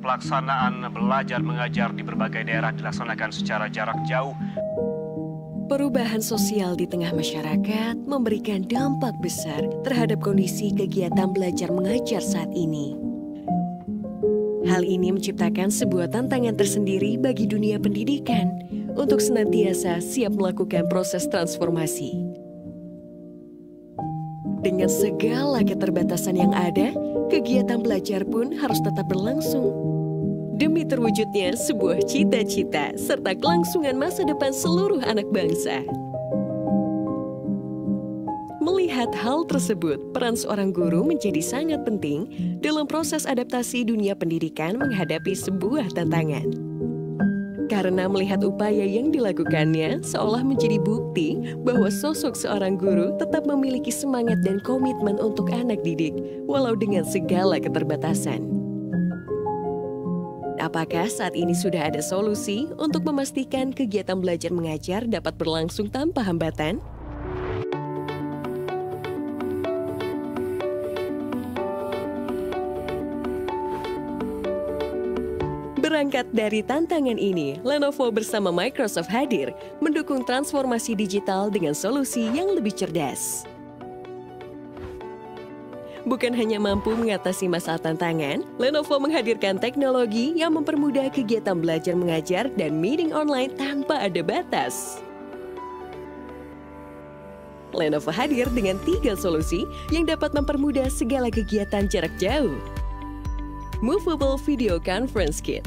Pelaksanaan belajar mengajar di berbagai daerah dilaksanakan secara jarak jauh. Perubahan sosial di tengah masyarakat memberikan dampak besar terhadap kondisi kegiatan belajar mengajar saat ini. Hal ini menciptakan sebuah tantangan tersendiri bagi dunia pendidikan untuk senantiasa siap melakukan proses transformasi. Dengan segala keterbatasan yang ada, kegiatan belajar pun harus tetap berlangsung. Demi terwujudnya sebuah cita-cita serta kelangsungan masa depan seluruh anak bangsa. Melihat hal tersebut, peran seorang guru menjadi sangat penting dalam proses adaptasi dunia pendidikan menghadapi sebuah tantangan karena melihat upaya yang dilakukannya seolah menjadi bukti bahwa sosok seorang guru tetap memiliki semangat dan komitmen untuk anak didik, walau dengan segala keterbatasan. Apakah saat ini sudah ada solusi untuk memastikan kegiatan belajar mengajar dapat berlangsung tanpa hambatan? Berangkat dari tantangan ini, Lenovo bersama Microsoft hadir mendukung transformasi digital dengan solusi yang lebih cerdas. Bukan hanya mampu mengatasi masalah tantangan, Lenovo menghadirkan teknologi yang mempermudah kegiatan belajar mengajar dan meeting online tanpa ada batas. Lenovo hadir dengan tiga solusi yang dapat mempermudah segala kegiatan jarak jauh. Movable Video Conference Kit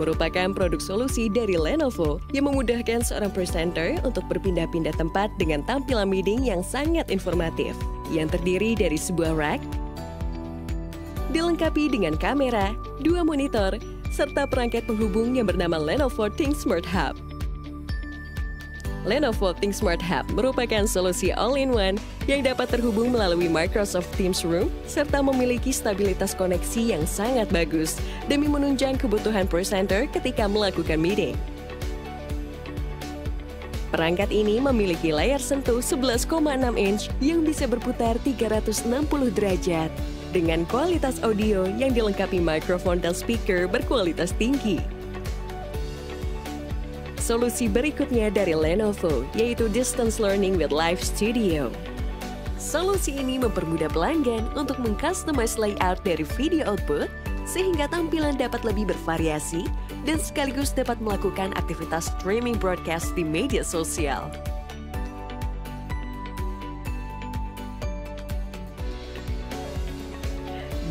merupakan produk solusi dari Lenovo yang memudahkan seorang presenter untuk berpindah-pindah tempat dengan tampilan meeting yang sangat informatif, yang terdiri dari sebuah rack, dilengkapi dengan kamera, dua monitor, serta perangkat penghubung yang bernama Lenovo Think Smart Hub. Lenovo ThinkSmart Hub merupakan solusi all-in-one yang dapat terhubung melalui Microsoft Teams Room serta memiliki stabilitas koneksi yang sangat bagus demi menunjang kebutuhan presenter ketika melakukan meeting. Perangkat ini memiliki layar sentuh 11,6 inch yang bisa berputar 360 derajat dengan kualitas audio yang dilengkapi mikrofon dan speaker berkualitas tinggi solusi berikutnya dari Lenovo, yaitu Distance Learning with Live Studio. Solusi ini mempermudah pelanggan untuk mengcustomize layout dari video output sehingga tampilan dapat lebih bervariasi dan sekaligus dapat melakukan aktivitas streaming broadcast di media sosial.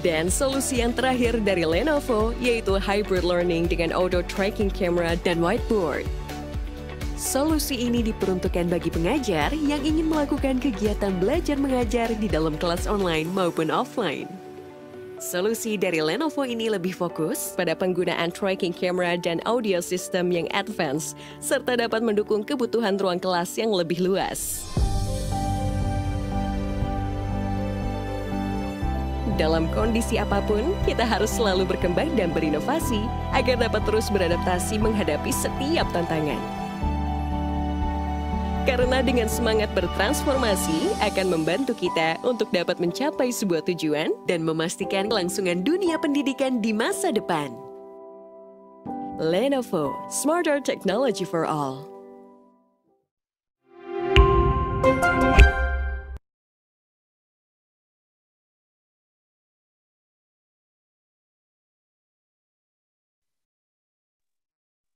Dan solusi yang terakhir dari Lenovo yaitu hybrid learning dengan auto tracking camera dan whiteboard. Solusi ini diperuntukkan bagi pengajar yang ingin melakukan kegiatan belajar mengajar di dalam kelas online maupun offline. Solusi dari Lenovo ini lebih fokus pada penggunaan tracking camera dan audio system yang advance, serta dapat mendukung kebutuhan ruang kelas yang lebih luas. Dalam kondisi apapun, kita harus selalu berkembang dan berinovasi agar dapat terus beradaptasi menghadapi setiap tantangan. Karena dengan semangat bertransformasi akan membantu kita untuk dapat mencapai sebuah tujuan dan memastikan kelangsungan dunia pendidikan di masa depan. Lenovo, Smarter Technology for All.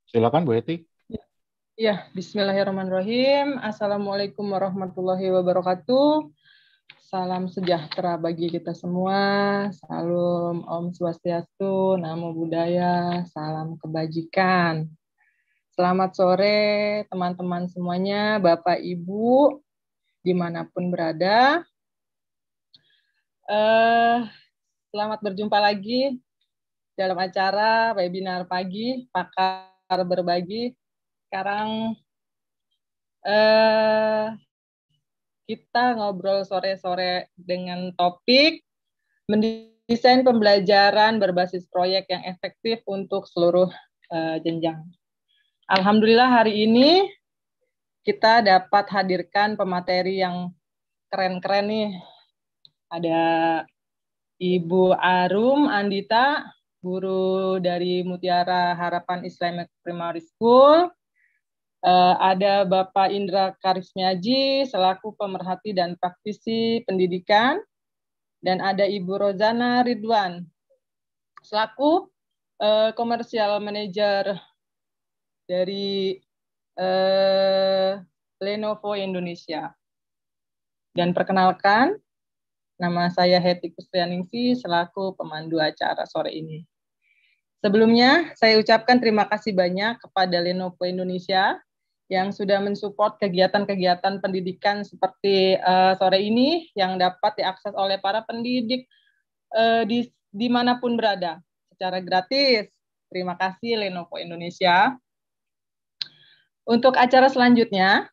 Silakan Bu Eti. Ya, bismillahirrahmanirrahim. Assalamualaikum warahmatullahi wabarakatuh. Salam sejahtera bagi kita semua. Salam Om Swastiastu, Namo Buddhaya, salam kebajikan. Selamat sore teman-teman semuanya, Bapak Ibu, dimanapun berada. Eh, selamat berjumpa lagi dalam acara webinar pagi pakar berbagi sekarang eh, kita ngobrol sore-sore dengan topik mendesain pembelajaran berbasis proyek yang efektif untuk seluruh eh, jenjang. Alhamdulillah hari ini kita dapat hadirkan pemateri yang keren-keren nih. Ada Ibu Arum Andita, guru dari Mutiara Harapan Islamic Primary School, Uh, ada Bapak Indra Karismiaji selaku pemerhati dan praktisi pendidikan dan ada Ibu Rozana Ridwan selaku uh, eh, komersial manager dari uh, Lenovo Indonesia. Dan perkenalkan nama saya Heti Kustrianingsi selaku pemandu acara sore ini. Sebelumnya, saya ucapkan terima kasih banyak kepada Lenovo Indonesia yang sudah mensupport kegiatan-kegiatan pendidikan seperti uh, sore ini yang dapat diakses oleh para pendidik uh, di dimanapun berada secara gratis. Terima kasih Lenovo Indonesia. Untuk acara selanjutnya,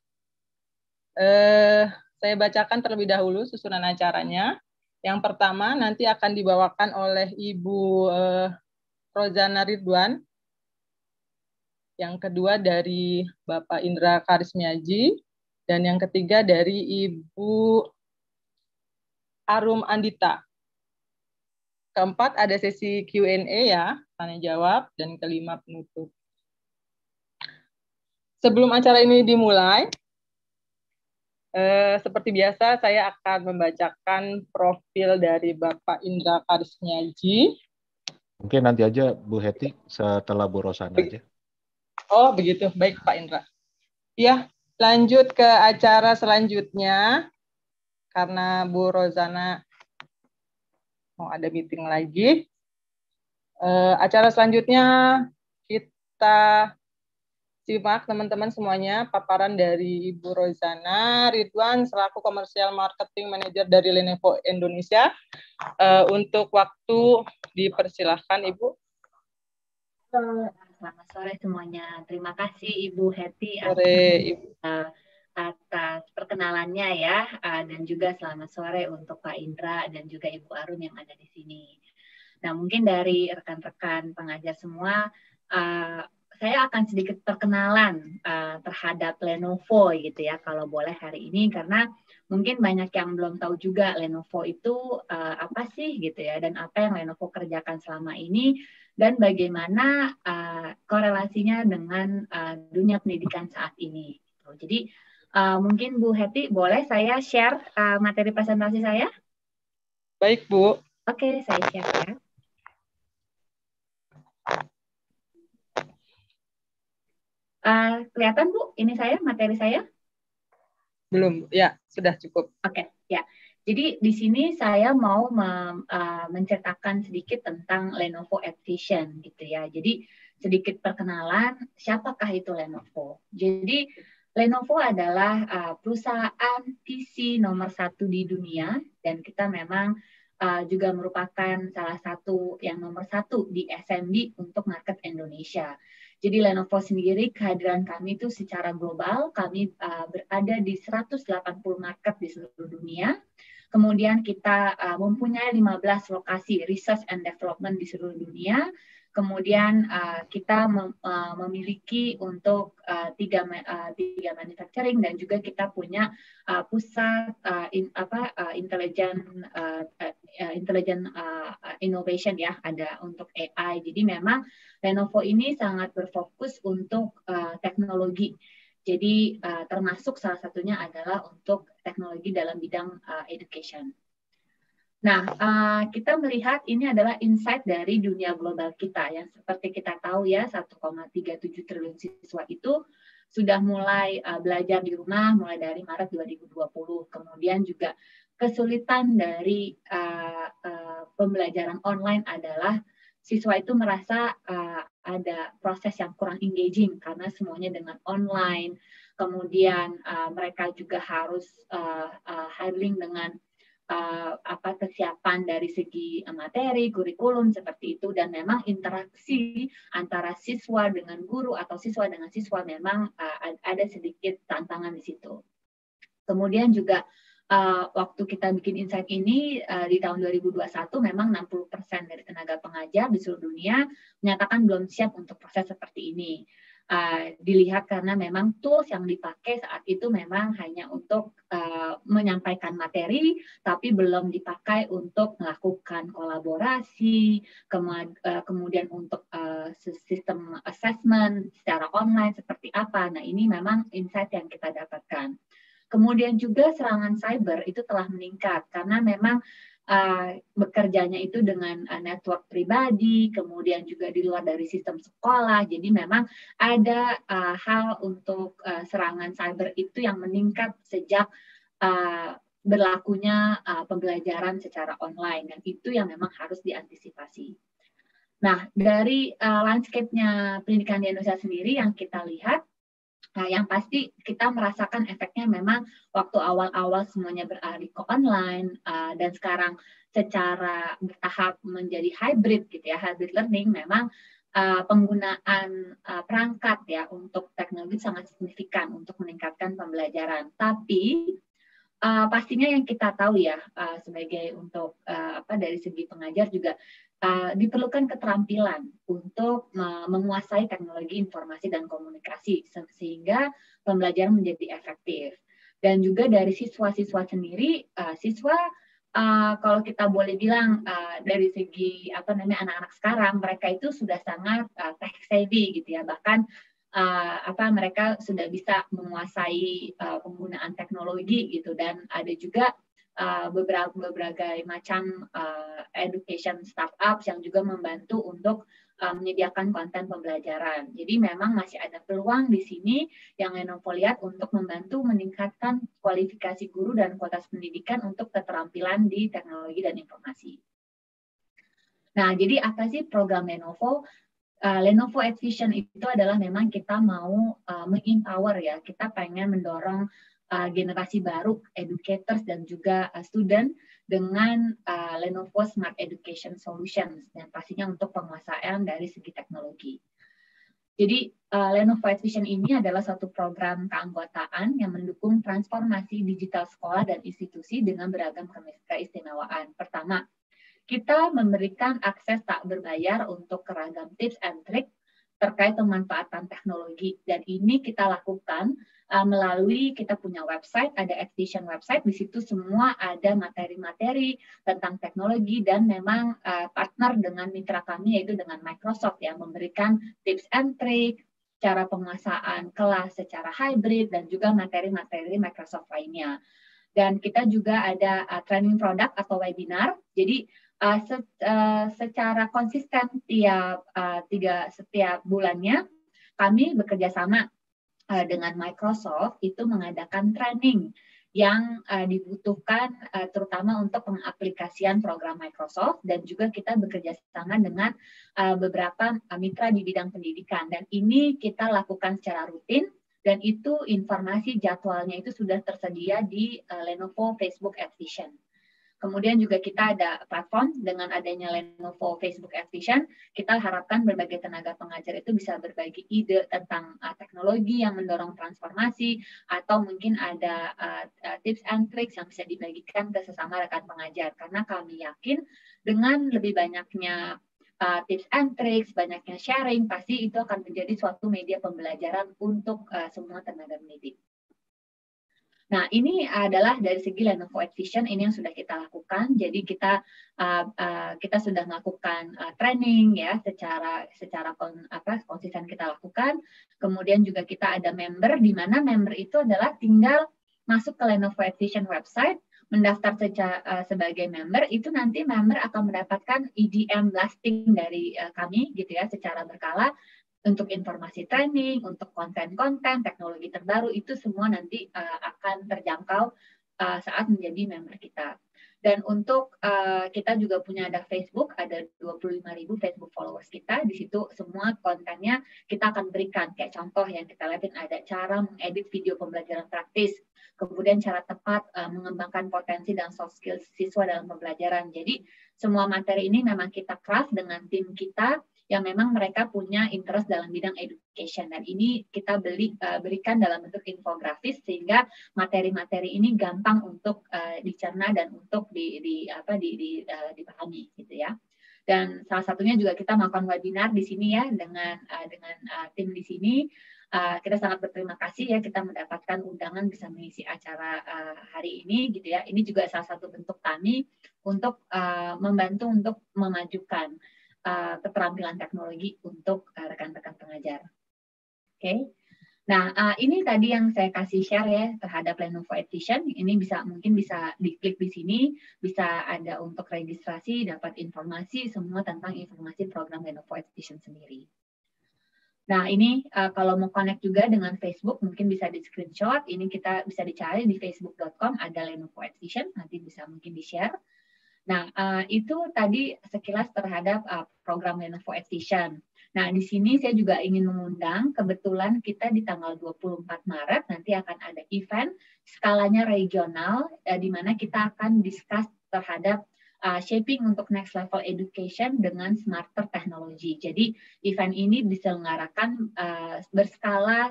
eh, saya bacakan terlebih dahulu susunan acaranya. Yang pertama nanti akan dibawakan oleh Ibu eh, Rozana Ridwan yang kedua dari Bapak Indra Karismiaji, dan yang ketiga dari Ibu Arum Andita. Keempat ada sesi Q&A ya, tanya jawab, dan kelima penutup. Sebelum acara ini dimulai, eh, seperti biasa saya akan membacakan profil dari Bapak Indra Karismiaji. Mungkin nanti aja Bu Heti setelah Bu Rosan aja. Oh, begitu. Baik, Pak Indra. Ya, lanjut ke acara selanjutnya. Karena Bu Rozana mau ada meeting lagi. Uh, acara selanjutnya kita simak teman-teman semuanya paparan dari Ibu Rozana Ridwan selaku Komersial Marketing Manager dari Lenovo Indonesia. Uh, untuk waktu dipersilahkan Ibu. Eh, Selamat sore semuanya. Terima kasih Ibu Heti eh, atas, perkenalannya ya, eh, dan juga selamat sore untuk Pak Indra dan juga Ibu Arun yang ada di sini. Nah, mungkin dari rekan-rekan pengajar semua, eh, saya akan sedikit perkenalan terhadap Lenovo gitu ya, kalau boleh hari ini karena mungkin banyak yang belum tahu juga Lenovo itu apa sih gitu ya dan apa yang Lenovo kerjakan selama ini dan bagaimana uh, korelasinya dengan uh, dunia pendidikan saat ini. Jadi uh, mungkin Bu Heti boleh saya share uh, materi presentasi saya? Baik Bu. Oke, okay, saya share ya. Uh, kelihatan Bu, ini saya materi saya? Belum, ya sudah cukup. Oke, okay, ya. Jadi di sini saya mau uh, menceritakan sedikit tentang Lenovo Edition gitu ya. Jadi sedikit perkenalan siapakah itu Lenovo. Jadi Lenovo adalah uh, perusahaan PC nomor satu di dunia dan kita memang uh, juga merupakan salah satu yang nomor satu di SMB untuk market Indonesia. Jadi Lenovo sendiri kehadiran kami itu secara global kami uh, berada di 180 market di seluruh dunia Kemudian kita uh, mempunyai 15 lokasi research and development di seluruh dunia. Kemudian uh, kita mem, uh, memiliki untuk tiga, uh, tiga manufacturing dan juga kita punya uh, pusat uh, in, apa uh, intelijen uh, intelijen uh, innovation ya ada untuk AI. Jadi memang Lenovo ini sangat berfokus untuk uh, teknologi. Jadi uh, termasuk salah satunya adalah untuk teknologi dalam bidang uh, education. Nah, uh, kita melihat ini adalah insight dari dunia global kita yang seperti kita tahu ya 1,37 triliun siswa itu sudah mulai uh, belajar di rumah mulai dari Maret 2020. Kemudian juga kesulitan dari uh, uh, pembelajaran online adalah siswa itu merasa uh, ada proses yang kurang engaging karena semuanya dengan online. Kemudian uh, mereka juga harus uh, uh, handling dengan uh, apa kesiapan dari segi materi, kurikulum seperti itu dan memang interaksi antara siswa dengan guru atau siswa dengan siswa memang uh, ada sedikit tantangan di situ. Kemudian juga uh, waktu kita bikin insight ini uh, di tahun 2021 memang 60% dari tenaga pengajar di seluruh dunia menyatakan belum siap untuk proses seperti ini. Uh, dilihat karena memang tools yang dipakai saat itu memang hanya untuk uh, menyampaikan materi, tapi belum dipakai untuk melakukan kolaborasi, kema- uh, kemudian untuk uh, sistem assessment secara online seperti apa. Nah ini memang insight yang kita dapatkan. Kemudian juga serangan cyber itu telah meningkat karena memang uh, bekerjanya itu dengan uh, network pribadi, kemudian juga di luar dari sistem sekolah. Jadi memang ada uh, hal untuk uh, serangan cyber itu yang meningkat sejak uh, berlakunya uh, pembelajaran secara online dan itu yang memang harus diantisipasi. Nah, dari uh, landscape-nya pendidikan di Indonesia sendiri yang kita lihat Nah, yang pasti kita merasakan efeknya memang waktu awal-awal semuanya beralih ke online uh, dan sekarang secara bertahap menjadi hybrid gitu ya, hybrid learning memang uh, penggunaan uh, perangkat ya untuk teknologi sangat signifikan untuk meningkatkan pembelajaran. Tapi uh, pastinya yang kita tahu ya uh, sebagai untuk uh, apa dari segi pengajar juga uh, diperlukan keterampilan untuk uh, menguasai teknologi informasi dan komunikasi se sehingga pembelajaran menjadi efektif. Dan juga dari siswa-siswa sendiri, uh, siswa uh, kalau kita boleh bilang uh, dari segi apa namanya anak-anak sekarang mereka itu sudah sangat uh, tech savvy gitu ya bahkan uh, apa mereka sudah bisa menguasai uh, penggunaan teknologi gitu dan ada juga Eh, beberapa berbagai macam uh, education startup yang juga membantu untuk uh, menyediakan konten pembelajaran. Jadi memang masih ada peluang di sini yang Lenovo lihat untuk membantu meningkatkan kualifikasi guru dan kualitas pendidikan untuk keterampilan di teknologi dan informasi. Nah, jadi apa sih program Lenovo? uh, Lenovo Advision itu adalah memang kita mau uh, mengempower ya, kita pengen mendorong uh, generasi baru educators dan juga uh, student dengan uh, Lenovo Smart Education Solutions dan pastinya untuk penguasaan dari segi teknologi. Jadi uh, Lenovo Vision ini adalah satu program keanggotaan yang mendukung transformasi digital sekolah dan institusi dengan beragam keistimewaan. Pertama, kita memberikan akses tak berbayar untuk keragam tips and trik terkait pemanfaatan teknologi dan ini kita lakukan uh, melalui kita punya website, ada extension website, di situ semua ada materi-materi tentang teknologi dan memang uh, partner dengan mitra kami yaitu dengan Microsoft yang memberikan tips and trick, cara penguasaan kelas secara hybrid dan juga materi-materi Microsoft lainnya. Dan kita juga ada uh, training produk atau webinar. Jadi uh, se uh, secara konsisten tiap uh, tiga setiap bulannya kami bekerja sama Eh, dengan Microsoft itu mengadakan training yang uh, dibutuhkan uh, terutama untuk pengaplikasian program Microsoft dan juga kita bekerja sama dengan uh, beberapa mitra di bidang pendidikan dan ini kita lakukan secara rutin dan itu informasi jadwalnya itu sudah tersedia di uh, Lenovo Facebook Edition. Kemudian juga kita ada platform dengan adanya Lenovo Facebook Vision. kita harapkan berbagai tenaga pengajar itu bisa berbagi ide tentang uh, teknologi yang mendorong transformasi atau mungkin ada uh, uh, tips and tricks yang bisa dibagikan ke sesama rekan pengajar karena kami yakin dengan lebih banyaknya uh, tips and tricks, banyaknya sharing, pasti itu akan menjadi suatu media pembelajaran untuk uh, semua tenaga pendidik. Nah, ini adalah dari segi land of ini yang sudah kita lakukan. Jadi kita uh, uh, kita sudah melakukan uh, training ya secara secara kon, apa konsisten kita lakukan. Kemudian juga kita ada member di mana member itu adalah tinggal masuk ke land of website mendaftar secara, uh, sebagai member itu nanti member akan mendapatkan EDM blasting dari uh, kami gitu ya secara berkala untuk informasi training, untuk konten-konten, teknologi terbaru itu semua nanti uh, akan terjangkau uh, saat menjadi member kita. Dan untuk uh, kita juga punya ada Facebook, ada 25.000 Facebook followers kita. Di situ semua kontennya kita akan berikan. Kayak contoh yang kita lihatin ada cara mengedit video pembelajaran praktis. Kemudian cara tepat uh, mengembangkan potensi dan soft skills siswa dalam pembelajaran. Jadi semua materi ini memang kita craft dengan tim kita yang memang mereka punya interest dalam bidang education dan ini kita beli eh, berikan dalam bentuk infografis sehingga materi-materi ini gampang untuk eh, dicerna dan untuk di, di apa di, di eh, dipahami gitu ya dan salah satunya juga kita melakukan webinar di sini ya dengan dengan tim di sini kita sangat berterima kasih ya kita mendapatkan undangan bisa mengisi acara hari ini gitu ya ini juga salah satu bentuk kami untuk membantu untuk memajukan Eh, keterampilan teknologi untuk eh, rekan-rekan pengajar. Oke. Okay. Nah, eh, ini tadi yang saya kasih share ya terhadap Lenovo Edition. Ini bisa mungkin bisa diklik di sini, bisa ada untuk registrasi, dapat informasi semua tentang informasi program Lenovo Edition sendiri. Nah, ini kalau mau connect juga dengan Facebook mungkin bisa di screenshot. Ini kita bisa dicari di facebook.com ada Lenovo Edition, nanti bisa mungkin di-share. Nah, eh, itu tadi sekilas terhadap eh, program Lenovo Edition. Nah, di sini saya juga ingin mengundang, kebetulan kita di tanggal 24 Maret nanti akan ada event skalanya regional, eh, di mana kita akan discuss terhadap shaping untuk next level education dengan smarter technology. Jadi event ini diselenggarakan uh, berskala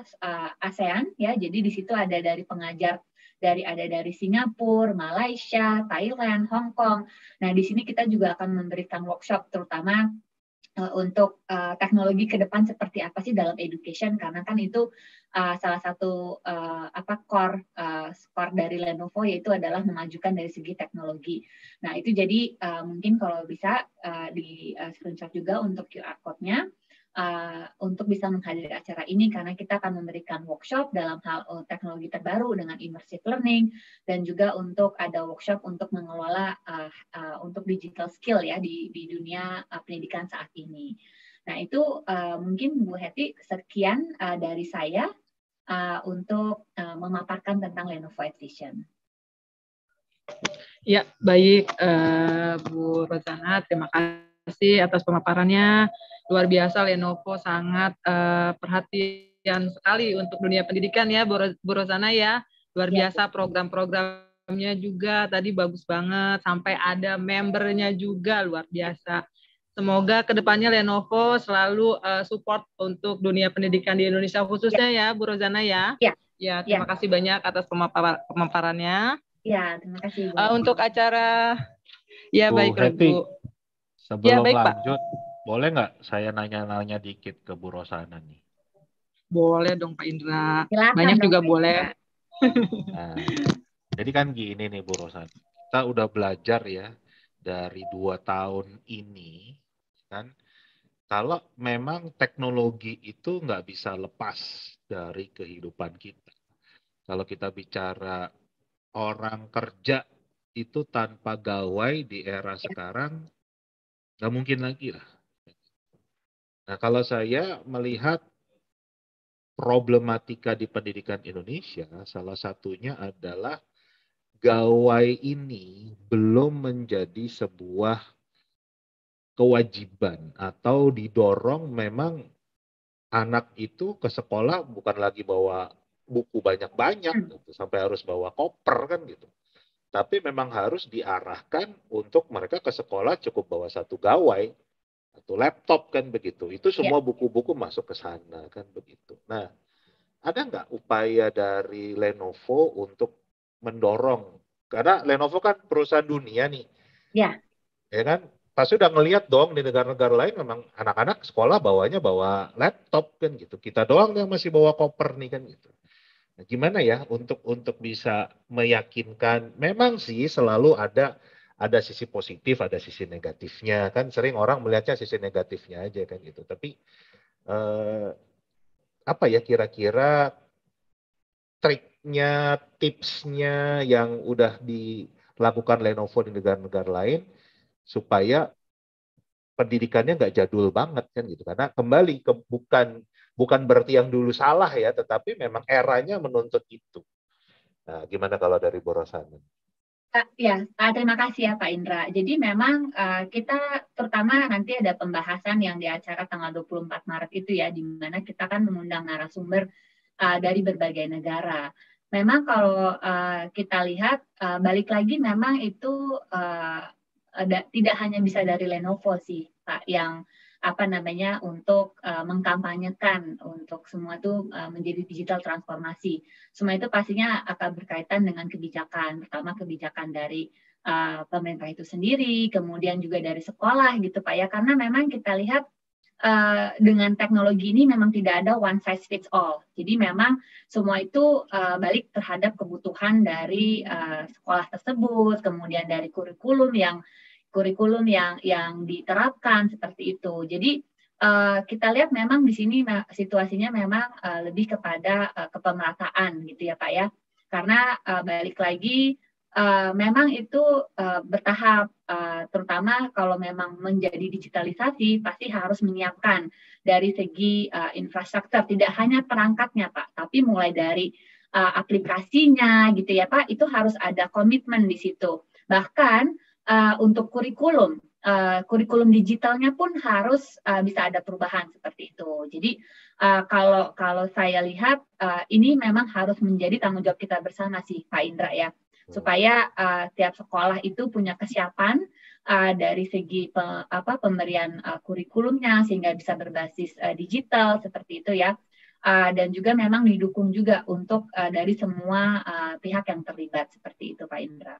ASEAN ya. Jadi di situ ada dari pengajar dari ada dari Singapura, Malaysia, Thailand, Hong Kong. Nah, di sini kita juga akan memberikan workshop terutama eh, untuk uh, teknologi ke depan seperti apa sih dalam education karena kan itu uh, salah satu uh, apa core uh, core dari Lenovo yaitu adalah memajukan dari segi teknologi. Nah, itu jadi uh, mungkin kalau bisa uh, di uh, screenshot juga untuk QR code-nya uh, untuk bisa menghadiri acara ini karena kita akan memberikan workshop dalam hal uh, teknologi terbaru dengan immersive learning dan juga untuk ada workshop untuk mengelola uh, uh, untuk digital skill ya di di dunia uh, pendidikan saat ini. Nah itu uh, mungkin Bu Heti sekian uh, dari saya uh, untuk uh, memaparkan tentang Lenovo Edition. Ya, baik uh, Bu Rosana, terima kasih atas pemaparannya luar biasa Lenovo sangat uh, perhatian sekali untuk dunia pendidikan ya Bu Rosana ya. Luar iya. biasa program-programnya juga tadi bagus banget sampai ada membernya juga luar biasa. Semoga kedepannya Lenovo selalu uh, support untuk dunia pendidikan di Indonesia khususnya iya. ya, ya Bu Rosana iya. ya. ya. Ya, terima ya. kasih banyak atas pemaparannya. Ya, terima kasih. Uh, untuk acara, ya Bu baik Heti, Bu. Sebelum ya, baik, lanjut, Pak. Boleh nggak saya nanya-nanya dikit ke Bu Rosana nih? Boleh dong Pak Indra. Silahkan Banyak juga Pak boleh. Nah, jadi kan gini nih Bu Rosana. Kita udah belajar ya dari dua tahun ini kan kalau memang teknologi itu nggak bisa lepas dari kehidupan kita. Kalau kita bicara orang kerja itu tanpa gawai di era sekarang, nggak mungkin lagi lah Nah, kalau saya melihat problematika di pendidikan Indonesia, salah satunya adalah gawai ini belum menjadi sebuah kewajiban atau didorong memang anak itu ke sekolah bukan lagi bawa buku banyak-banyak hmm. gitu, sampai harus bawa koper kan gitu. Tapi memang harus diarahkan untuk mereka ke sekolah cukup bawa satu gawai atau laptop kan begitu. Itu iya. semua buku-buku yeah. masuk ke sana kan begitu. Nah, ada nggak upaya dari Lenovo untuk mendorong? Karena Lenovo kan perusahaan dunia nih. Ya. Ya kan? Pasti udah ngelihat dong di negara-negara lain memang anak-anak sekolah bawanya bawa laptop kan gitu. Kita doang yang masih bawa koper nih kan gitu. Nah, gimana ya untuk untuk bisa meyakinkan memang sih selalu ada ada sisi positif, ada sisi negatifnya. Kan sering orang melihatnya sisi negatifnya aja kan gitu. Tapi eh, apa ya kira-kira triknya, tipsnya yang udah dilakukan Lenovo di negara-negara lain supaya pendidikannya nggak jadul banget kan gitu. Karena kembali ke bukan bukan berarti yang dulu salah ya, tetapi memang eranya menuntut itu. Nah, gimana kalau dari Borosan? Ya, ah, terima kasih ya Pak Indra. Jadi memang uh, kita terutama nanti ada pembahasan yang di acara tanggal 24 Maret itu ya, di mana kita kan mengundang narasumber uh, dari berbagai negara. Memang kalau uh, kita lihat uh, balik lagi memang itu uh, ada, tidak hanya bisa dari Lenovo sih Pak yang apa namanya untuk uh, mengkampanyekan untuk semua itu uh, menjadi digital transformasi. Semua itu pastinya akan berkaitan dengan kebijakan, pertama kebijakan dari uh, pemerintah itu sendiri, kemudian juga dari sekolah gitu Pak ya, karena memang kita lihat Uh, dengan teknologi ini memang tidak ada one size fits all. Jadi memang semua itu uh, balik terhadap kebutuhan dari uh, sekolah tersebut, kemudian dari kurikulum yang kurikulum yang yang diterapkan seperti itu. Jadi uh, kita lihat memang di sini situasinya memang uh, lebih kepada uh, kepemerataan gitu ya Pak ya. Karena uh, balik lagi uh, memang itu uh, bertahap uh, terutama kalau memang menjadi digitalisasi pasti harus menyiapkan dari segi uh, infrastruktur tidak hanya perangkatnya Pak, tapi mulai dari uh, aplikasinya gitu ya Pak, itu harus ada komitmen di situ. Bahkan uh, untuk kurikulum uh, kurikulum digitalnya pun harus uh, bisa ada perubahan seperti itu. Jadi uh, kalau kalau saya lihat uh, ini memang harus menjadi tanggung jawab kita bersama sih Pak Indra ya supaya uh, tiap sekolah itu punya kesiapan uh, dari segi pe, apa pemberian uh, kurikulumnya sehingga bisa berbasis uh, digital seperti itu ya uh, dan juga memang didukung juga untuk uh, dari semua uh, pihak yang terlibat seperti itu Pak Indra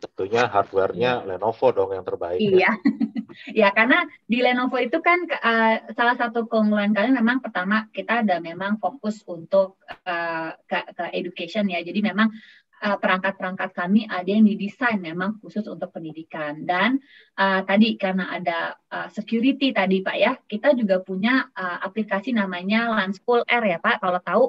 tentunya hardwarenya iya. Lenovo dong yang terbaik. Ya. Iya, ya karena di Lenovo itu kan uh, salah satu keunggulan kalian memang pertama kita ada memang fokus untuk uh, ke, ke education ya, jadi memang eh, perangkat-perangkat uh, kami ada yang didesain memang khusus untuk pendidikan dan uh, tadi karena ada uh, security tadi Pak ya kita juga punya uh, aplikasi namanya Lanschool Air ya Pak kalau tahu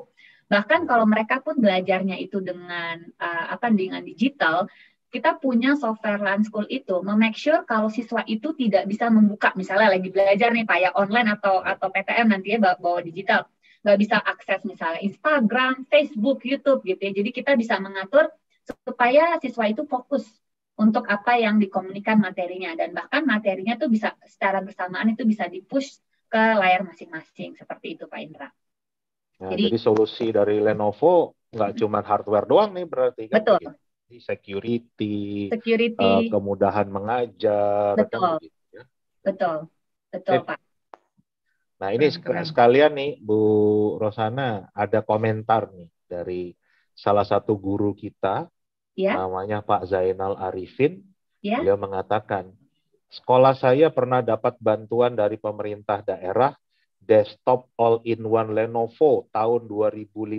bahkan kalau mereka pun belajarnya itu dengan uh, apa dengan digital kita punya software Learn School itu memake sure kalau siswa itu tidak bisa membuka misalnya lagi belajar nih Pak ya online atau atau PTM nantinya bawa, bawa digital nggak bisa akses misalnya Instagram, Facebook, YouTube gitu ya. Jadi kita bisa mengatur supaya siswa itu fokus untuk apa yang dikomunikan materinya dan bahkan materinya tuh bisa secara bersamaan itu bisa dipush ke layar masing-masing seperti itu Pak Indra. Nah, jadi, jadi solusi dari Lenovo nggak hmm. cuma hardware doang nih berarti kan? Betul security, security. Uh, kemudahan mengajar. Betul, kan, betul, betul eh, Pak. Nah ini betul. sekalian nih Bu Rosana ada komentar nih dari salah satu guru kita, ya. namanya Pak Zainal Arifin. Ya. Beliau mengatakan, sekolah saya pernah dapat bantuan dari pemerintah daerah desktop all-in-one Lenovo tahun 2015.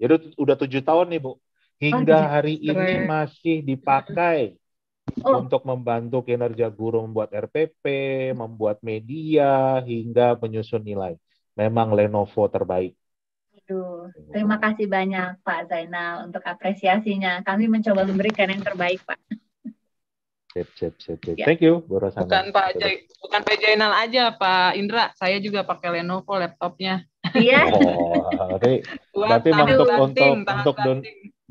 Jadi udah tujuh tahun nih Bu hingga hari ini masih dipakai oh. untuk membantu kinerja guru membuat RPP, membuat media, hingga menyusun nilai. Memang Lenovo terbaik. Aduh, terima kasih banyak Pak Zainal untuk apresiasinya. Kami mencoba memberikan yang terbaik, Pak. Sip, sip, sip, sip. Ya. Thank you, Bu Rosana. Bukan Pak, Jai, bukan Pak Zainal aja, Pak Indra. Saya juga pakai Lenovo laptopnya. Iya. Oh, berarti, berarti untuk, untuk, untuk,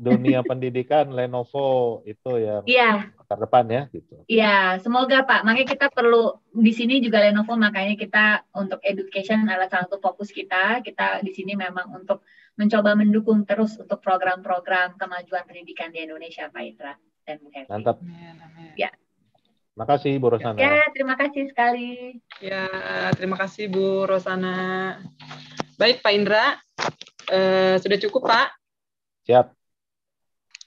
dunia pendidikan Lenovo itu ya yeah. terdepan ya gitu. Iya, semoga Pak. Makanya kita perlu di sini juga Lenovo makanya kita untuk education adalah salah satu fokus kita. Kita di sini memang untuk mencoba mendukung terus untuk program-program kemajuan pendidikan di Indonesia Pak Itra dan Bu Heri. Mantap. Ya. Makasih Terima kasih Bu Rosana. Ya, terima kasih sekali. Ya, terima kasih Bu Rosana. Baik Pak Indra, eh, sudah cukup Pak. Siap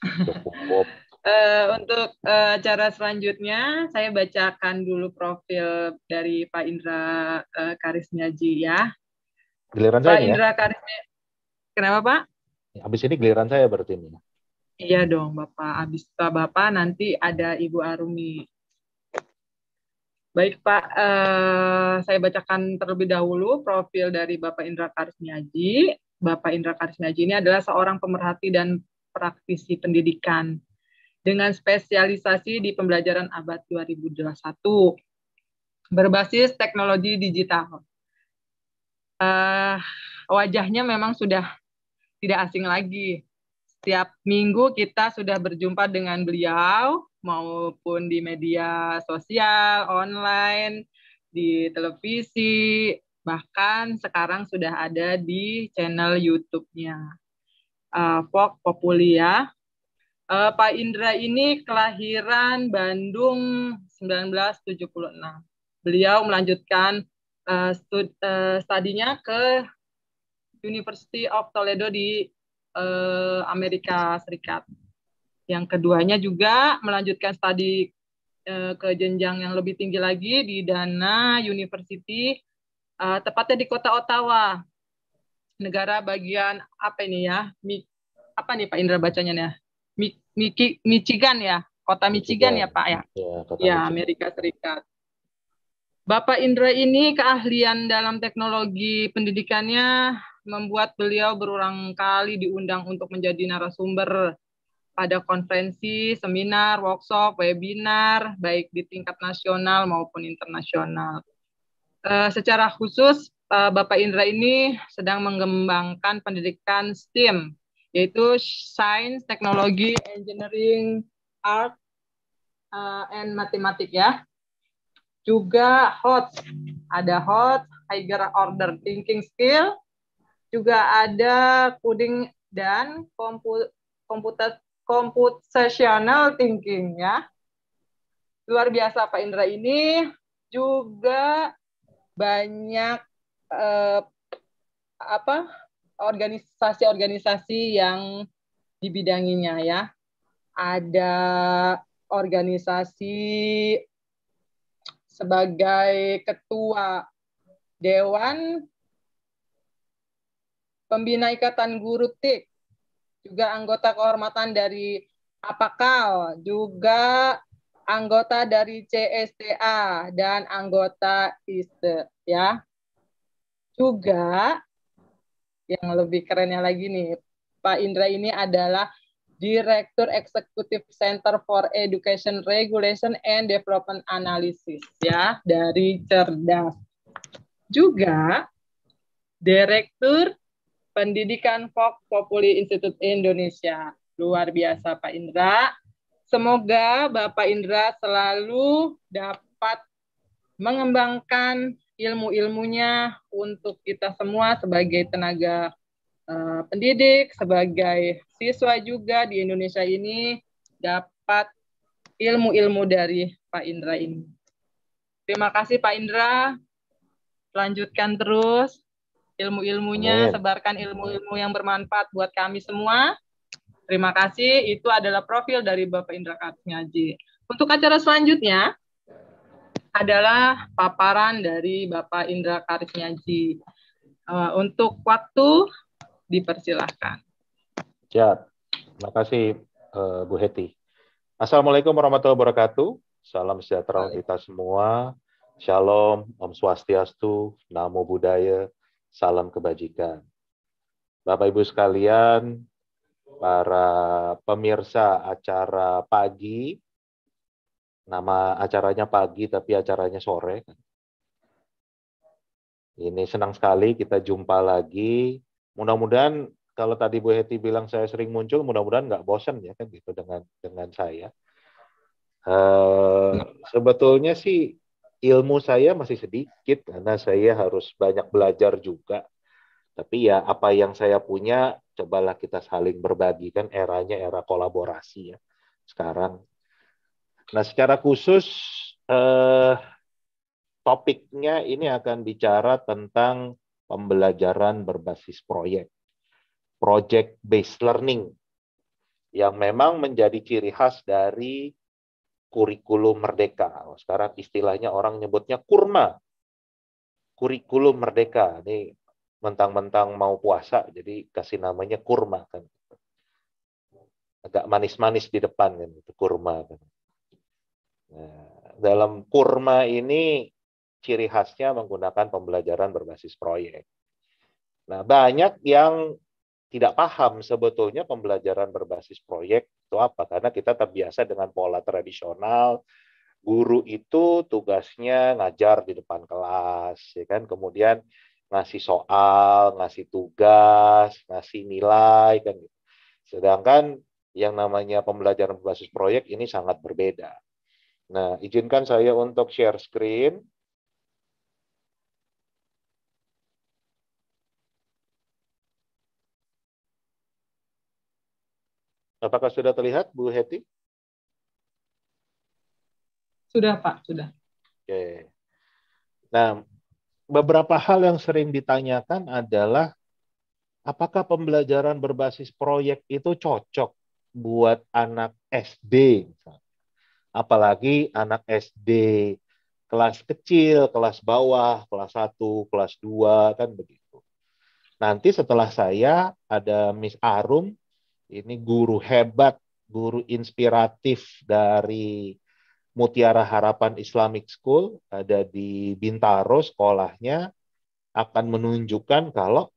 uh, untuk uh, acara selanjutnya saya bacakan dulu profil dari Pak Indra uh, Karismiaji ya. Giliran Pak saya Indra ya? Karismi. Kenapa Pak? Habis ini giliran saya berarti ini. Iya dong Bapak. Habis Bapak nanti ada Ibu Arumi. Baik Pak, uh, saya bacakan terlebih dahulu profil dari Bapak Indra Karismiaji. Bapak Indra Karismiaji ini adalah seorang pemerhati dan praktisi pendidikan dengan spesialisasi di pembelajaran abad 2021 berbasis teknologi digital. Uh, wajahnya memang sudah tidak asing lagi. Setiap minggu kita sudah berjumpa dengan beliau maupun di media sosial, online, di televisi, bahkan sekarang sudah ada di channel YouTube-nya. Eh, uh, Populia. Ya. Uh, eh, Pak Indra ini kelahiran Bandung 1976. Beliau melanjutkan uh, stud, uh, studinya ke University of Toledo di uh, Amerika Serikat. Yang keduanya juga melanjutkan studi ke jenjang yang lebih tinggi lagi di Dana University, uh, tepatnya di kota Ottawa negara bagian apa ini ya? Mi, apa nih Pak Indra bacanya nih? Ya? Mi, Miki, Michigan ya, kota Michigan, Michigan ya Pak ya. Iya, ya, ya Amerika Serikat. Bapak Indra ini keahlian dalam teknologi pendidikannya membuat beliau berulang kali diundang untuk menjadi narasumber pada konferensi, seminar, workshop, webinar, baik di tingkat nasional maupun internasional. Uh, secara khusus, Eh, Bapak Indra ini sedang mengembangkan pendidikan STEM, yaitu Science, Teknologi, Engineering, Art, uh, and Matematik ya. Juga HOT, ada HOT, Higher Order Thinking Skill, juga ada Coding dan komputer Computational Thinking ya. Luar biasa Pak Indra ini juga banyak uh, apa organisasi-organisasi yang dibidanginya ya. Ada organisasi sebagai ketua Dewan Pembina Ikatan Guru TIK, juga anggota kehormatan dari APAKAL, juga anggota dari CSTA dan anggota ISTE ya juga yang lebih kerennya lagi nih, Pak Indra ini adalah Direktur Eksekutif Center for Education Regulation and Development Analysis ya dari Cerdas. Juga Direktur Pendidikan Fok Populi Institute Indonesia. Luar biasa Pak Indra. Semoga Bapak Indra selalu dapat mengembangkan ilmu-ilmunya untuk kita semua sebagai tenaga uh, pendidik, sebagai siswa juga di Indonesia ini dapat ilmu-ilmu dari Pak Indra ini. Terima kasih Pak Indra. Lanjutkan terus ilmu-ilmunya, sebarkan ilmu-ilmu yang bermanfaat buat kami semua. Terima kasih. Itu adalah profil dari Bapak Indra Kartnyaji. Untuk acara selanjutnya, adalah paparan dari Bapak Indra Karismiaji. Uh, eh, untuk waktu dipersilahkan. Ya, Terima kasih uh, Bu Heti. Assalamualaikum warahmatullahi wabarakatuh. Salam sejahtera untuk kita semua. Shalom, Om Swastiastu, Namo Buddhaya, salam kebajikan. Bapak Ibu sekalian, para pemirsa acara pagi Nama acaranya pagi tapi acaranya sore. Ini senang sekali kita jumpa lagi. Mudah-mudahan kalau tadi Bu Heti bilang saya sering muncul, mudah-mudahan nggak bosan ya kan gitu dengan dengan saya. Uh, sebetulnya sih ilmu saya masih sedikit karena saya harus banyak belajar juga. Tapi ya apa yang saya punya, cobalah kita saling berbagi kan eranya era kolaborasi ya sekarang. Nah, secara khusus eh, topiknya ini akan bicara tentang pembelajaran berbasis proyek, project based learning yang memang menjadi ciri khas dari kurikulum merdeka. Sekarang istilahnya orang nyebutnya kurma. Kurikulum merdeka. Ini mentang-mentang mau puasa jadi kasih namanya kurma kan. Agak manis-manis di depan kan itu kurma kan Nah, dalam kurma ini ciri khasnya menggunakan pembelajaran berbasis proyek. Nah, banyak yang tidak paham sebetulnya pembelajaran berbasis proyek itu apa karena kita terbiasa dengan pola tradisional guru itu tugasnya ngajar di depan kelas ya kan kemudian ngasih soal, ngasih tugas, ngasih nilai kan gitu. Sedangkan yang namanya pembelajaran berbasis proyek ini sangat berbeda. Nah, izinkan saya untuk share screen. Apakah sudah terlihat, Bu Heti? Sudah, Pak. Sudah. Oke. Nah, beberapa hal yang sering ditanyakan adalah apakah pembelajaran berbasis proyek itu cocok buat anak SD? Misalnya apalagi anak SD kelas kecil, kelas bawah, kelas 1, kelas 2 kan begitu. Nanti setelah saya ada Miss Arum, ini guru hebat, guru inspiratif dari Mutiara Harapan Islamic School ada di Bintaro sekolahnya akan menunjukkan kalau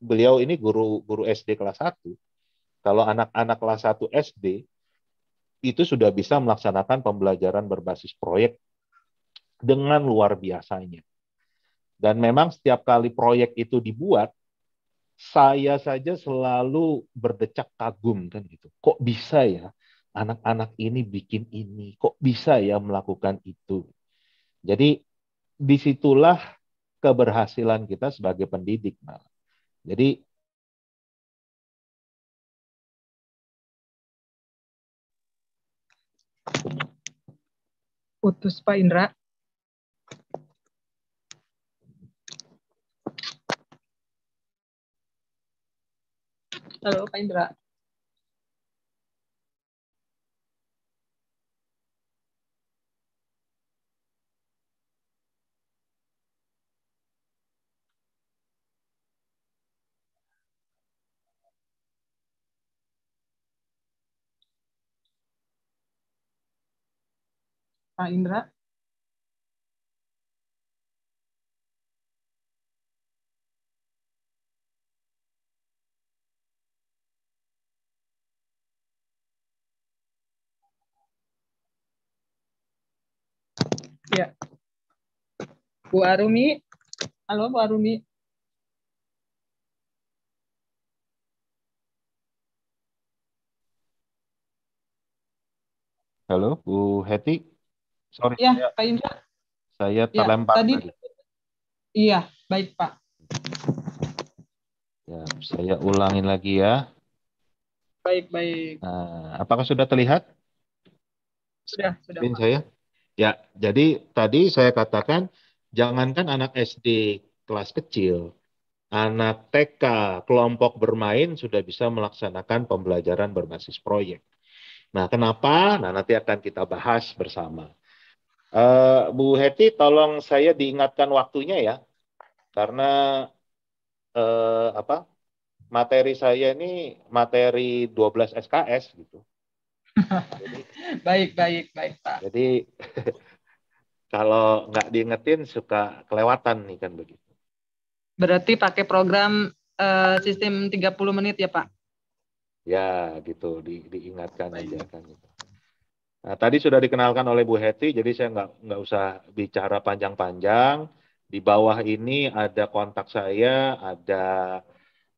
beliau ini guru guru SD kelas 1. Kalau anak-anak kelas 1 SD itu sudah bisa melaksanakan pembelajaran berbasis proyek dengan luar biasanya. Dan memang setiap kali proyek itu dibuat, saya saja selalu berdecak kagum kan gitu. Kok bisa ya anak-anak ini bikin ini? Kok bisa ya melakukan itu? Jadi disitulah keberhasilan kita sebagai pendidik Nah, Jadi putus Pak Indra. Halo Pak Indra. Pak Indra. Ya. Bu Arumi. Halo Bu Arumi. Halo Bu Heti. Sorry. Ya, saya, Pak Indra. Saya iya, terlempar. Ya, tadi, Iya, baik Pak. Ya, saya ulangin lagi ya. Baik, baik. Nah, apakah sudah terlihat? Sudah, sudah. Pak. saya. Ya, jadi tadi saya katakan jangankan anak SD kelas kecil, anak TK kelompok bermain sudah bisa melaksanakan pembelajaran berbasis proyek. Nah, kenapa? Nah, nanti akan kita bahas bersama. Uh, Bu Heti, tolong saya diingatkan waktunya ya, karena uh, apa materi saya ini materi 12 SKS gitu. Jadi, baik, baik, baik Pak. Jadi kalau nggak diingetin suka kelewatan nih kan begitu. Berarti pakai program uh, sistem 30 menit ya Pak? Ya gitu, di, diingatkan baik. aja kan gitu. Nah, tadi sudah dikenalkan oleh Bu Heti, jadi saya nggak nggak usah bicara panjang-panjang. Di bawah ini ada kontak saya, ada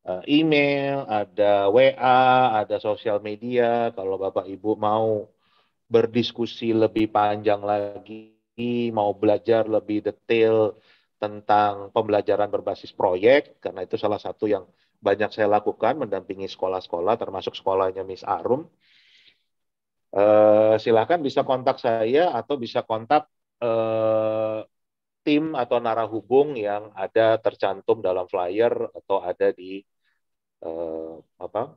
eh, email, ada WA, ada sosial media. Kalau Bapak Ibu mau berdiskusi lebih panjang lagi, mau belajar lebih detail tentang pembelajaran berbasis proyek, karena itu salah satu yang banyak saya lakukan mendampingi sekolah-sekolah, termasuk sekolahnya Miss Arum eh, silahkan bisa kontak saya atau bisa kontak eh, tim atau narah hubung yang ada tercantum dalam flyer atau ada di eh, apa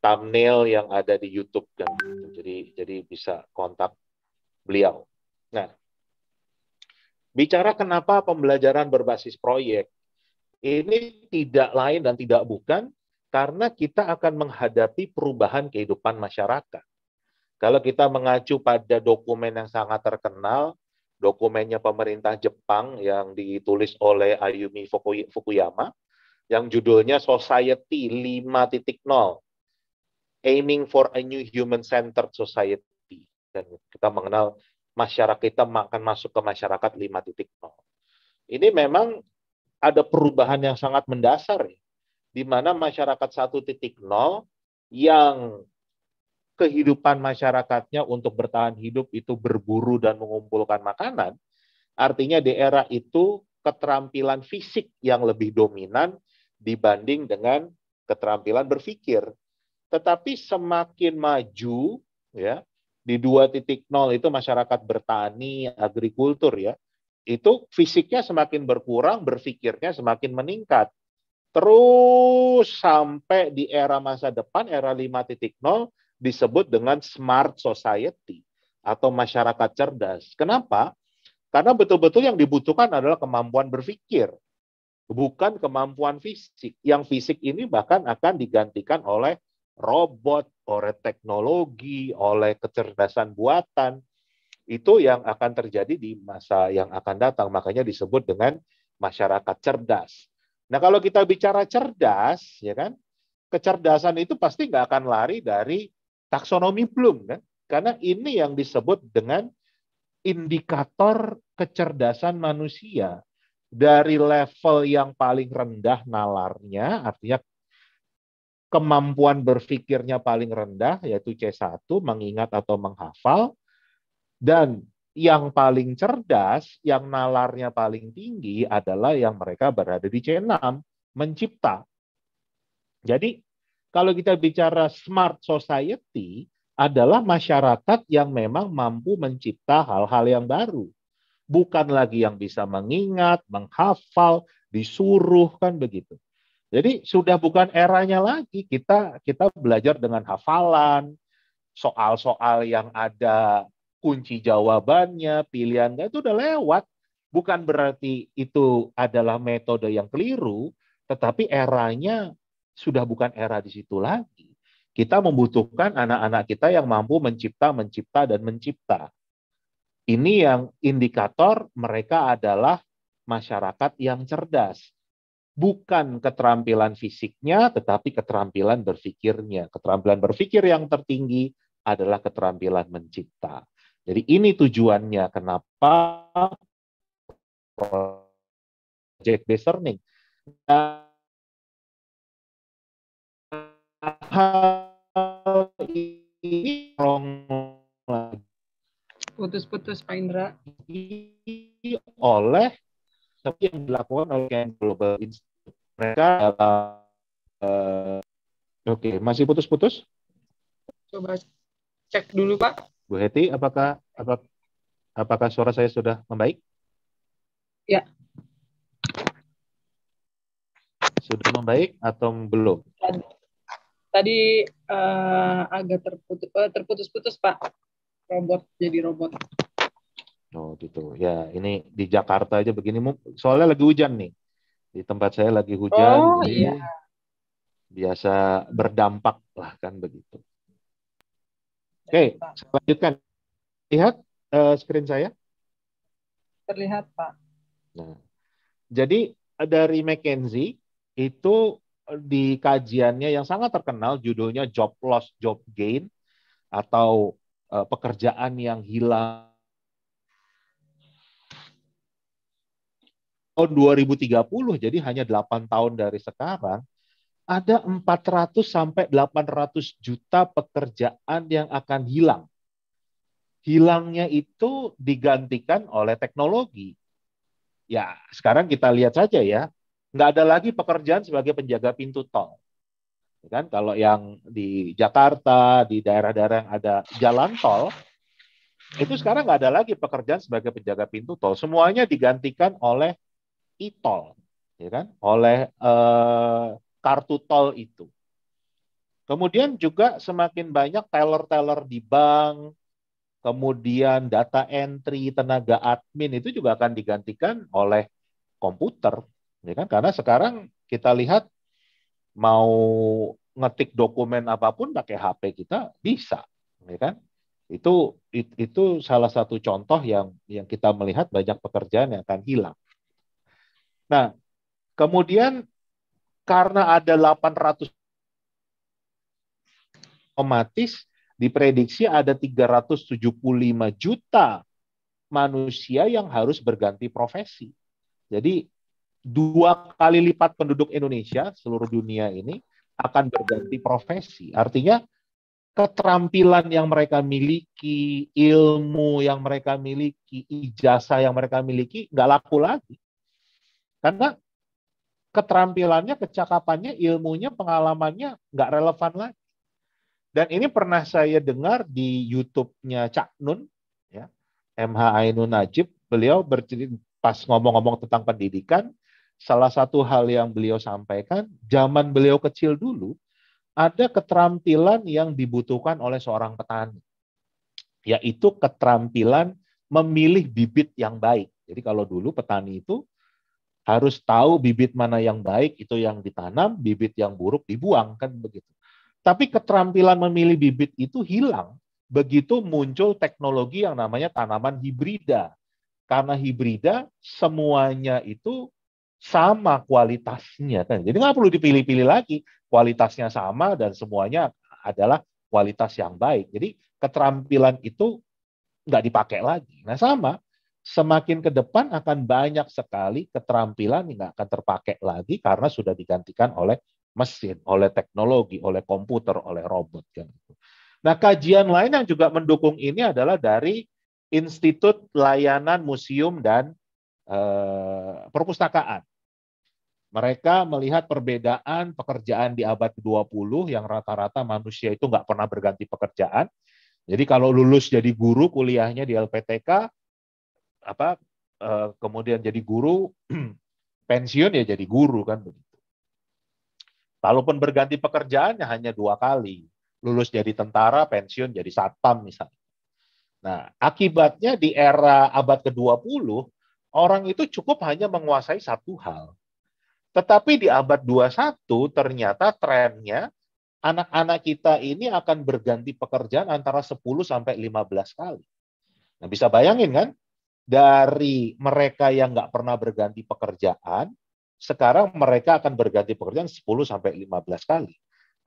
thumbnail yang ada di YouTube kan. Jadi jadi bisa kontak beliau. Nah, bicara kenapa pembelajaran berbasis proyek ini tidak lain dan tidak bukan karena kita akan menghadapi perubahan kehidupan masyarakat. Kalau kita mengacu pada dokumen yang sangat terkenal, dokumennya pemerintah Jepang yang ditulis oleh Ayumi Fukuyama, yang judulnya Society 5.0, Aiming for a New Human-Centered Society. Dan kita mengenal masyarakat kita akan masuk ke masyarakat 5.0. Ini memang ada perubahan yang sangat mendasar, ya, di mana masyarakat 1.0 yang kehidupan masyarakatnya untuk bertahan hidup itu berburu dan mengumpulkan makanan, artinya di era itu keterampilan fisik yang lebih dominan dibanding dengan keterampilan berpikir. Tetapi semakin maju ya di 2.0 itu masyarakat bertani, agrikultur ya, itu fisiknya semakin berkurang, berpikirnya semakin meningkat. Terus sampai di era masa depan, era 5.0, disebut dengan smart society atau masyarakat cerdas. Kenapa? Karena betul-betul yang dibutuhkan adalah kemampuan berpikir, bukan kemampuan fisik. Yang fisik ini bahkan akan digantikan oleh robot, oleh teknologi, oleh kecerdasan buatan. Itu yang akan terjadi di masa yang akan datang. Makanya disebut dengan masyarakat cerdas. Nah kalau kita bicara cerdas, ya kan, kecerdasan itu pasti nggak akan lari dari Taksonomi belum kan? Karena ini yang disebut dengan indikator kecerdasan manusia dari level yang paling rendah nalarnya, artinya kemampuan berpikirnya paling rendah, yaitu C1, mengingat atau menghafal, dan yang paling cerdas, yang nalarnya paling tinggi adalah yang mereka berada di C6, mencipta. Jadi kalau kita bicara smart society adalah masyarakat yang memang mampu mencipta hal-hal yang baru. Bukan lagi yang bisa mengingat, menghafal, disuruh kan begitu. Jadi sudah bukan eranya lagi kita kita belajar dengan hafalan, soal-soal yang ada kunci jawabannya, pilihannya itu udah lewat. Bukan berarti itu adalah metode yang keliru, tetapi eranya sudah bukan era di situ lagi. Kita membutuhkan anak-anak kita yang mampu mencipta, mencipta, dan mencipta. Ini yang indikator mereka adalah masyarakat yang cerdas. Bukan keterampilan fisiknya, tetapi keterampilan berpikirnya. Keterampilan berpikir yang tertinggi adalah keterampilan mencipta. Jadi ini tujuannya kenapa project based learning. hal ini dorong lagi putus-putus Pak Indra oleh tapi yang dilakukan oleh Global Institute mereka adalah eh, uh, oke okay. masih putus-putus coba cek dulu Pak Bu Heti apakah apakah apakah suara saya sudah membaik ya sudah membaik atau belum? Tadi uh, agak terputus, uh, terputus-putus Pak, robot jadi robot. Oh gitu. Ya ini di Jakarta aja begini. Soalnya lagi hujan nih. Di tempat saya lagi hujan. Oh jadi iya. Biasa berdampak lah kan begitu. Iya, Oke, okay, lanjutkan. Lihat uh, screen saya. Terlihat Pak. Nah, jadi dari McKenzie itu di kajiannya yang sangat terkenal judulnya job loss job gain atau uh, pekerjaan yang hilang tahun 2030 jadi hanya 8 tahun dari sekarang ada 400 sampai 800 juta pekerjaan yang akan hilang. Hilangnya itu digantikan oleh teknologi. Ya, sekarang kita lihat saja ya, nggak ada lagi pekerjaan sebagai penjaga pintu tol. Ya kan kalau yang di Jakarta, di daerah-daerah yang ada jalan tol, itu sekarang nggak ada lagi pekerjaan sebagai penjaga pintu tol. Semuanya digantikan oleh e-tol, ya kan? Oleh eh, kartu tol itu. Kemudian juga semakin banyak teller-teller di bank, kemudian data entry, tenaga admin itu juga akan digantikan oleh komputer ya kan? Karena sekarang kita lihat mau ngetik dokumen apapun pakai HP kita bisa, ya kan? Itu itu salah satu contoh yang yang kita melihat banyak pekerjaan yang akan hilang. Nah, kemudian karena ada 800 otomatis diprediksi ada 375 juta manusia yang harus berganti profesi. Jadi dua kali lipat penduduk Indonesia seluruh dunia ini akan berganti profesi. Artinya keterampilan yang mereka miliki, ilmu yang mereka miliki, ijazah yang mereka miliki nggak laku lagi. Karena keterampilannya, kecakapannya, ilmunya, pengalamannya nggak relevan lagi. Dan ini pernah saya dengar di YouTube-nya Cak Nun, ya, MH Ainun Najib, beliau bercerita pas ngomong-ngomong tentang pendidikan, salah satu hal yang beliau sampaikan, zaman beliau kecil dulu ada keterampilan yang dibutuhkan oleh seorang petani, yaitu keterampilan memilih bibit yang baik. Jadi kalau dulu petani itu harus tahu bibit mana yang baik itu yang ditanam, bibit yang buruk dibuang kan begitu. Tapi keterampilan memilih bibit itu hilang begitu muncul teknologi yang namanya tanaman hibrida. Karena hibrida semuanya itu sama kualitasnya kan. Jadi nggak perlu dipilih-pilih lagi, kualitasnya sama dan semuanya adalah kualitas yang baik. Jadi keterampilan itu nggak dipakai lagi. Nah sama, semakin ke depan akan banyak sekali keterampilan yang nggak akan terpakai lagi karena sudah digantikan oleh mesin, oleh teknologi, oleh komputer, oleh robot. Kan. Nah kajian lain yang juga mendukung ini adalah dari Institut Layanan Museum dan Eh, perpustakaan. Mereka melihat perbedaan pekerjaan di abad ke-20 yang rata-rata manusia itu nggak pernah berganti pekerjaan. Jadi kalau lulus jadi guru kuliahnya di LPTK, apa eh, kemudian jadi guru, pensiun ya jadi guru kan begitu. Kalaupun berganti pekerjaannya hanya dua kali, lulus jadi tentara, pensiun jadi satpam misalnya. Nah, akibatnya di era abad ke-20 orang itu cukup hanya menguasai satu hal. Tetapi di abad 21 ternyata trennya anak-anak kita ini akan berganti pekerjaan antara 10 sampai 15 kali. Nah, bisa bayangin kan? Dari mereka yang nggak pernah berganti pekerjaan, sekarang mereka akan berganti pekerjaan 10 sampai 15 kali.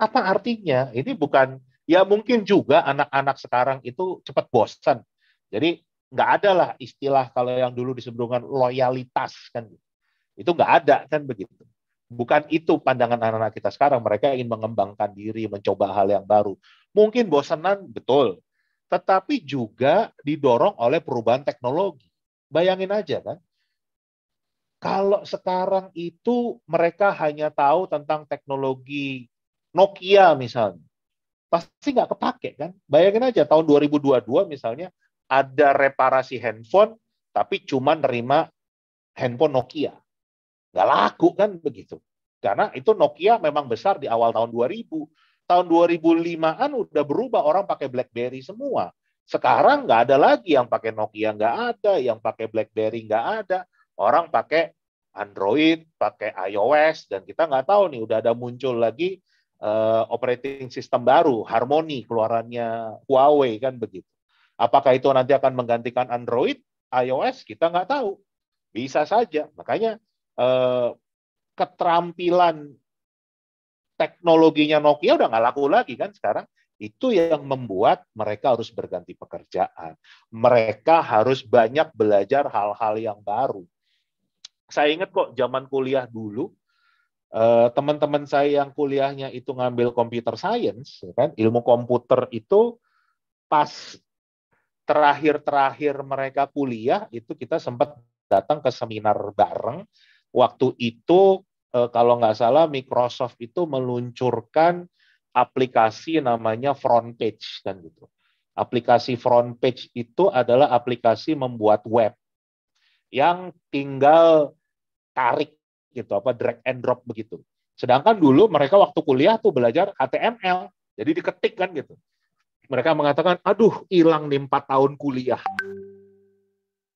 Apa artinya? Ini bukan ya mungkin juga anak-anak sekarang itu cepat bosan. Jadi nggak ada lah istilah kalau yang dulu disebutkan loyalitas kan itu nggak ada kan begitu bukan itu pandangan anak-anak kita sekarang mereka ingin mengembangkan diri mencoba hal yang baru mungkin bosanan betul tetapi juga didorong oleh perubahan teknologi bayangin aja kan kalau sekarang itu mereka hanya tahu tentang teknologi Nokia misalnya pasti nggak kepake kan bayangin aja tahun 2022 misalnya ada reparasi handphone, tapi cuma nerima handphone Nokia. Nggak laku kan begitu. Karena itu Nokia memang besar di awal tahun 2000. Tahun 2005-an udah berubah, orang pakai BlackBerry semua. Sekarang nggak ada lagi yang pakai Nokia, nggak ada. Yang pakai BlackBerry nggak ada. Orang pakai Android, pakai iOS, dan kita nggak tahu nih, udah ada muncul lagi uh, operating system baru, Harmony keluarannya Huawei kan begitu. Apakah itu nanti akan menggantikan Android, iOS? Kita nggak tahu. Bisa saja. Makanya eh, keterampilan teknologinya Nokia udah nggak laku lagi kan sekarang. Itu yang membuat mereka harus berganti pekerjaan. Mereka harus banyak belajar hal-hal yang baru. Saya ingat kok zaman kuliah dulu, eh, teman-teman saya yang kuliahnya itu ngambil computer science, ya kan ilmu komputer itu pas terakhir-terakhir mereka kuliah itu kita sempat datang ke seminar bareng. Waktu itu eh, kalau nggak salah Microsoft itu meluncurkan aplikasi namanya front page kan gitu. Aplikasi front page itu adalah aplikasi membuat web yang tinggal tarik gitu apa drag and drop begitu. Sedangkan dulu mereka waktu kuliah tuh belajar HTML, jadi diketik kan gitu mereka mengatakan, aduh hilang nih 4 tahun kuliah.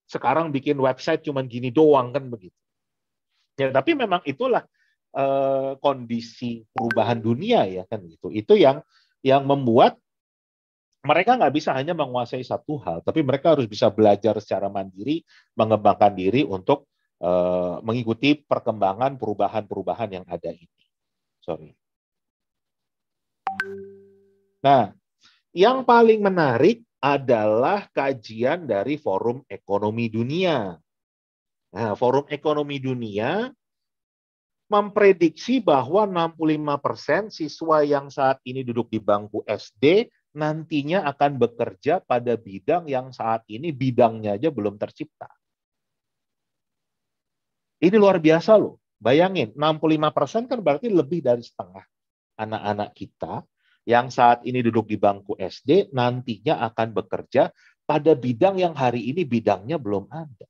Sekarang bikin website cuman gini doang kan begitu. Ya tapi memang itulah uh, kondisi perubahan dunia ya kan gitu. Itu yang yang membuat mereka nggak bisa hanya menguasai satu hal, tapi mereka harus bisa belajar secara mandiri, mengembangkan diri untuk uh, mengikuti perkembangan perubahan-perubahan yang ada ini. Sorry. Nah, yang paling menarik adalah kajian dari Forum Ekonomi Dunia. Nah, Forum Ekonomi Dunia memprediksi bahwa 65% siswa yang saat ini duduk di bangku SD nantinya akan bekerja pada bidang yang saat ini bidangnya aja belum tercipta. Ini luar biasa loh. Bayangin, 65% kan berarti lebih dari setengah anak-anak kita yang saat ini duduk di bangku SD nantinya akan bekerja pada bidang yang hari ini bidangnya belum ada.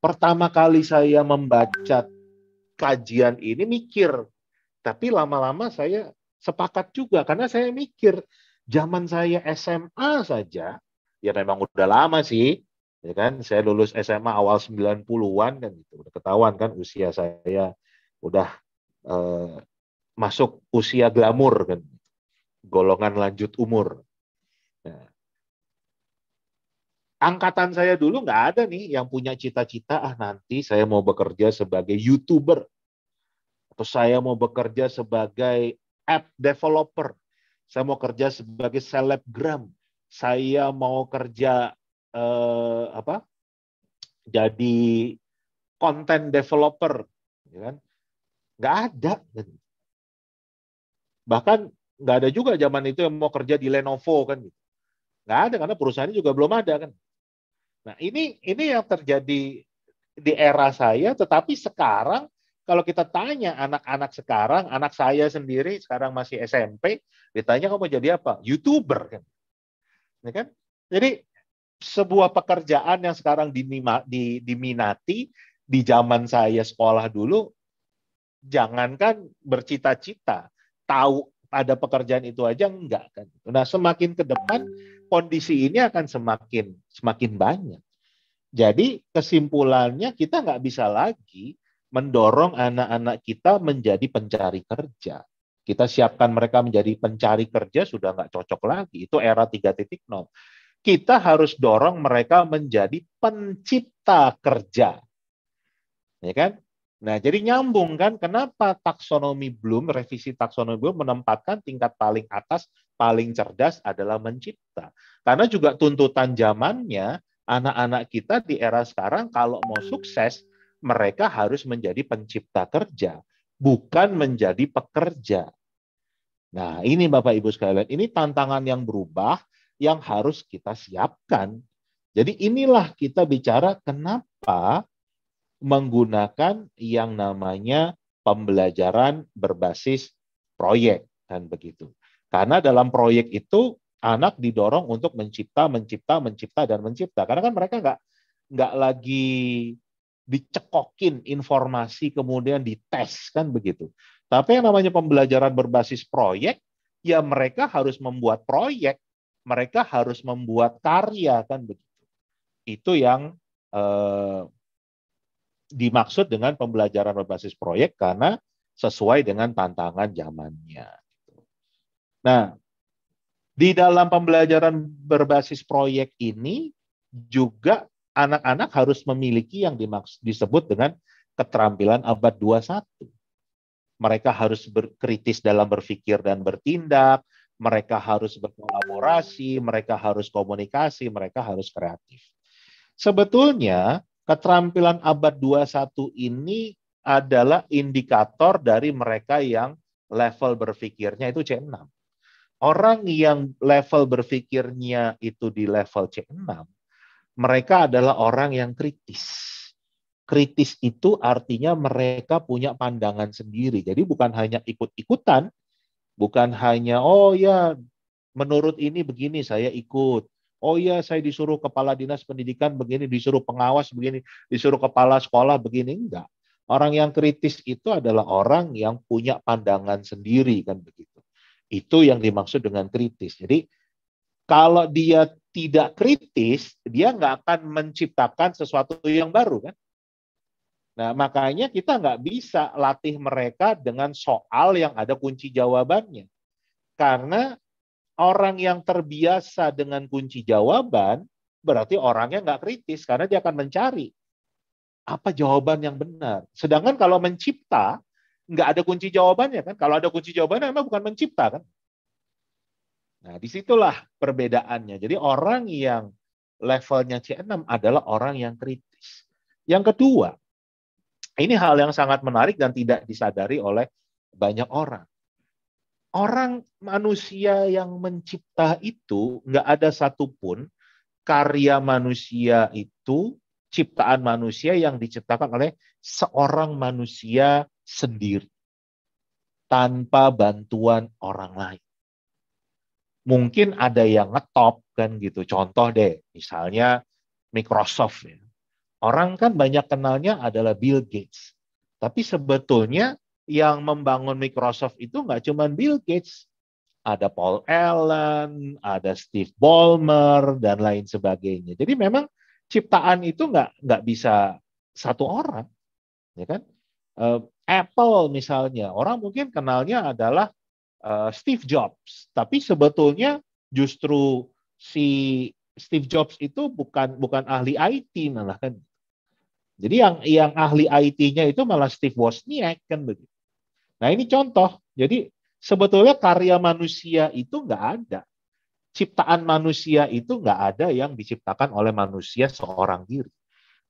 Pertama kali saya membaca kajian ini mikir, tapi lama-lama saya sepakat juga karena saya mikir zaman saya SMA saja ya memang udah lama sih ya kan saya lulus SMA awal 90-an kan gitu udah ketahuan kan usia saya udah eh, masuk usia glamur kan golongan lanjut umur nah, angkatan saya dulu nggak ada nih yang punya cita-cita ah nanti saya mau bekerja sebagai youtuber atau saya mau bekerja sebagai app developer saya mau kerja sebagai selebgram saya mau kerja eh, apa jadi konten developer ya kan nggak ada Bahkan nggak ada juga zaman itu yang mau kerja di Lenovo kan gitu. Nggak ada karena perusahaannya juga belum ada kan. Nah ini ini yang terjadi di era saya, tetapi sekarang kalau kita tanya anak-anak sekarang, anak saya sendiri sekarang masih SMP, ditanya kamu mau jadi apa? Youtuber kan. Ya kan? Jadi sebuah pekerjaan yang sekarang diminati di zaman saya sekolah dulu, jangankan bercita-cita, tahu ada pekerjaan itu aja enggak kan. Nah, semakin ke depan kondisi ini akan semakin semakin banyak. Jadi kesimpulannya kita nggak bisa lagi mendorong anak-anak kita menjadi pencari kerja. Kita siapkan mereka menjadi pencari kerja sudah nggak cocok lagi. Itu era 3.0. Kita harus dorong mereka menjadi pencipta kerja. Ya kan? Nah, jadi nyambung kan, kenapa taksonomi belum revisi taksonomi belum menempatkan tingkat paling atas, paling cerdas adalah mencipta. Karena juga tuntutan zamannya, anak-anak kita di era sekarang kalau mau sukses, mereka harus menjadi pencipta kerja, bukan menjadi pekerja. Nah, ini Bapak Ibu sekalian, ini tantangan yang berubah yang harus kita siapkan. Jadi inilah kita bicara kenapa menggunakan yang namanya pembelajaran berbasis proyek dan begitu. Karena dalam proyek itu anak didorong untuk mencipta, mencipta, mencipta dan mencipta. Karena kan mereka nggak nggak lagi dicekokin informasi kemudian dites kan begitu. Tapi yang namanya pembelajaran berbasis proyek ya mereka harus membuat proyek, mereka harus membuat karya kan begitu. Itu yang eh, dimaksud dengan pembelajaran berbasis proyek karena sesuai dengan tantangan zamannya. Nah, di dalam pembelajaran berbasis proyek ini juga anak-anak harus memiliki yang dimaksud, disebut dengan keterampilan abad 21. Mereka harus berkritis dalam berpikir dan bertindak, mereka harus berkolaborasi, mereka harus komunikasi, mereka harus kreatif. Sebetulnya keterampilan abad 21 ini adalah indikator dari mereka yang level berpikirnya itu C6. Orang yang level berpikirnya itu di level C6, mereka adalah orang yang kritis. Kritis itu artinya mereka punya pandangan sendiri. Jadi bukan hanya ikut-ikutan, bukan hanya oh ya menurut ini begini saya ikut Oh iya, saya disuruh kepala dinas pendidikan begini, disuruh pengawas begini, disuruh kepala sekolah begini. Enggak. Orang yang kritis itu adalah orang yang punya pandangan sendiri kan begitu. Itu yang dimaksud dengan kritis. Jadi kalau dia tidak kritis, dia enggak akan menciptakan sesuatu yang baru kan. Nah makanya kita enggak bisa latih mereka dengan soal yang ada kunci jawabannya. Karena orang yang terbiasa dengan kunci jawaban, berarti orangnya nggak kritis karena dia akan mencari apa jawaban yang benar. Sedangkan kalau mencipta, nggak ada kunci jawabannya kan. Kalau ada kunci jawabannya emang bukan mencipta kan. Nah, disitulah perbedaannya. Jadi orang yang levelnya C6 adalah orang yang kritis. Yang kedua, ini hal yang sangat menarik dan tidak disadari oleh banyak orang orang manusia yang mencipta itu nggak ada satupun karya manusia itu ciptaan manusia yang diciptakan oleh seorang manusia sendiri tanpa bantuan orang lain. Mungkin ada yang ngetop kan gitu. Contoh deh, misalnya Microsoft. Ya. Orang kan banyak kenalnya adalah Bill Gates. Tapi sebetulnya yang membangun Microsoft itu nggak cuma Bill Gates, ada Paul Allen, ada Steve Ballmer dan lain sebagainya. Jadi memang ciptaan itu nggak nggak bisa satu orang, ya kan? Eh, Apple misalnya, orang mungkin kenalnya adalah eh, Steve Jobs, tapi sebetulnya justru si Steve Jobs itu bukan bukan ahli IT malah kan. Jadi yang yang ahli IT-nya itu malah Steve Wozniak kan begitu. Nah ini contoh. Jadi sebetulnya karya manusia itu nggak ada. Ciptaan manusia itu nggak ada yang diciptakan oleh manusia seorang diri.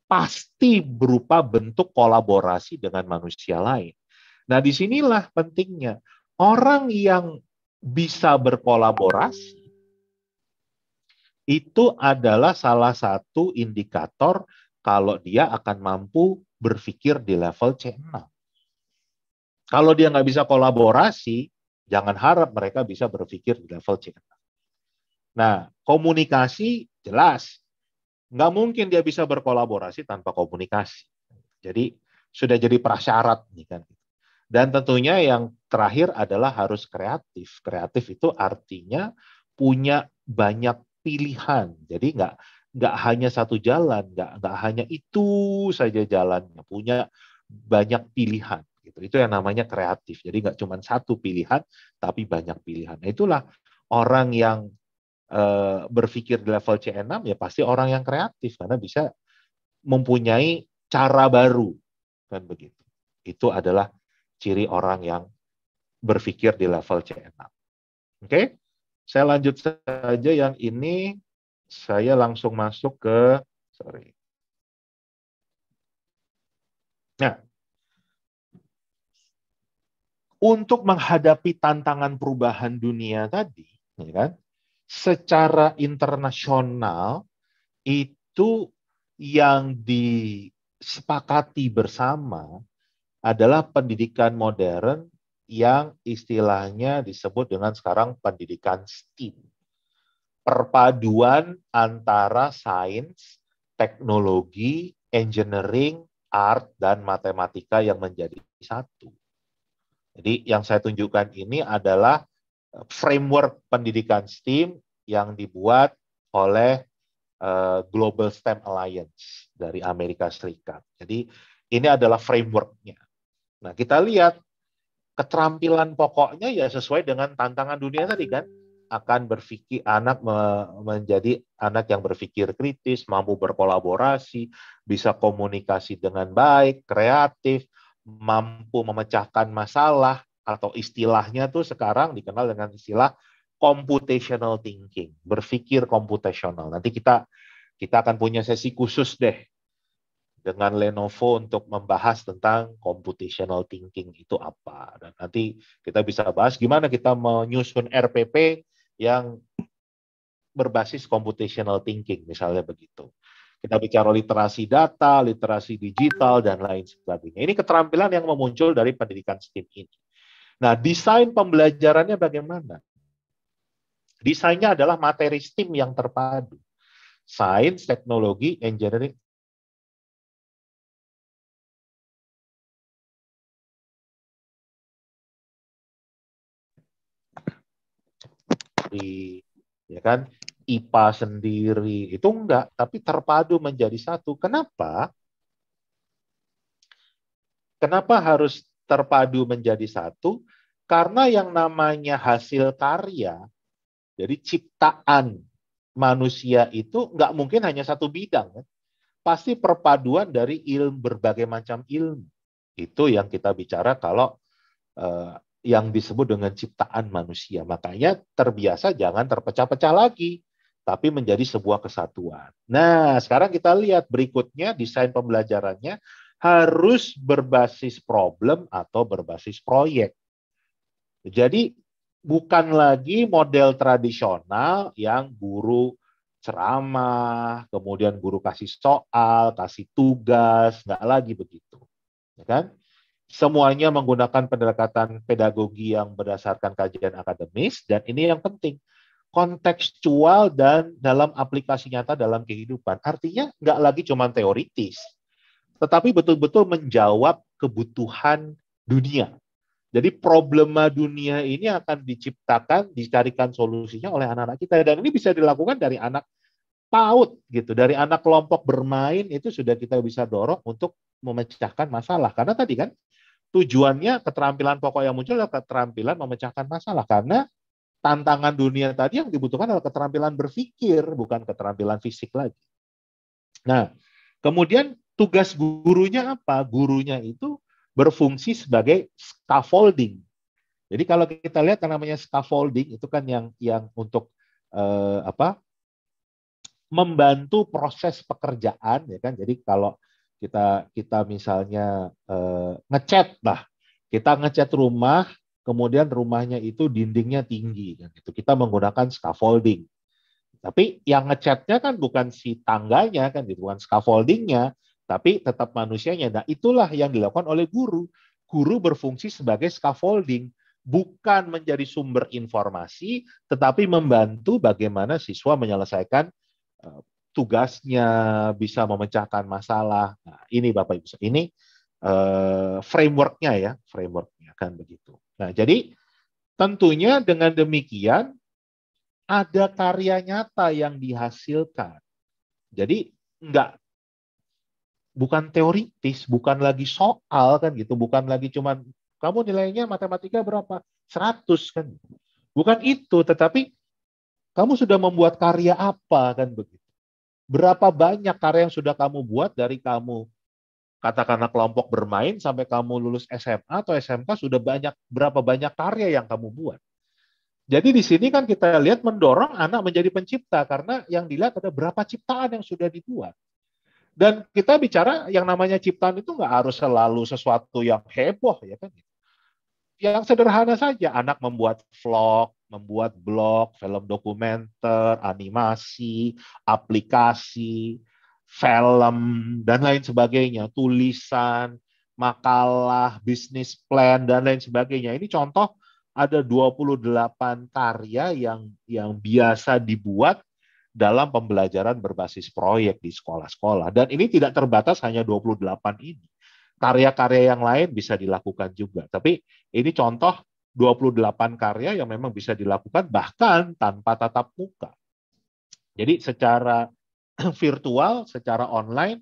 Pasti berupa bentuk kolaborasi dengan manusia lain. Nah disinilah pentingnya. Orang yang bisa berkolaborasi itu adalah salah satu indikator kalau dia akan mampu berpikir di level C6. Kalau dia nggak bisa kolaborasi, jangan harap mereka bisa berpikir di level CNA. Nah, komunikasi jelas. Nggak mungkin dia bisa berkolaborasi tanpa komunikasi. Jadi, sudah jadi prasyarat. Nih kan. Dan tentunya yang terakhir adalah harus kreatif. Kreatif itu artinya punya banyak pilihan. Jadi nggak nggak hanya satu jalan, nggak nggak hanya itu saja jalannya. Punya banyak pilihan gitu. Itu yang namanya kreatif. Jadi nggak cuma satu pilihan, tapi banyak pilihan. Nah, itulah orang yang eh, berpikir di level C6 ya pasti orang yang kreatif karena bisa mempunyai cara baru kan begitu. Itu adalah ciri orang yang berpikir di level C6. Oke? Okay? Saya lanjut saja yang ini saya langsung masuk ke sorry. Nah, untuk menghadapi tantangan perubahan dunia tadi, ya kan? Secara internasional itu yang disepakati bersama adalah pendidikan modern yang istilahnya disebut dengan sekarang pendidikan STEAM. Perpaduan antara sains, teknologi, engineering, art, dan matematika yang menjadi satu jadi yang saya tunjukkan ini adalah eh, framework pendidikan STEAM yang dibuat oleh eh, Global STEM Alliance dari Amerika Serikat. Jadi ini adalah frameworknya. Nah kita lihat keterampilan pokoknya ya sesuai dengan tantangan dunia tadi kan akan berpikir anak me, menjadi anak yang berpikir kritis, mampu berkolaborasi, bisa komunikasi dengan baik, kreatif, mampu memecahkan masalah atau istilahnya tuh sekarang dikenal dengan istilah computational thinking, berpikir komputasional. Nanti kita kita akan punya sesi khusus deh dengan Lenovo untuk membahas tentang computational thinking itu apa. Dan nanti kita bisa bahas gimana kita menyusun RPP yang berbasis computational thinking misalnya begitu. Kita bicara literasi data, literasi digital, dan lain sebagainya. Ini keterampilan yang memuncul dari pendidikan STEAM ini. Nah, desain pembelajarannya bagaimana? Desainnya adalah materi STEAM yang terpadu. Sains, teknologi, engineering, ya kan IPA sendiri. Itu enggak, tapi terpadu menjadi satu. Kenapa? Kenapa harus terpadu menjadi satu? Karena yang namanya hasil karya, jadi ciptaan manusia itu enggak mungkin hanya satu bidang. Kan? Pasti perpaduan dari ilmu berbagai macam ilmu. Itu yang kita bicara kalau eh, yang disebut dengan ciptaan manusia. Makanya terbiasa jangan terpecah-pecah lagi tapi menjadi sebuah kesatuan. Nah, sekarang kita lihat berikutnya desain pembelajarannya harus berbasis problem atau berbasis proyek. Jadi bukan lagi model tradisional yang guru ceramah, kemudian guru kasih soal, kasih tugas, nggak lagi begitu. Ya kan? Semuanya menggunakan pendekatan pedagogi yang berdasarkan kajian akademis dan ini yang penting kontekstual dan dalam aplikasi nyata dalam kehidupan. Artinya nggak lagi cuma teoritis, tetapi betul-betul menjawab kebutuhan dunia. Jadi problema dunia ini akan diciptakan, dicarikan solusinya oleh anak-anak kita. Dan ini bisa dilakukan dari anak PAUD gitu, dari anak kelompok bermain itu sudah kita bisa dorong untuk memecahkan masalah. Karena tadi kan tujuannya keterampilan pokok yang muncul adalah keterampilan memecahkan masalah karena tantangan dunia tadi yang dibutuhkan adalah keterampilan berpikir, bukan keterampilan fisik lagi. Nah, kemudian tugas gurunya apa? Gurunya itu berfungsi sebagai scaffolding. Jadi kalau kita lihat yang namanya scaffolding itu kan yang yang untuk eh, apa? membantu proses pekerjaan ya kan. Jadi kalau kita kita misalnya eh, ngecat lah, kita ngecat rumah kemudian rumahnya itu dindingnya tinggi kan gitu. Kita menggunakan scaffolding. Tapi yang ngecatnya kan bukan si tangganya kan gitu, bukan scaffoldingnya, tapi tetap manusianya. Nah, itulah yang dilakukan oleh guru. Guru berfungsi sebagai scaffolding, bukan menjadi sumber informasi, tetapi membantu bagaimana siswa menyelesaikan e, tugasnya, bisa memecahkan masalah. Nah, ini Bapak Ibu, ini e, frameworknya ya, framework diarahkan begitu. Nah, jadi tentunya dengan demikian ada karya nyata yang dihasilkan. Jadi enggak bukan teoritis, bukan lagi soal kan gitu, bukan lagi cuman kamu nilainya matematika berapa? 100 kan. Bukan itu, tetapi kamu sudah membuat karya apa kan begitu. Berapa banyak karya yang sudah kamu buat dari kamu katakanlah kelompok bermain sampai kamu lulus SMA atau SMK sudah banyak berapa banyak karya yang kamu buat. Jadi di sini kan kita lihat mendorong anak menjadi pencipta karena yang dilihat ada berapa ciptaan yang sudah dibuat. Dan kita bicara yang namanya ciptaan itu nggak harus selalu sesuatu yang heboh ya kan. Yang sederhana saja anak membuat vlog, membuat blog, film dokumenter, animasi, aplikasi, film dan lain sebagainya, tulisan, makalah, bisnis plan dan lain sebagainya. Ini contoh ada 28 karya yang yang biasa dibuat dalam pembelajaran berbasis proyek di sekolah-sekolah dan ini tidak terbatas hanya 28 ini. Karya-karya yang lain bisa dilakukan juga. Tapi ini contoh 28 karya yang memang bisa dilakukan bahkan tanpa tatap muka. Jadi secara virtual secara online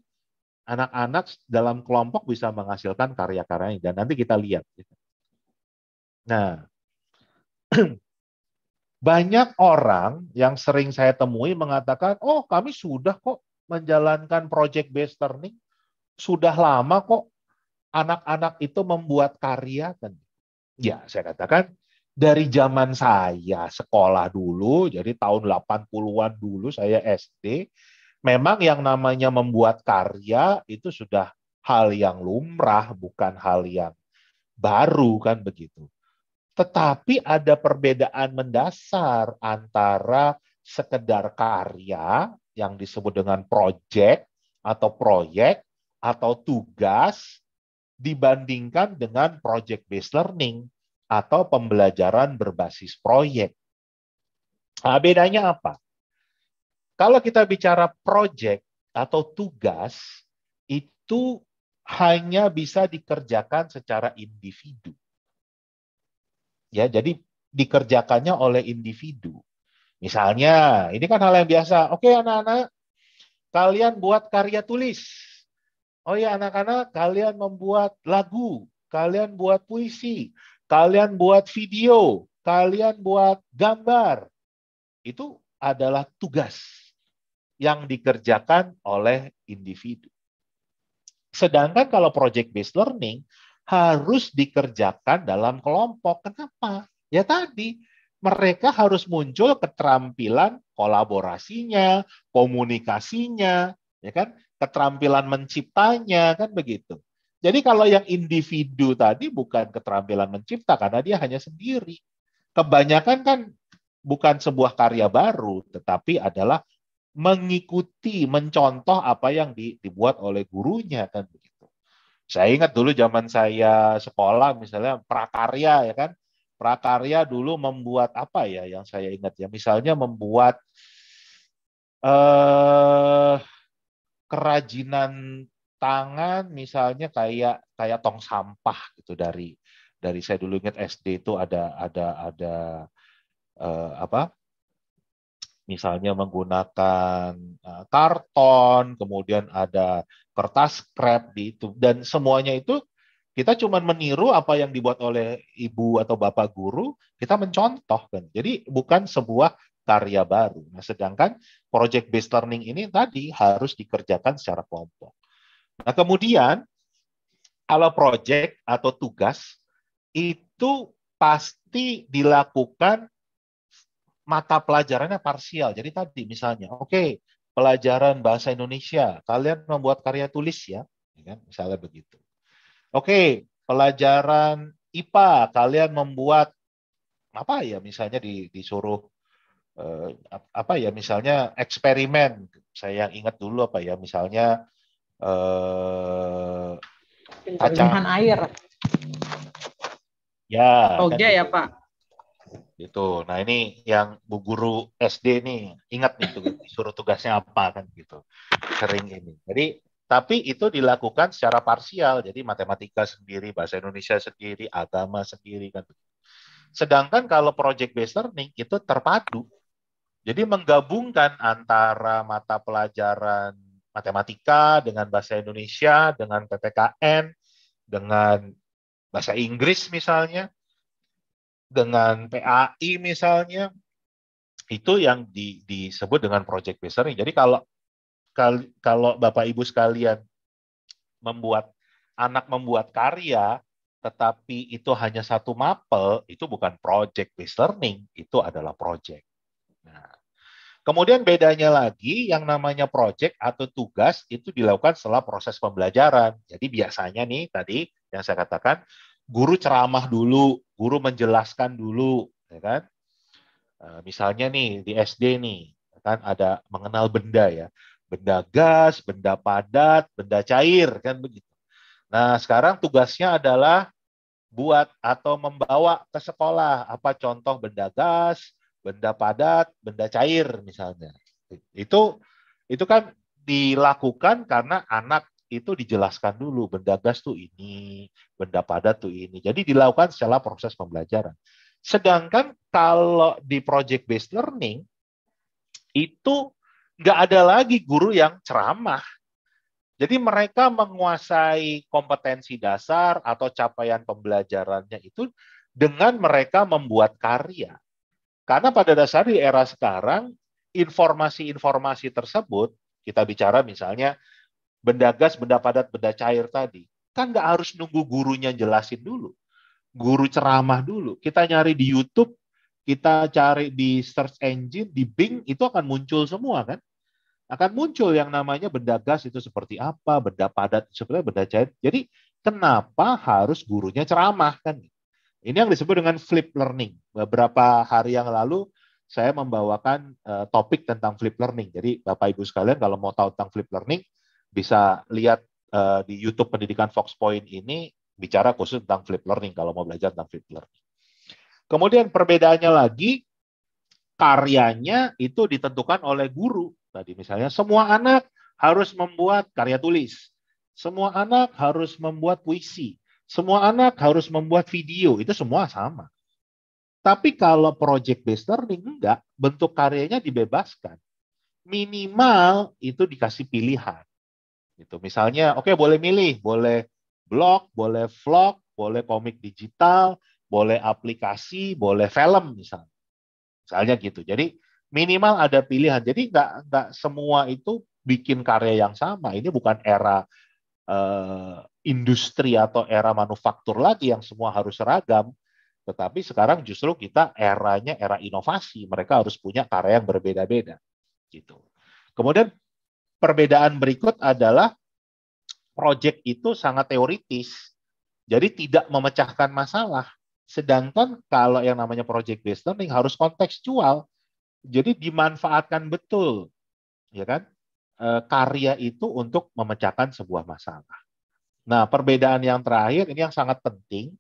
anak-anak dalam kelompok bisa menghasilkan karya-karyanya dan nanti kita lihat. Gitu. Nah, banyak orang yang sering saya temui mengatakan, oh kami sudah kok menjalankan project based learning, sudah lama kok anak-anak itu membuat karya. Kan? Ya, saya katakan dari zaman saya sekolah dulu, jadi tahun 80-an dulu saya SD, memang yang namanya membuat karya itu sudah hal yang lumrah, bukan hal yang baru kan begitu. Tetapi ada perbedaan mendasar antara sekedar karya yang disebut dengan project atau proyek atau tugas dibandingkan dengan project based learning atau pembelajaran berbasis proyek. Nah, bedanya apa? Kalau kita bicara project atau tugas, itu hanya bisa dikerjakan secara individu. Ya, jadi dikerjakannya oleh individu. Misalnya, ini kan hal yang biasa. Oke, anak-anak, kalian buat karya tulis. Oh ya, anak-anak, kalian membuat lagu, kalian buat puisi, kalian buat video, kalian buat gambar. Itu adalah tugas yang dikerjakan oleh individu. Sedangkan kalau project-based learning harus dikerjakan dalam kelompok. Kenapa? Ya tadi, mereka harus muncul keterampilan kolaborasinya, komunikasinya, ya kan? Keterampilan menciptanya kan begitu. Jadi kalau yang individu tadi bukan keterampilan mencipta karena dia hanya sendiri. Kebanyakan kan bukan sebuah karya baru, tetapi adalah mengikuti, mencontoh apa yang di, dibuat oleh gurunya kan begitu. Saya ingat dulu zaman saya sekolah misalnya prakarya ya kan. Prakarya dulu membuat apa ya yang saya ingat ya. Misalnya membuat eh kerajinan tangan misalnya kayak kayak tong sampah gitu dari dari saya dulu ingat SD itu ada ada ada eh, apa misalnya menggunakan eh, karton, kemudian ada kertas krep di itu dan semuanya itu kita cuma meniru apa yang dibuat oleh ibu atau bapak guru, kita mencontoh kan. Jadi bukan sebuah karya baru. Nah, sedangkan project based learning ini tadi harus dikerjakan secara kelompok. Nah, kemudian kalau project atau tugas itu pasti dilakukan mata pelajarannya parsial. Jadi tadi misalnya, oke, okay, pelajaran bahasa Indonesia, kalian membuat karya tulis ya, ya kan? misalnya begitu. Oke, okay, pelajaran IPA, kalian membuat apa ya misalnya di, disuruh eh, apa ya misalnya eksperimen. Saya ingat dulu apa ya misalnya eh, kacang air. Ya. Oke kan, gitu. ya Pak gitu. Nah ini yang bu guru SD ini ingat nih tuh, suruh tugasnya apa kan gitu sering ini. Jadi tapi itu dilakukan secara parsial. Jadi matematika sendiri, bahasa Indonesia sendiri, agama sendiri kan. Sedangkan kalau project based learning itu terpadu. Jadi menggabungkan antara mata pelajaran matematika dengan bahasa Indonesia, dengan PPKN, dengan bahasa Inggris misalnya, dengan PAI misalnya itu yang di, disebut dengan project based learning. Jadi kalau kal, kalau Bapak Ibu sekalian membuat anak membuat karya tetapi itu hanya satu mapel, itu bukan project based learning, itu adalah project. Nah, kemudian bedanya lagi yang namanya project atau tugas itu dilakukan setelah proses pembelajaran. Jadi biasanya nih tadi yang saya katakan guru ceramah dulu, guru menjelaskan dulu, ya kan? Eh, misalnya nih di SD nih, ya kan ada mengenal benda ya, benda gas, benda padat, benda cair, kan begitu. Nah sekarang tugasnya adalah buat atau membawa ke sekolah apa contoh benda gas, benda padat, benda cair misalnya. Itu itu kan dilakukan karena anak itu dijelaskan dulu benda gas tuh ini, benda padat tuh ini. Jadi dilakukan secara proses pembelajaran. Sedangkan kalau di project based learning itu nggak ada lagi guru yang ceramah. Jadi mereka menguasai kompetensi dasar atau capaian pembelajarannya itu dengan mereka membuat karya. Karena pada dasarnya di era sekarang informasi-informasi tersebut kita bicara misalnya benda gas, benda padat, benda cair tadi, kan nggak harus nunggu gurunya jelasin dulu. Guru ceramah dulu. Kita nyari di YouTube, kita cari di search engine, di Bing, itu akan muncul semua kan? Akan muncul yang namanya benda gas itu seperti apa, benda padat seperti benda cair. Jadi kenapa harus gurunya ceramah kan? Ini yang disebut dengan flip learning. Beberapa hari yang lalu saya membawakan eh, topik tentang flip learning. Jadi Bapak Ibu sekalian kalau mau tahu tentang flip learning, bisa lihat uh, di YouTube pendidikan Fox Point ini bicara khusus tentang flip learning kalau mau belajar tentang flip learning. Kemudian perbedaannya lagi karyanya itu ditentukan oleh guru. Tadi misalnya semua anak harus membuat karya tulis. Semua anak harus membuat puisi. Semua anak harus membuat video. Itu semua sama. Tapi kalau project based learning enggak, bentuk karyanya dibebaskan. Minimal itu dikasih pilihan. Gitu. Misalnya, oke okay, boleh milih, boleh blog, boleh vlog, boleh komik digital, boleh aplikasi, boleh film misalnya. Misalnya gitu. Jadi minimal ada pilihan. Jadi nggak nggak semua itu bikin karya yang sama. Ini bukan era eh, industri atau era manufaktur lagi yang semua harus seragam. Tetapi sekarang justru kita eranya era inovasi. Mereka harus punya karya yang berbeda-beda. Gitu. Kemudian perbedaan berikut adalah project itu sangat teoritis. Jadi tidak memecahkan masalah. Sedangkan kalau yang namanya project based learning harus kontekstual. Jadi dimanfaatkan betul, ya kan? E, karya itu untuk memecahkan sebuah masalah. Nah, perbedaan yang terakhir ini yang sangat penting.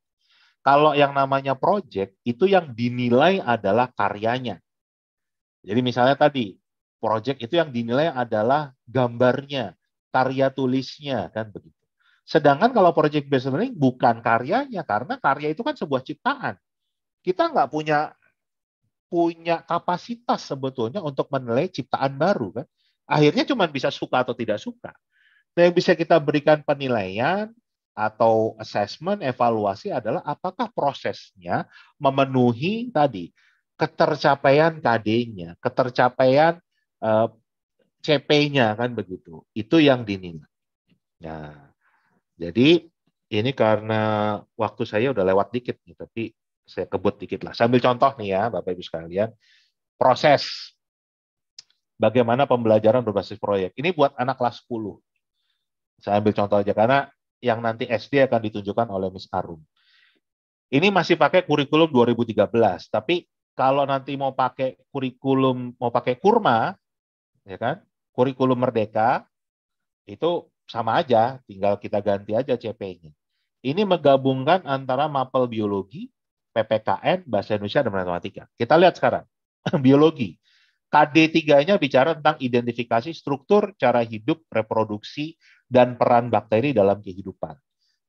Kalau yang namanya project itu yang dinilai adalah karyanya. Jadi misalnya tadi Project itu yang dinilai adalah gambarnya, karya tulisnya, kan begitu. Sedangkan kalau project based learning bukan karyanya, karena karya itu kan sebuah ciptaan. Kita nggak punya punya kapasitas sebetulnya untuk menilai ciptaan baru kan. Akhirnya cuma bisa suka atau tidak suka. Nah, yang bisa kita berikan penilaian atau assessment, evaluasi adalah apakah prosesnya memenuhi tadi ketercapaian KD-nya, ketercapaian uh, eh, CP-nya kan begitu. Itu yang dinilai. Nah, jadi ini karena waktu saya udah lewat dikit nih, tapi saya kebut dikit lah. Sambil contoh nih ya, Bapak Ibu sekalian, proses bagaimana pembelajaran berbasis proyek. Ini buat anak kelas 10. Saya ambil contoh aja karena yang nanti SD akan ditunjukkan oleh Miss Arum. Ini masih pakai kurikulum 2013, tapi kalau nanti mau pakai kurikulum, mau pakai kurma, ya kan? Kurikulum Merdeka itu sama aja, tinggal kita ganti aja CP-nya. Ini menggabungkan antara mapel biologi, PPKN, bahasa Indonesia dan matematika. Kita lihat sekarang biologi. KD3-nya bicara tentang identifikasi struktur, cara hidup, reproduksi, dan peran bakteri dalam kehidupan.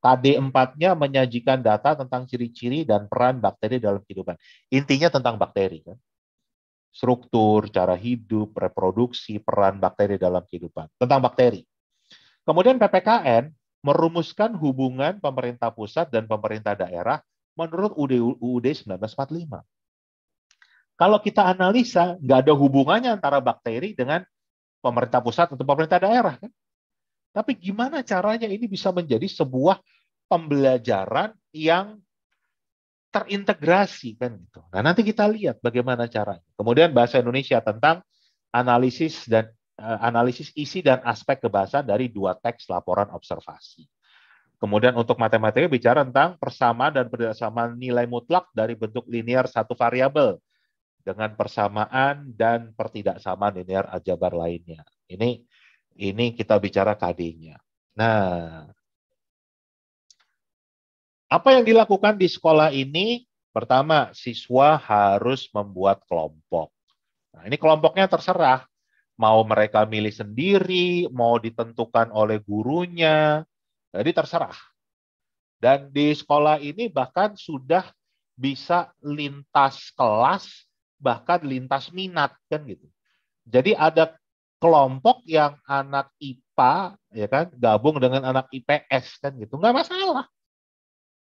KD4-nya menyajikan data tentang ciri-ciri dan peran bakteri dalam kehidupan. Intinya tentang bakteri. Kan? struktur, cara hidup, reproduksi, peran bakteri dalam kehidupan. Tentang bakteri. Kemudian PPKN merumuskan hubungan pemerintah pusat dan pemerintah daerah menurut UUD, 1945. Kalau kita analisa, nggak ada hubungannya antara bakteri dengan pemerintah pusat atau pemerintah daerah. Kan? Tapi gimana caranya ini bisa menjadi sebuah pembelajaran yang terintegrasi kan gitu. Nah nanti kita lihat bagaimana caranya. Kemudian bahasa Indonesia tentang analisis dan uh, analisis isi dan aspek kebahasaan dari dua teks laporan observasi. Kemudian untuk matematika bicara tentang persamaan dan persamaan nilai mutlak dari bentuk linear satu variabel dengan persamaan dan pertidaksamaan linear aljabar lainnya. Ini ini kita bicara KD-nya. Nah, apa yang dilakukan di sekolah ini? Pertama, siswa harus membuat kelompok. Nah, ini kelompoknya terserah. Mau mereka milih sendiri, mau ditentukan oleh gurunya. Jadi terserah. Dan di sekolah ini bahkan sudah bisa lintas kelas, bahkan lintas minat kan gitu. Jadi ada kelompok yang anak IPA ya kan gabung dengan anak IPS kan gitu. Nggak masalah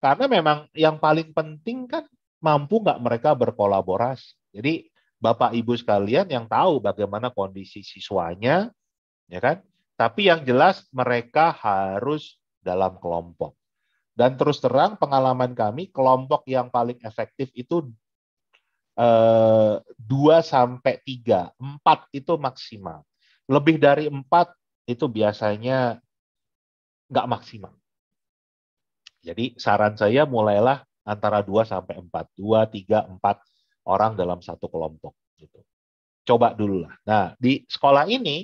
karena memang yang paling penting kan mampu nggak mereka berkolaborasi. Jadi Bapak Ibu sekalian yang tahu bagaimana kondisi siswanya, ya kan? Tapi yang jelas mereka harus dalam kelompok. Dan terus terang pengalaman kami kelompok yang paling efektif itu eh, dua sampai tiga, empat itu maksimal. Lebih dari empat itu biasanya nggak maksimal. Jadi saran saya mulailah antara 2 sampai 4, 2, 3, 4 orang dalam satu kelompok gitu. Coba dulu lah. Nah, di sekolah ini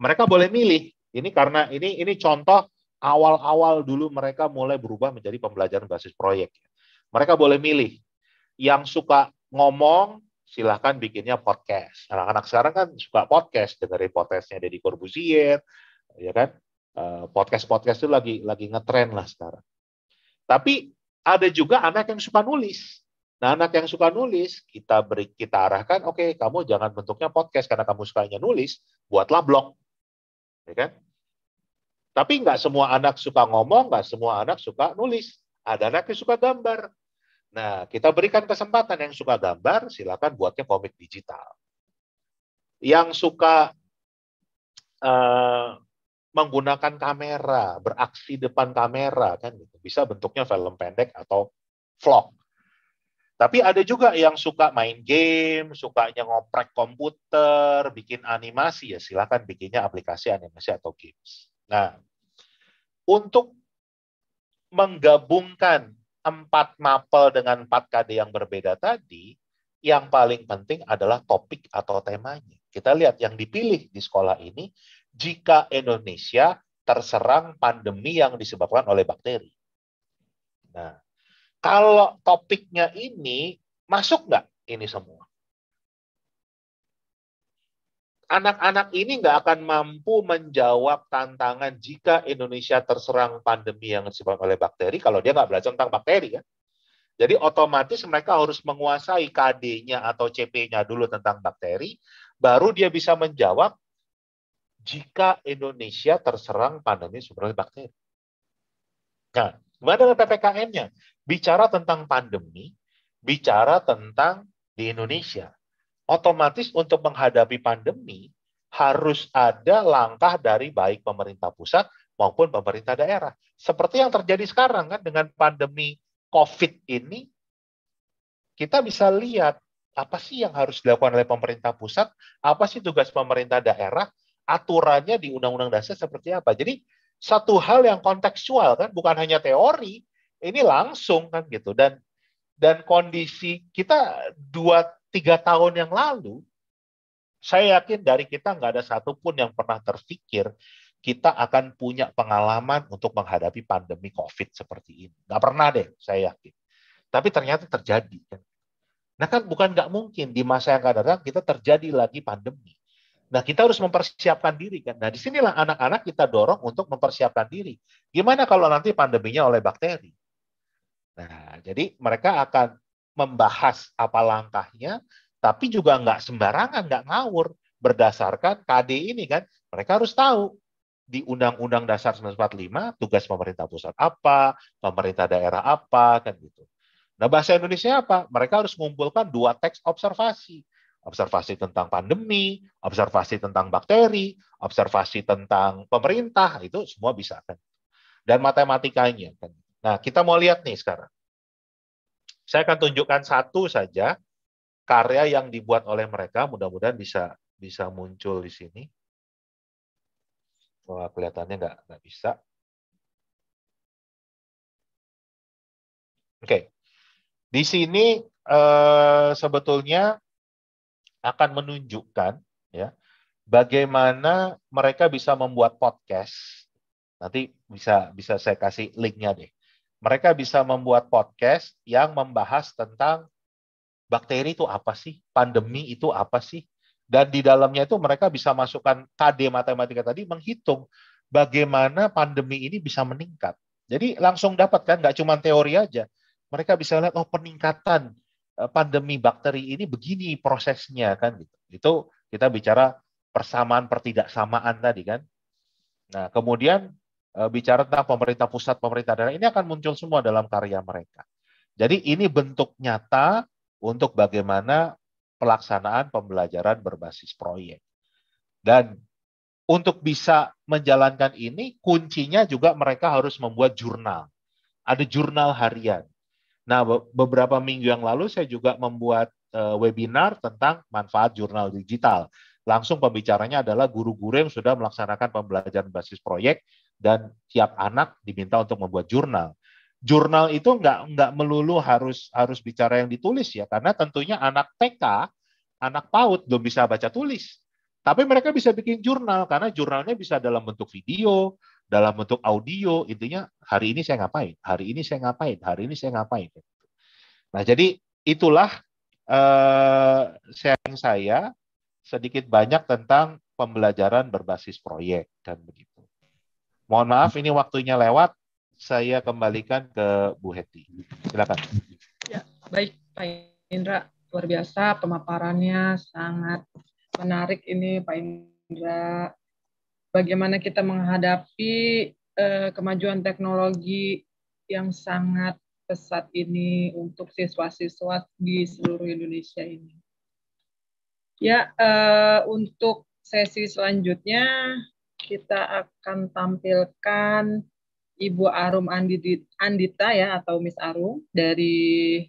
mereka boleh milih. Ini karena ini ini contoh awal-awal dulu mereka mulai berubah menjadi pembelajaran basis proyek. Mereka boleh milih. Yang suka ngomong silahkan bikinnya podcast. Anak-anak sekarang kan suka podcast, dengerin podcastnya Deddy Corbuzier, ya kan? Eh, podcast-podcast itu lagi lagi ngetren lah sekarang. Tapi ada juga anak yang suka nulis. Nah, anak yang suka nulis, kita beri kita arahkan, oke, okay, kamu jangan bentuknya podcast karena kamu sukanya nulis, buatlah blog. Ya kan? Tapi nggak semua anak suka ngomong, nggak semua anak suka nulis. Ada anak yang suka gambar. Nah, kita berikan kesempatan yang suka gambar, silakan buatnya komik digital. Yang suka uh, menggunakan kamera, beraksi depan kamera kan gitu. Bisa bentuknya film pendek atau vlog. Tapi ada juga yang suka main game, sukanya ngoprek komputer, bikin animasi ya silakan bikinnya aplikasi animasi atau games. Nah, untuk menggabungkan empat mapel dengan empat KD yang berbeda tadi, yang paling penting adalah topik atau temanya. Kita lihat yang dipilih di sekolah ini jika Indonesia terserang pandemi yang disebabkan oleh bakteri. Nah, kalau topiknya ini masuk nggak ini semua? Anak-anak ini nggak akan mampu menjawab tantangan jika Indonesia terserang pandemi yang disebabkan oleh bakteri kalau dia nggak belajar tentang bakteri ya. Jadi otomatis mereka harus menguasai KD-nya atau CP-nya dulu tentang bakteri, baru dia bisa menjawab jika Indonesia terserang pandemi sumber bakteri. Nah, gimana dengan PPKM-nya? Bicara tentang pandemi, bicara tentang di Indonesia. Otomatis untuk menghadapi pandemi, harus ada langkah dari baik pemerintah pusat maupun pemerintah daerah. Seperti yang terjadi sekarang kan dengan pandemi COVID ini, kita bisa lihat apa sih yang harus dilakukan oleh pemerintah pusat, apa sih tugas pemerintah daerah, aturannya di Undang-Undang Dasar seperti apa. Jadi satu hal yang kontekstual kan, bukan hanya teori, ini langsung kan gitu. Dan dan kondisi kita dua tiga tahun yang lalu, saya yakin dari kita nggak ada satupun yang pernah terpikir kita akan punya pengalaman untuk menghadapi pandemi COVID seperti ini. Nggak pernah deh, saya yakin. Tapi ternyata terjadi. Kan. Nah kan bukan nggak mungkin di masa yang akan datang kita terjadi lagi pandemi. Nah, kita harus mempersiapkan diri kan. Nah, disinilah anak-anak kita dorong untuk mempersiapkan diri. Gimana kalau nanti pandeminya oleh bakteri? Nah, jadi mereka akan membahas apa langkahnya, tapi juga nggak sembarangan, nggak ngawur berdasarkan KD ini kan. Mereka harus tahu di Undang-Undang Dasar 1945 tugas pemerintah pusat apa, pemerintah daerah apa kan gitu. Nah, bahasa Indonesia apa? Mereka harus mengumpulkan dua teks observasi observasi tentang pandemi, observasi tentang bakteri, observasi tentang pemerintah, itu semua bisa kan. Dan matematikanya kan. Nah, kita mau lihat nih sekarang. Saya akan tunjukkan satu saja karya yang dibuat oleh mereka, mudah-mudahan bisa bisa muncul di sini. Wah, kelihatannya nggak nggak bisa. Oke, di sini uh, sebetulnya akan menunjukkan ya bagaimana mereka bisa membuat podcast. Nanti bisa bisa saya kasih linknya deh. Mereka bisa membuat podcast yang membahas tentang bakteri itu apa sih, pandemi itu apa sih, dan di dalamnya itu mereka bisa masukkan KD matematika tadi menghitung bagaimana pandemi ini bisa meningkat. Jadi langsung dapat kan, nggak cuma teori aja. Mereka bisa lihat oh peningkatan Eh, pandemi bakteri ini begini prosesnya kan gitu. Itu kita bicara persamaan pertidaksamaan tadi kan. Nah, kemudian eh, bicara tentang pemerintah pusat, pemerintah daerah ini akan muncul semua dalam karya mereka. Jadi ini bentuk nyata untuk bagaimana pelaksanaan pembelajaran berbasis proyek. Dan untuk bisa menjalankan ini kuncinya juga mereka harus membuat jurnal. Ada jurnal harian. Nah, beberapa minggu yang lalu saya juga membuat eh, webinar tentang manfaat jurnal digital. Langsung pembicaranya adalah guru-guru yang sudah melaksanakan pembelajaran basis proyek dan tiap anak diminta untuk membuat jurnal. Jurnal itu nggak nggak melulu harus harus bicara yang ditulis ya, karena tentunya anak TK, anak PAUD belum bisa baca tulis. Tapi mereka bisa bikin jurnal karena jurnalnya bisa dalam bentuk video, dalam bentuk audio intinya hari ini saya ngapain hari ini saya ngapain hari ini saya ngapain nah jadi itulah eh, sharing saya sedikit banyak tentang pembelajaran berbasis proyek dan begitu mohon maaf ini waktunya lewat saya kembalikan ke Bu Heti silakan ya baik Pak Indra luar biasa pemaparannya sangat menarik ini Pak Indra bagaimana kita menghadapi uh, kemajuan teknologi yang sangat pesat ini untuk siswa-siswa di seluruh Indonesia ini. Ya, uh, untuk sesi selanjutnya kita akan tampilkan Ibu Arum Andita ya atau Miss Arum dari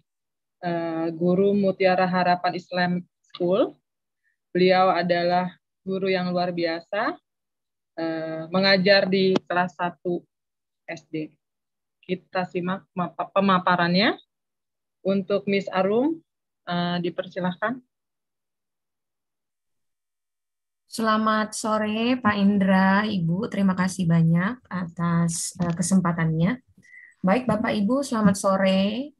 uh, guru Mutiara Harapan Islam School. Beliau adalah guru yang luar biasa Eh, mengajar di kelas 1 SD. Kita simak pemaparannya. Untuk Miss Arum, eh, dipersilahkan. Selamat sore Pak Indra, Ibu. Terima kasih banyak atas eh, kesempatannya. Baik Bapak Ibu, selamat sore.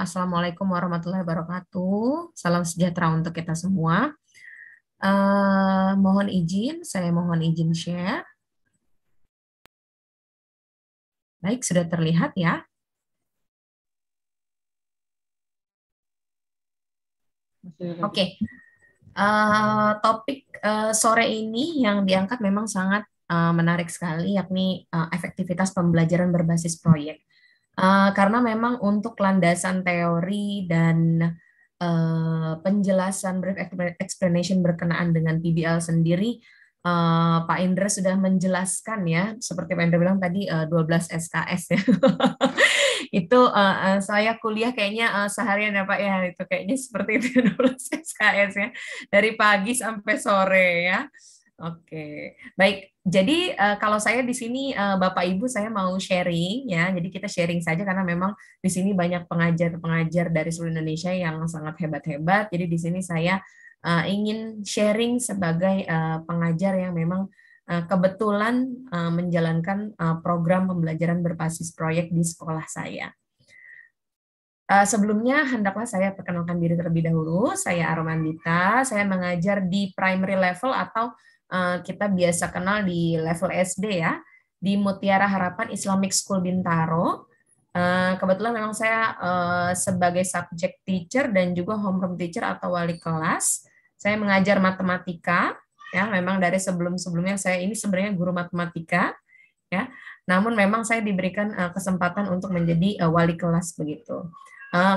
Assalamualaikum warahmatullahi wabarakatuh. Salam sejahtera untuk kita semua. Eh, mohon izin, saya mohon izin share. Baik, sudah terlihat ya. Oke, okay. uh, eh, topik uh, sore ini yang diangkat memang sangat uh, menarik sekali, yakni uh, efektivitas pembelajaran berbasis proyek. Uh, karena memang untuk landasan teori dan Eh, penjelasan brief explanation berkenaan dengan PBL sendiri uh, Pak Indra sudah menjelaskan ya, seperti Pak Indra bilang tadi uh, 12 SKS ya. itu uh, saya kuliah kayaknya uh, seharian ya Pak ya, itu kayaknya seperti itu 12 SKS ya. Dari pagi sampai sore ya. Oke, baik. Jadi uh, kalau saya di sini uh, Bapak Ibu saya mau sharing ya. Jadi kita sharing saja karena memang di sini banyak pengajar-pengajar dari seluruh Indonesia yang sangat hebat-hebat. Jadi di sini saya uh, ingin sharing sebagai uh, pengajar yang memang uh, kebetulan uh, menjalankan uh, program pembelajaran berbasis proyek di sekolah saya. sebelumnya hendaklah saya perkenalkan diri terlebih dahulu. Saya Aromandita, saya mengajar di primary level atau Eh, kita biasa kenal di level SD ya, di Mutiara Harapan Islamic School Bintaro. Eh, kebetulan memang saya eh, sebagai subject teacher dan juga homeroom teacher atau wali kelas. Saya mengajar matematika, ya memang dari sebelum-sebelumnya saya ini sebenarnya guru matematika, ya. Namun memang saya diberikan kesempatan untuk menjadi wali kelas begitu.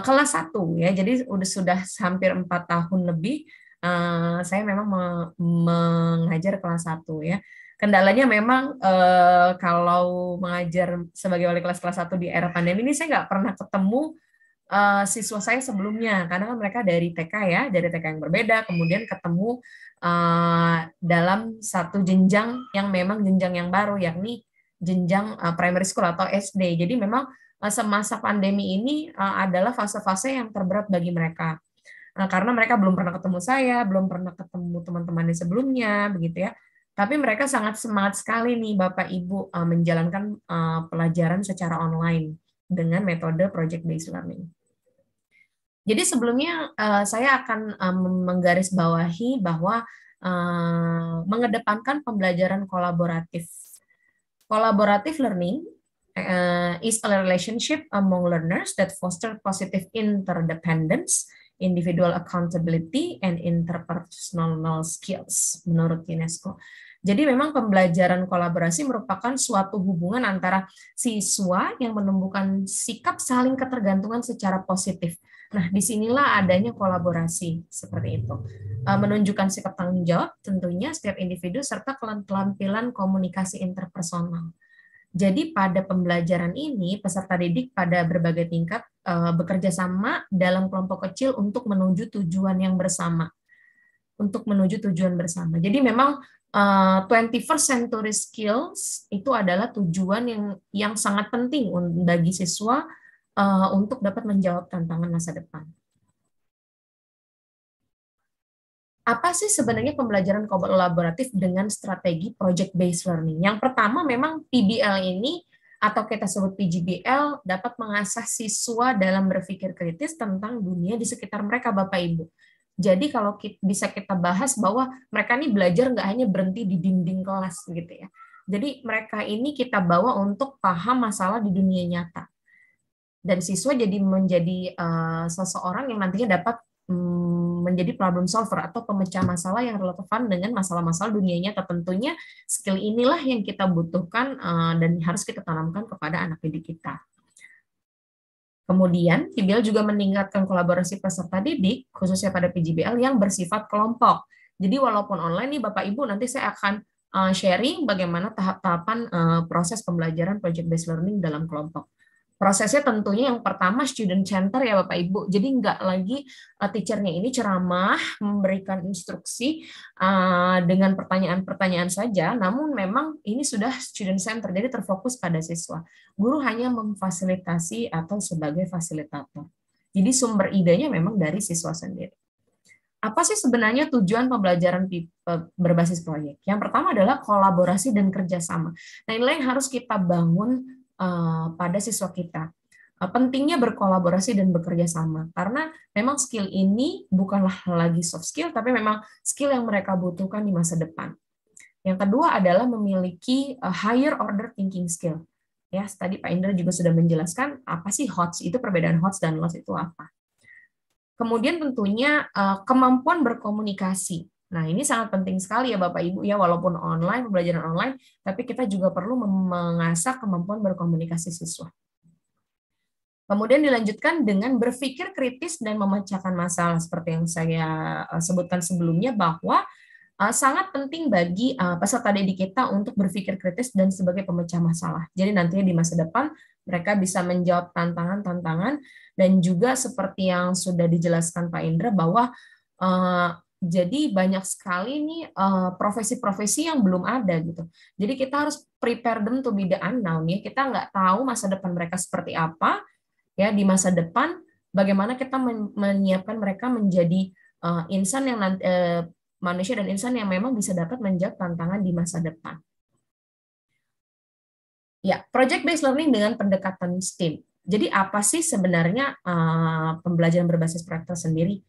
Kelas 1 ya, jadi sudah hampir empat tahun lebih uh, saya memang me mengajar kelas 1 ya. Kendalanya memang uh, kalau mengajar sebagai wali kelas kelas 1 di era pandemi ini saya nggak pernah ketemu uh, siswa saya sebelumnya karena kan mereka dari TK ya dari TK yang berbeda kemudian ketemu uh, dalam satu jenjang yang memang jenjang yang baru yakni jenjang uh, primary school atau SD jadi memang masa-masa pandemi ini uh, adalah fase-fase yang terberat bagi mereka Nah, karena mereka belum pernah ketemu saya, belum pernah ketemu teman-temannya sebelumnya, begitu ya. Tapi mereka sangat semangat sekali nih Bapak Ibu eh, menjalankan eh, pelajaran secara online dengan metode project based learning. Jadi sebelumnya eh, saya akan menggarisbawahi bahwa mengedepankan pembelajaran kolaboratif. Collaborative learning is a relationship among learners that foster positive interdependence individual accountability and interpersonal skills menurut UNESCO. Jadi memang pembelajaran kolaborasi merupakan suatu hubungan antara siswa yang menumbuhkan sikap saling ketergantungan secara positif. Nah, disinilah adanya kolaborasi seperti itu. E, menunjukkan sikap tanggung jawab tentunya setiap individu serta kelampilan komunikasi interpersonal. Jadi pada pembelajaran ini peserta didik pada berbagai tingkat uh, bekerja sama dalam kelompok kecil untuk menuju tujuan yang bersama. Untuk menuju tujuan bersama. Jadi memang uh, eh, 21st century skills itu adalah tujuan yang yang sangat penting bagi siswa uh, untuk dapat menjawab tantangan masa depan. apa sih sebenarnya pembelajaran kolaboratif dengan strategi project based learning? Yang pertama memang PBL ini atau kita sebut PGBL dapat mengasah siswa dalam berpikir kritis tentang dunia di sekitar mereka Bapak Ibu. Jadi kalau kita, bisa kita bahas bahwa mereka ini belajar nggak hanya berhenti di dinding kelas gitu ya. Jadi mereka ini kita bawa untuk paham masalah di dunia nyata. Dan siswa jadi menjadi uh, seseorang yang nantinya dapat hmm, menjadi problem solver atau pemecah masalah yang relevan dengan masalah-masalah dunianya tertentunya skill inilah yang kita butuhkan eh, dan harus kita tanamkan kepada anak didik kita. Kemudian, PBL juga meningkatkan kolaborasi peserta didik, khususnya pada PGBL yang bersifat kelompok. Jadi walaupun online nih Bapak Ibu, nanti saya akan eh, sharing bagaimana tahap-tahapan eh, proses pembelajaran project-based learning dalam kelompok prosesnya tentunya yang pertama student center ya Bapak Ibu. Jadi nggak lagi uh, teachernya ini ceramah memberikan instruksi uh, dengan pertanyaan-pertanyaan saja, namun memang ini sudah student center, jadi terfokus pada siswa. Guru hanya memfasilitasi atau sebagai fasilitator. Jadi sumber idenya memang dari siswa sendiri. Apa sih sebenarnya tujuan pembelajaran eh, berbasis proyek? Yang pertama adalah kolaborasi dan kerjasama. Nah inilah yang harus kita bangun Eh, pada siswa kita. Uh, pentingnya berkolaborasi dan bekerja sama karena memang skill ini bukanlah lagi soft skill tapi memang skill yang mereka butuhkan di masa depan. Yang kedua adalah memiliki eh, higher order thinking skill. Ya, tadi Pak Indra juga sudah menjelaskan apa sih HOTS, itu perbedaan HOTS dan LOS itu apa. Kemudian tentunya kemampuan berkomunikasi. Nah, ini sangat penting sekali ya Bapak Ibu ya walaupun online pembelajaran online, tapi kita juga perlu mengasah kemampuan berkomunikasi siswa. Kemudian dilanjutkan dengan berpikir kritis dan memecahkan masalah seperti yang saya eh, sebutkan sebelumnya bahwa eh, sangat penting bagi eh, peserta didik kita untuk berpikir kritis dan sebagai pemecah masalah. Jadi nantinya di masa depan mereka bisa menjawab tantangan-tantangan dan juga seperti yang sudah dijelaskan Pak Indra bahwa jadi banyak sekali nih eh, profesi-profesi yang belum ada gitu. Jadi kita harus prepare them to be the unknown ya. Kita nggak tahu masa depan mereka seperti apa ya di masa depan. Bagaimana kita menyiapkan mereka menjadi eh, insan yang nanti, eh, manusia dan insan yang memang bisa dapat menjawab tantangan di masa depan. Ya, project based learning dengan pendekatan STEAM. Jadi apa sih sebenarnya uh, pembelajaran berbasis praktek sendiri?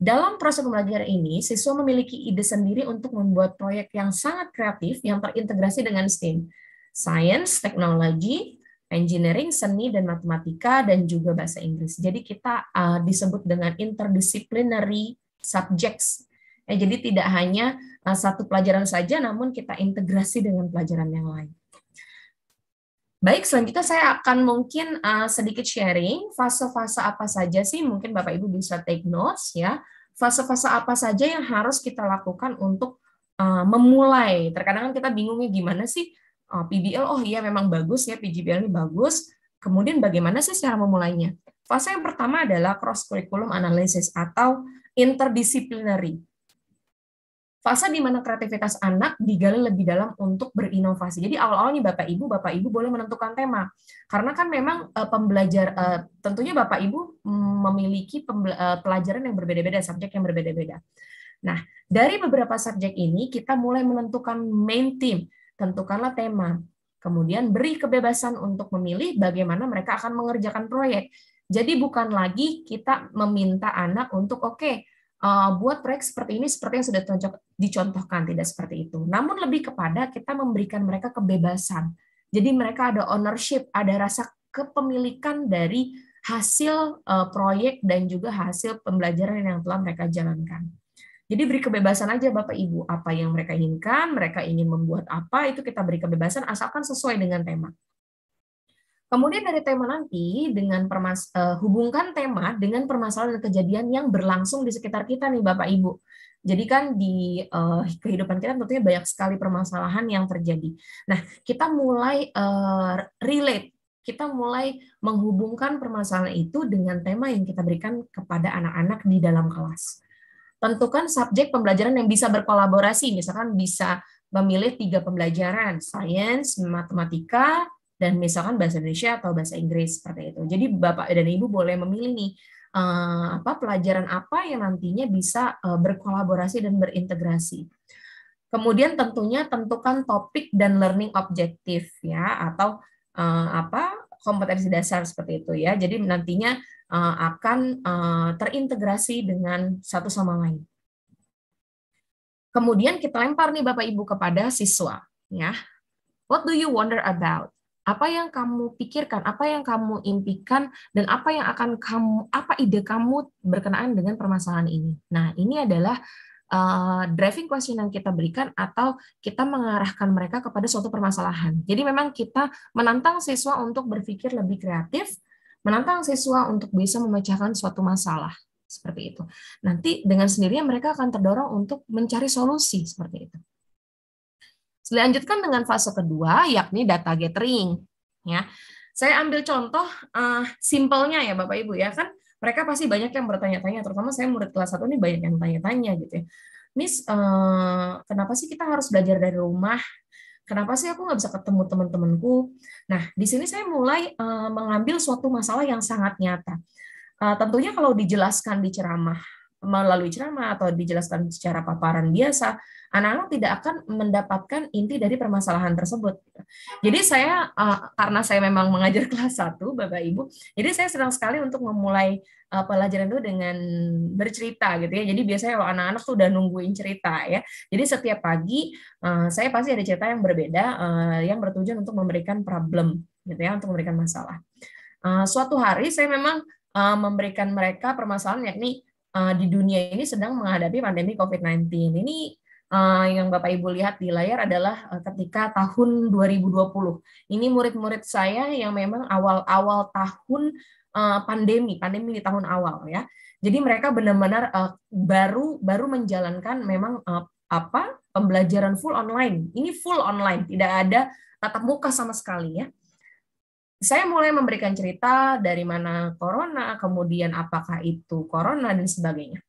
Dalam proses pembelajaran ini, siswa memiliki ide sendiri untuk membuat proyek yang sangat kreatif yang terintegrasi dengan STEAM, Science, Teknologi, Engineering, Seni, dan Matematika, dan juga Bahasa Inggris. Jadi kita uh, disebut dengan interdisciplinary subjects. Ya, jadi tidak hanya uh, satu pelajaran saja, namun kita integrasi dengan pelajaran yang lain. Baik, selanjutnya saya akan mungkin uh, sedikit sharing fase-fase apa saja sih, mungkin Bapak Ibu bisa take notes ya, fase-fase apa saja yang harus kita lakukan untuk uh, memulai. Terkadang kan kita bingungnya gimana sih uh, eh, PBL, oh iya memang bagus ya, PGBL ini bagus, kemudian bagaimana sih cara memulainya? Fase yang pertama adalah cross curriculum analysis atau interdisciplinary fase di mana kreativitas anak digali lebih dalam untuk berinovasi. Jadi awal awalnya Bapak Ibu, Bapak Ibu boleh menentukan tema. Karena kan memang uh, pembelajar uh, tentunya Bapak Ibu mm, memiliki uh, pelajaran yang berbeda-beda, subjek yang berbeda-beda. Nah, dari beberapa subjek ini kita mulai menentukan main theme, tentukanlah tema. Kemudian beri kebebasan untuk memilih bagaimana mereka akan mengerjakan proyek. Jadi bukan lagi kita meminta anak untuk oke okay, uh, buat proyek seperti ini seperti yang sudah dicontohkan tidak seperti itu. Namun lebih kepada kita memberikan mereka kebebasan. Jadi mereka ada ownership, ada rasa kepemilikan dari hasil uh, proyek dan juga hasil pembelajaran yang telah mereka jalankan. Jadi beri kebebasan aja Bapak Ibu apa yang mereka inginkan, mereka ingin membuat apa itu kita beri kebebasan asalkan sesuai dengan tema. Kemudian dari tema nanti dengan permas uh, hubungkan tema dengan permasalahan dan kejadian yang berlangsung di sekitar kita nih Bapak Ibu. Jadi kan di uh, kehidupan kita tentunya banyak sekali permasalahan yang terjadi. Nah, kita mulai uh, relate, kita mulai menghubungkan permasalahan itu dengan tema yang kita berikan kepada anak-anak di dalam kelas. Tentukan subjek pembelajaran yang bisa berkolaborasi, misalkan bisa memilih tiga pembelajaran, sains, matematika, dan misalkan bahasa Indonesia atau bahasa Inggris seperti itu. Jadi Bapak dan Ibu boleh memilih nih uh, apa pelajaran apa yang nantinya bisa uh, berkolaborasi dan berintegrasi. Kemudian tentunya tentukan topik dan learning objektif ya atau uh, apa kompetensi dasar seperti itu ya. Jadi nantinya uh, akan uh, terintegrasi dengan satu sama lain. Kemudian kita lempar nih Bapak Ibu kepada siswa ya. What do you wonder about? apa yang kamu pikirkan, apa yang kamu impikan, dan apa yang akan kamu, apa ide kamu berkenaan dengan permasalahan ini. Nah, ini adalah uh, driving question yang kita berikan atau kita mengarahkan mereka kepada suatu permasalahan. Jadi memang kita menantang siswa untuk berpikir lebih kreatif, menantang siswa untuk bisa memecahkan suatu masalah seperti itu. Nanti dengan sendirinya mereka akan terdorong untuk mencari solusi seperti itu. Dilanjutkan dengan fase kedua, yakni data gathering. Ya, saya ambil contoh uh, simpelnya ya Bapak Ibu ya kan mereka pasti banyak yang bertanya-tanya, terutama saya murid kelas satu ini banyak yang tanya-tanya gitu ya. Miss, uh, kenapa sih kita harus belajar dari rumah? Kenapa sih aku nggak bisa ketemu teman-temanku? Nah, di sini saya mulai uh, mengambil suatu masalah yang sangat nyata. Uh, tentunya kalau dijelaskan di ceramah melalui ceramah atau dijelaskan secara paparan biasa, anak-anak tidak akan mendapatkan inti dari permasalahan tersebut. Gitu. Jadi saya eh, karena saya memang mengajar kelas 1 Bapak Ibu, jadi saya senang sekali untuk memulai eh, pelajaran itu dengan bercerita gitu ya. Jadi biasanya kalau anak-anak tuh udah nungguin cerita ya. Jadi setiap pagi eh, saya pasti ada cerita yang berbeda yang bertujuan untuk memberikan problem gitu ya, untuk memberikan masalah. suatu hari saya memang memberikan mereka permasalahan yakni di dunia ini sedang menghadapi pandemi COVID-19. Ini Eh, yang Bapak Ibu lihat di layar adalah eh, ketika tahun 2020. Ini murid-murid saya yang memang awal-awal tahun eh, pandemi, pandemi di tahun awal ya. Jadi mereka benar-benar baru baru menjalankan memang apa pembelajaran full online. Ini full online, tidak ada tatap muka sama sekali ya saya mulai memberikan cerita dari mana corona, kemudian apakah itu corona dan sebagainya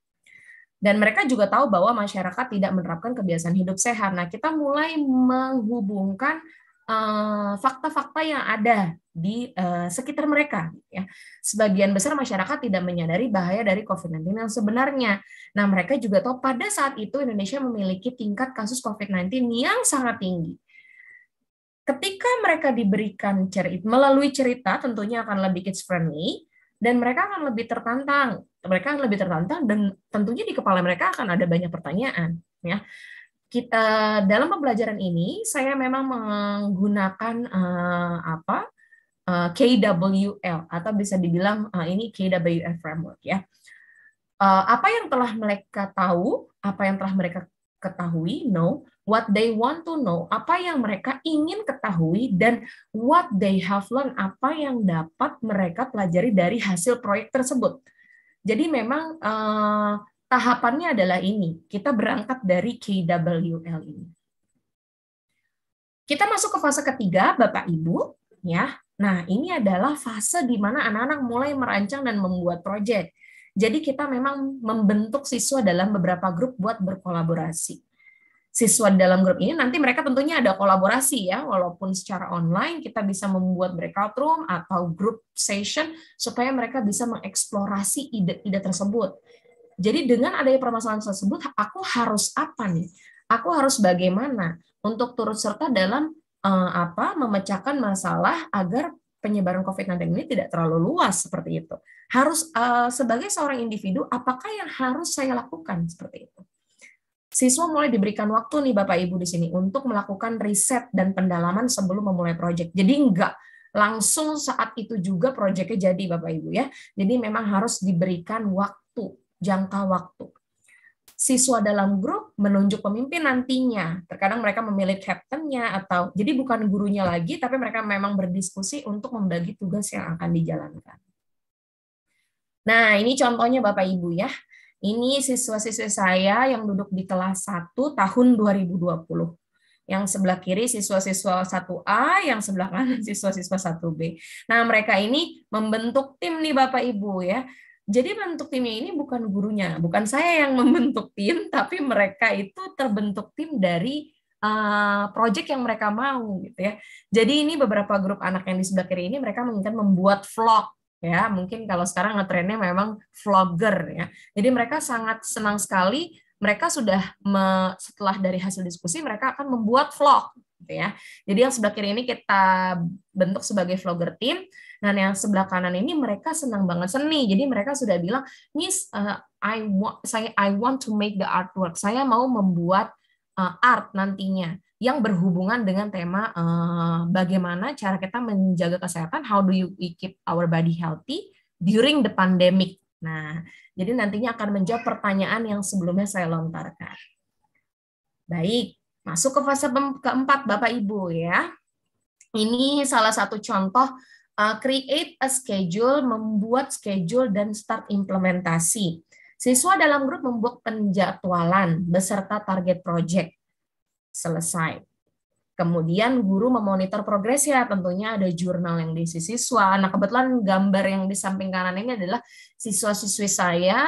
dan mereka juga tahu bahwa masyarakat tidak menerapkan kebiasaan hidup sehat. Nah, kita mulai menghubungkan eh, fakta-fakta uh, yang ada di uh, sekitar mereka. Ya. Sebagian besar masyarakat tidak menyadari bahaya dari COVID-19 yang sebenarnya. Nah, mereka juga tahu pada saat itu Indonesia memiliki tingkat kasus COVID-19 yang sangat tinggi. Ketika mereka diberikan cerita melalui cerita, tentunya akan lebih kids friendly dan mereka akan lebih tertantang. Mereka akan lebih tertantang dan tentunya di kepala mereka akan ada banyak pertanyaan, ya. Kita dalam pembelajaran ini saya memang menggunakan uh, apa? Uh, eh, KWL atau bisa dibilang uh, ini KWL framework ya. Uh, apa yang telah mereka tahu, apa yang telah mereka ketahui, know what they want to know, apa yang mereka ingin ketahui, dan what they have learned, apa yang dapat mereka pelajari dari hasil proyek tersebut. Jadi memang eh, tahapannya adalah ini, kita berangkat dari KWL ini. Kita masuk ke fase ketiga, Bapak Ibu, ya. Nah, ini adalah fase di mana anak-anak mulai merancang dan membuat proyek. Jadi kita memang membentuk siswa dalam beberapa grup buat berkolaborasi siswa dalam grup ini nanti mereka tentunya ada kolaborasi ya walaupun secara online kita bisa membuat breakout room atau group session supaya mereka bisa mengeksplorasi ide-ide tersebut. Jadi dengan adanya permasalahan tersebut aku harus apa nih? Aku harus bagaimana untuk turut serta dalam uh, apa memecahkan masalah agar penyebaran COVID-19 ini tidak terlalu luas seperti itu. Harus uh, sebagai seorang individu apakah yang harus saya lakukan seperti itu? siswa mulai diberikan waktu nih Bapak Ibu di sini untuk melakukan riset dan pendalaman sebelum memulai proyek. Jadi enggak langsung saat itu juga proyeknya jadi Bapak Ibu ya. Jadi memang harus diberikan waktu, jangka waktu. Siswa dalam grup menunjuk pemimpin nantinya. Terkadang mereka memilih kaptennya atau jadi bukan gurunya lagi tapi mereka memang berdiskusi untuk membagi tugas yang akan dijalankan. Nah, ini contohnya Bapak Ibu ya. Ini siswa siswa saya yang duduk di kelas 1 tahun 2020. Yang sebelah kiri siswa-siswa 1A, yang sebelah kanan siswa-siswa 1B. Nah, mereka ini membentuk tim nih Bapak Ibu ya. Jadi bentuk timnya ini bukan gurunya, bukan saya yang membentuk tim, tapi mereka itu terbentuk tim dari uh, project yang mereka mau gitu ya. Jadi ini beberapa grup anak yang di sebelah kiri ini mereka menginginkan membuat vlog ya mungkin kalau sekarang ngetrennya memang vlogger ya jadi mereka sangat senang sekali mereka sudah me, setelah dari hasil diskusi mereka akan membuat vlog gitu ya jadi yang sebelah kiri ini kita bentuk sebagai vlogger tim dan yang sebelah kanan ini mereka senang banget seni jadi mereka sudah bilang miss uh, I want saya I want to make the artwork saya mau membuat uh, art nantinya yang berhubungan dengan tema uh, bagaimana cara kita menjaga kesehatan, how do you keep our body healthy during the pandemic. Nah, jadi nantinya akan menjawab pertanyaan yang sebelumnya saya lontarkan. Baik, masuk ke fase keempat Bapak Ibu ya. Ini salah satu contoh uh, create a schedule, membuat schedule dan start implementasi. Siswa dalam grup membuat penjadwalan beserta target project selesai. Kemudian guru memonitor progres ya, tentunya ada jurnal yang diisi siswa. Nah, kebetulan gambar yang di samping kanan ini adalah siswa-siswi saya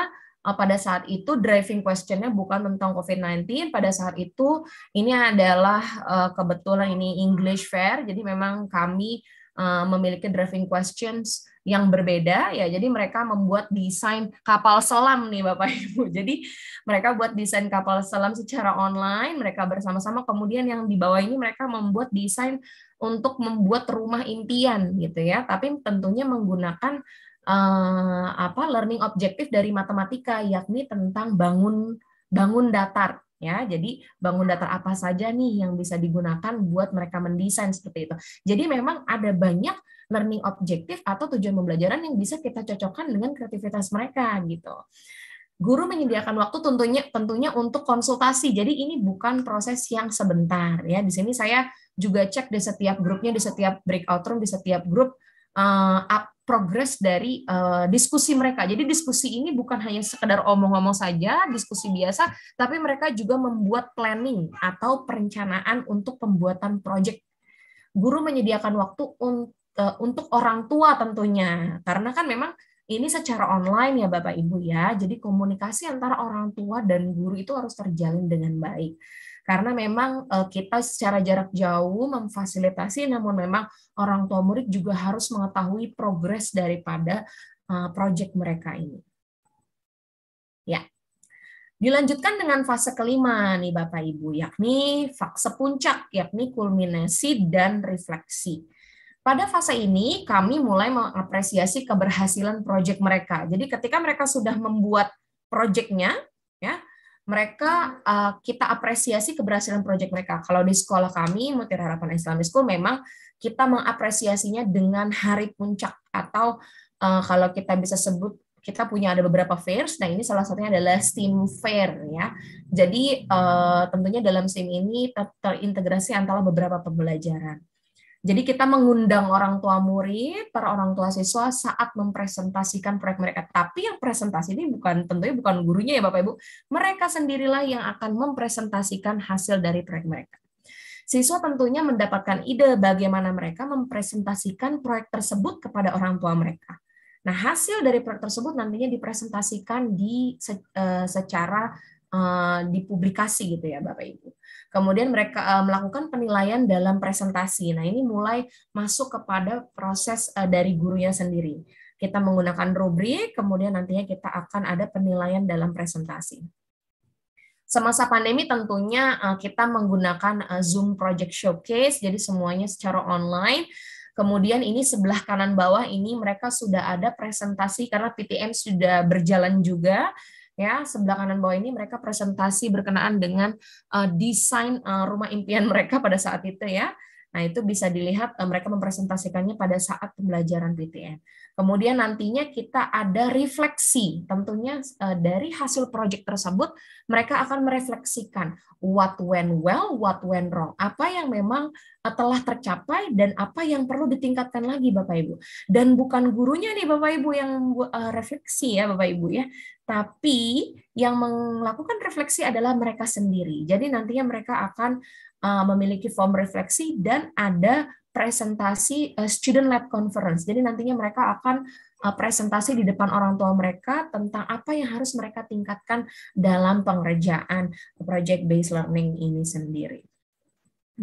eh, pada saat itu driving questionnya bukan tentang COVID-19. Pada saat itu ini adalah eh, kebetulan ini English Fair, jadi memang kami eh, memiliki driving questions yang berbeda ya jadi mereka membuat desain kapal selam nih Bapak Ibu. Jadi mereka buat desain kapal selam secara online, mereka bersama-sama kemudian yang di bawah ini mereka membuat desain untuk membuat rumah impian gitu ya, tapi tentunya menggunakan uh, apa learning objektif dari matematika yakni tentang bangun bangun datar ya. Jadi bangun datar apa saja nih yang bisa digunakan buat mereka mendesain seperti itu. Jadi memang ada banyak learning objektif atau tujuan pembelajaran yang bisa kita cocokkan dengan kreativitas mereka gitu. Guru menyediakan waktu tentunya tentunya untuk konsultasi. Jadi ini bukan proses yang sebentar ya. Di sini saya juga cek di setiap grupnya, di setiap breakout room, di setiap grup uh, up progress dari uh, diskusi mereka. Jadi diskusi ini bukan hanya sekedar omong-omong saja, diskusi biasa, tapi mereka juga membuat planning atau perencanaan untuk pembuatan proyek. Guru menyediakan waktu untuk Eh, untuk orang tua tentunya karena kan memang ini secara online ya Bapak Ibu ya. Jadi komunikasi antara orang tua dan guru itu harus terjalin dengan baik. Karena memang eh, kita secara jarak jauh memfasilitasi namun memang orang tua murid juga harus mengetahui progres daripada eh, project mereka ini. Ya. Dilanjutkan dengan fase kelima nih Bapak Ibu, yakni fase puncak, yakni kulminasi dan refleksi. Pada fase ini, kami mulai mengapresiasi keberhasilan proyek mereka. Jadi ketika mereka sudah membuat proyeknya, ya, mereka uh, kita apresiasi keberhasilan proyek mereka. Kalau di sekolah kami, Mutiara Harapan Islamic School, memang kita mengapresiasinya dengan hari puncak atau uh, kalau kita bisa sebut kita punya ada beberapa fairs. Nah, ini salah satunya adalah STEAM Fair ya. Jadi uh, tentunya dalam STEAM ini terintegrasi antara beberapa pembelajaran. Jadi kita mengundang orang tua murid, para orang tua siswa saat mempresentasikan proyek mereka. Tapi yang presentasi ini bukan tentunya bukan gurunya ya Bapak Ibu. Mereka sendirilah yang akan mempresentasikan hasil dari proyek mereka. Siswa tentunya mendapatkan ide bagaimana mereka mempresentasikan proyek tersebut kepada orang tua mereka. Nah, hasil dari proyek tersebut nantinya dipresentasikan di eh, secara eh, dipublikasi gitu ya Bapak Ibu. Kemudian mereka eh, melakukan penilaian dalam presentasi. Nah, ini mulai masuk kepada proses eh, dari gurunya sendiri. Kita menggunakan rubrik, kemudian nantinya kita akan ada penilaian dalam presentasi. Semasa pandemi tentunya eh, kita menggunakan Zoom Project Showcase, jadi semuanya secara online. Kemudian ini sebelah kanan bawah ini mereka sudah ada presentasi karena PTM sudah berjalan juga ya sebelah kanan bawah ini mereka presentasi berkenaan dengan uh, desain uh, rumah impian mereka pada saat itu ya. Nah, itu bisa dilihat eh, mereka mempresentasikannya pada saat pembelajaran PTN. Kemudian nantinya kita ada refleksi, tentunya eh, dari hasil proyek tersebut mereka akan merefleksikan what went well, what went wrong, apa yang memang eh, telah tercapai dan apa yang perlu ditingkatkan lagi Bapak Ibu. Dan bukan gurunya nih Bapak Ibu yang eh, refleksi ya Bapak Ibu ya, tapi yang melakukan refleksi adalah mereka sendiri. Jadi nantinya mereka akan memiliki form refleksi dan ada presentasi eh, student lab conference. Jadi nantinya mereka akan eh, presentasi di depan orang tua mereka tentang apa yang harus mereka tingkatkan dalam pengerjaan project based learning ini sendiri.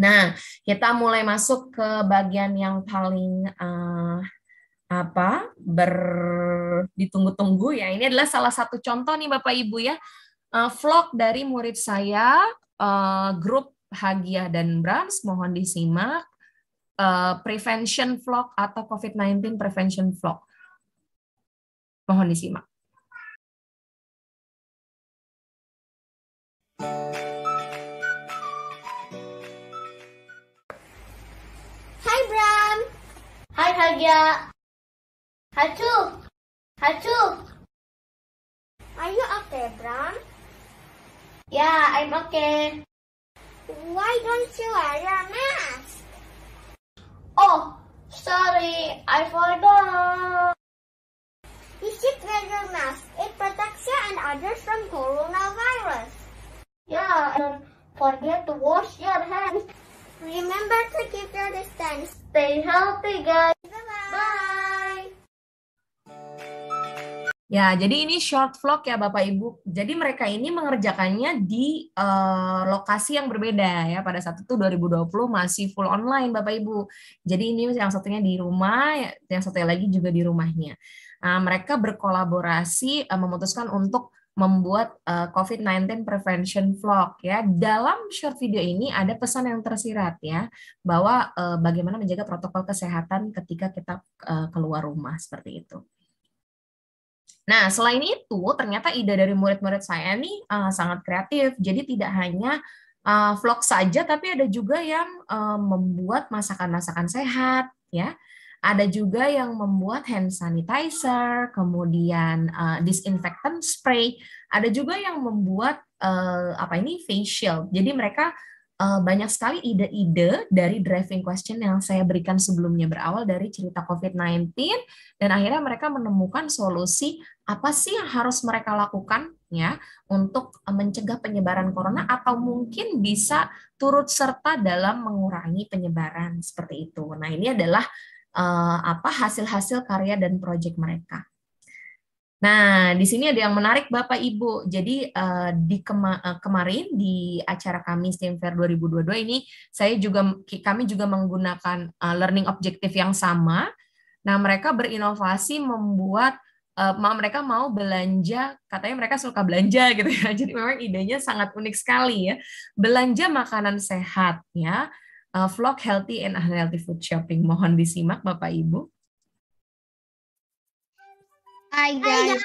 Nah, kita mulai masuk ke bagian yang paling uh, apa ber ditunggu-tunggu ya. Ini adalah salah satu contoh nih Bapak Ibu ya. Uh, vlog dari murid saya uh, grup Hagia dan Brams mohon disimak Eh, prevention vlog atau COVID-19 prevention vlog. Mohon disimak. Hai Bram. Hai Hagia. Hacu. Hacu. Are you okay, Bram? Yeah, I'm okay. Why don't you wear your mask? Oh, sorry, I forgot. Visit mask. It protects you and others from coronavirus. Yeah, and forget to wash your hands. Remember to keep your distance. Stay healthy, guys. Ya, jadi ini short vlog ya Bapak Ibu. Jadi mereka ini mengerjakannya di uh, lokasi yang berbeda ya. Pada saat itu 2020 masih full online Bapak Ibu. Jadi ini yang satunya di rumah, yang satunya lagi juga di rumahnya. Uh, mereka berkolaborasi uh, memutuskan untuk membuat uh, eh, COVID-19 prevention vlog ya. Dalam short video ini ada pesan yang tersirat ya bahwa uh, bagaimana menjaga protokol kesehatan ketika kita uh, keluar rumah seperti itu. Nah, selain itu, ternyata ide dari murid-murid saya ini uh, eh, sangat kreatif. Jadi tidak hanya uh, vlog saja, tapi ada juga yang uh, membuat masakan-masakan sehat, ya. Ada juga yang membuat hand sanitizer, kemudian uh, disinfectant spray. Ada juga yang membuat uh, apa ini facial. Jadi mereka uh, banyak sekali ide-ide dari driving question yang saya berikan sebelumnya berawal dari cerita COVID-19 dan akhirnya mereka menemukan solusi apa sih yang harus mereka lakukan ya untuk mencegah penyebaran corona atau mungkin bisa turut serta dalam mengurangi penyebaran seperti itu. Nah, ini adalah uh, apa hasil-hasil karya dan proyek mereka. Nah, di sini ada yang menarik Bapak Ibu. Jadi eh, di kema eh, kemarin di acara kami STEM Fair 2022 ini saya juga kami juga menggunakan eh, learning objective yang sama. Nah, mereka berinovasi membuat uh, mereka mau belanja, katanya mereka suka belanja gitu ya. Jadi memang idenya sangat unik sekali ya. Belanja makanan sehat ya. vlog healthy and unhealthy food shopping. Mohon disimak Bapak Ibu. Hi guys.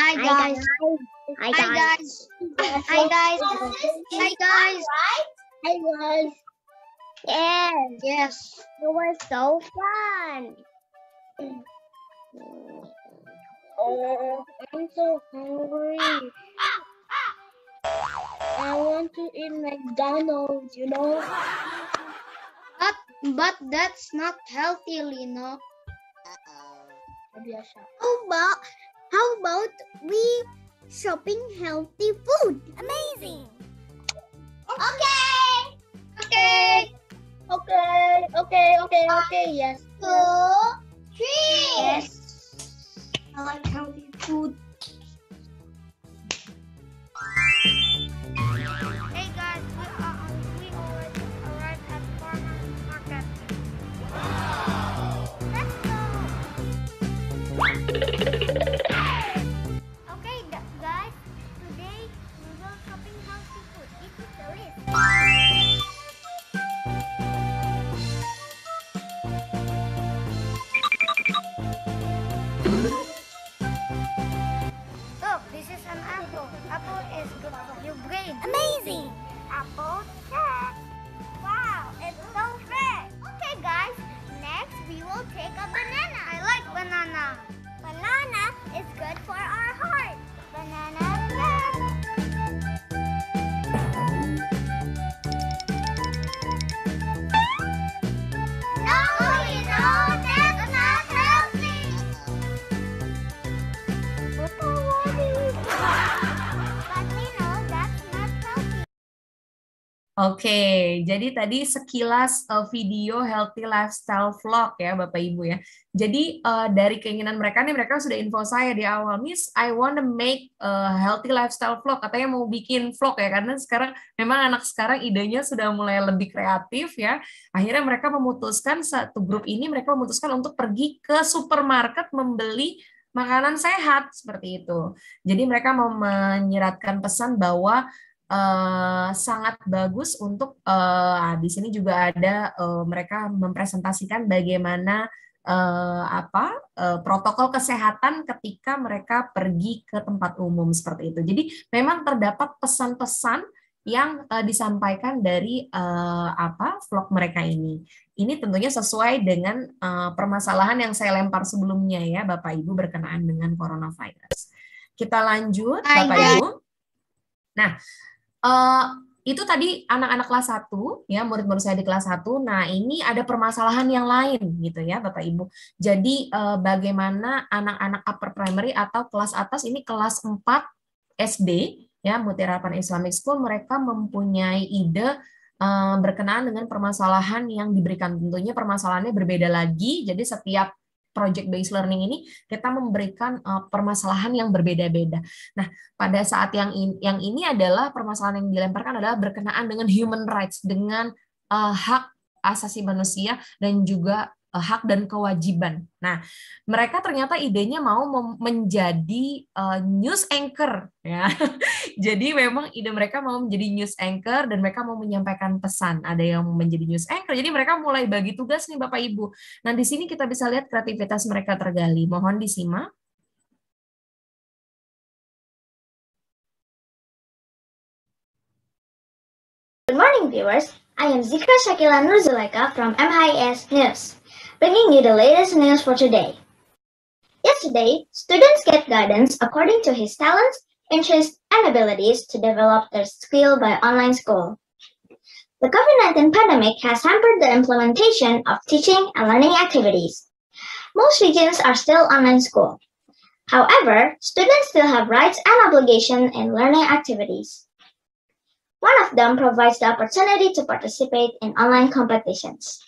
Hi guys. Hi guys. Hi guys. Hi guys. Hi guys. Yes. Yes. It was so fun. Oh, I'm so hungry. I want to eat McDonald's, you know. But, but that's not healthy, Lino. How about how about we shopping healthy food? Amazing. Okay. Okay. Okay. Okay. Okay. Okay. Yes. Two, three. Yes. I like healthy food. Amazing! Apple snack. Wow, it's so fresh. Okay, guys, next we will take a banana. I like banana. Banana is good for our heart. Banana Oke, jadi tadi sekilas eh, video healthy lifestyle vlog ya Bapak Ibu ya. Jadi eh, dari keinginan mereka nih mereka sudah info saya di awal, Miss, I want to make a eh, healthy lifestyle vlog. Katanya mau bikin vlog ya karena sekarang memang anak sekarang idenya sudah mulai lebih kreatif ya. Akhirnya mereka memutuskan satu grup ini mereka memutuskan untuk pergi ke supermarket membeli makanan sehat seperti itu. Jadi mereka mau menyiratkan pesan bahwa Eh, sangat bagus untuk uh, di sini juga ada uh, mereka mempresentasikan bagaimana uh, apa uh, protokol kesehatan ketika mereka pergi ke tempat umum seperti itu. Jadi memang terdapat pesan-pesan yang uh, disampaikan dari uh, apa vlog mereka ini. Ini tentunya sesuai dengan uh, permasalahan yang saya lempar sebelumnya ya Bapak Ibu berkenaan dengan coronavirus. Kita lanjut Bapak Ibu. Nah, Uh, itu tadi anak-anak kelas 1 ya murid-murid saya di kelas 1. Nah, ini ada permasalahan yang lain gitu ya Bapak Ibu. Jadi eh, bagaimana anak-anak upper primary atau kelas atas ini kelas 4 SD ya Mutiara Pan Islamic School mereka mempunyai ide eh, berkenaan dengan permasalahan yang diberikan tentunya permasalahannya berbeda lagi. Jadi setiap project based learning ini kita memberikan uh, permasalahan yang berbeda-beda. Nah, pada saat yang in, yang ini adalah permasalahan yang dilemparkan adalah berkenaan dengan human rights, dengan uh, hak asasi manusia dan juga Eh, hak dan kewajiban. Nah, mereka ternyata idenya mau menjadi uh, news anchor ya. Jadi memang ide mereka mau menjadi news anchor dan mereka mau menyampaikan pesan. Ada yang menjadi news anchor. Jadi mereka mulai bagi tugas nih Bapak Ibu. Nah, di sini kita bisa lihat kreativitas mereka tergali. Mohon disimak. Good morning, viewers. I am Zikra Shakila Nurzuleka from MIS News. bringing you the latest news for today. Yesterday, students get guidance according to his talents, interests, and abilities to develop their skill by online school. The COVID-19 pandemic has hampered the implementation of teaching and learning activities. Most regions are still online school. However, students still have rights and obligations in learning activities. One of them provides the opportunity to participate in online competitions.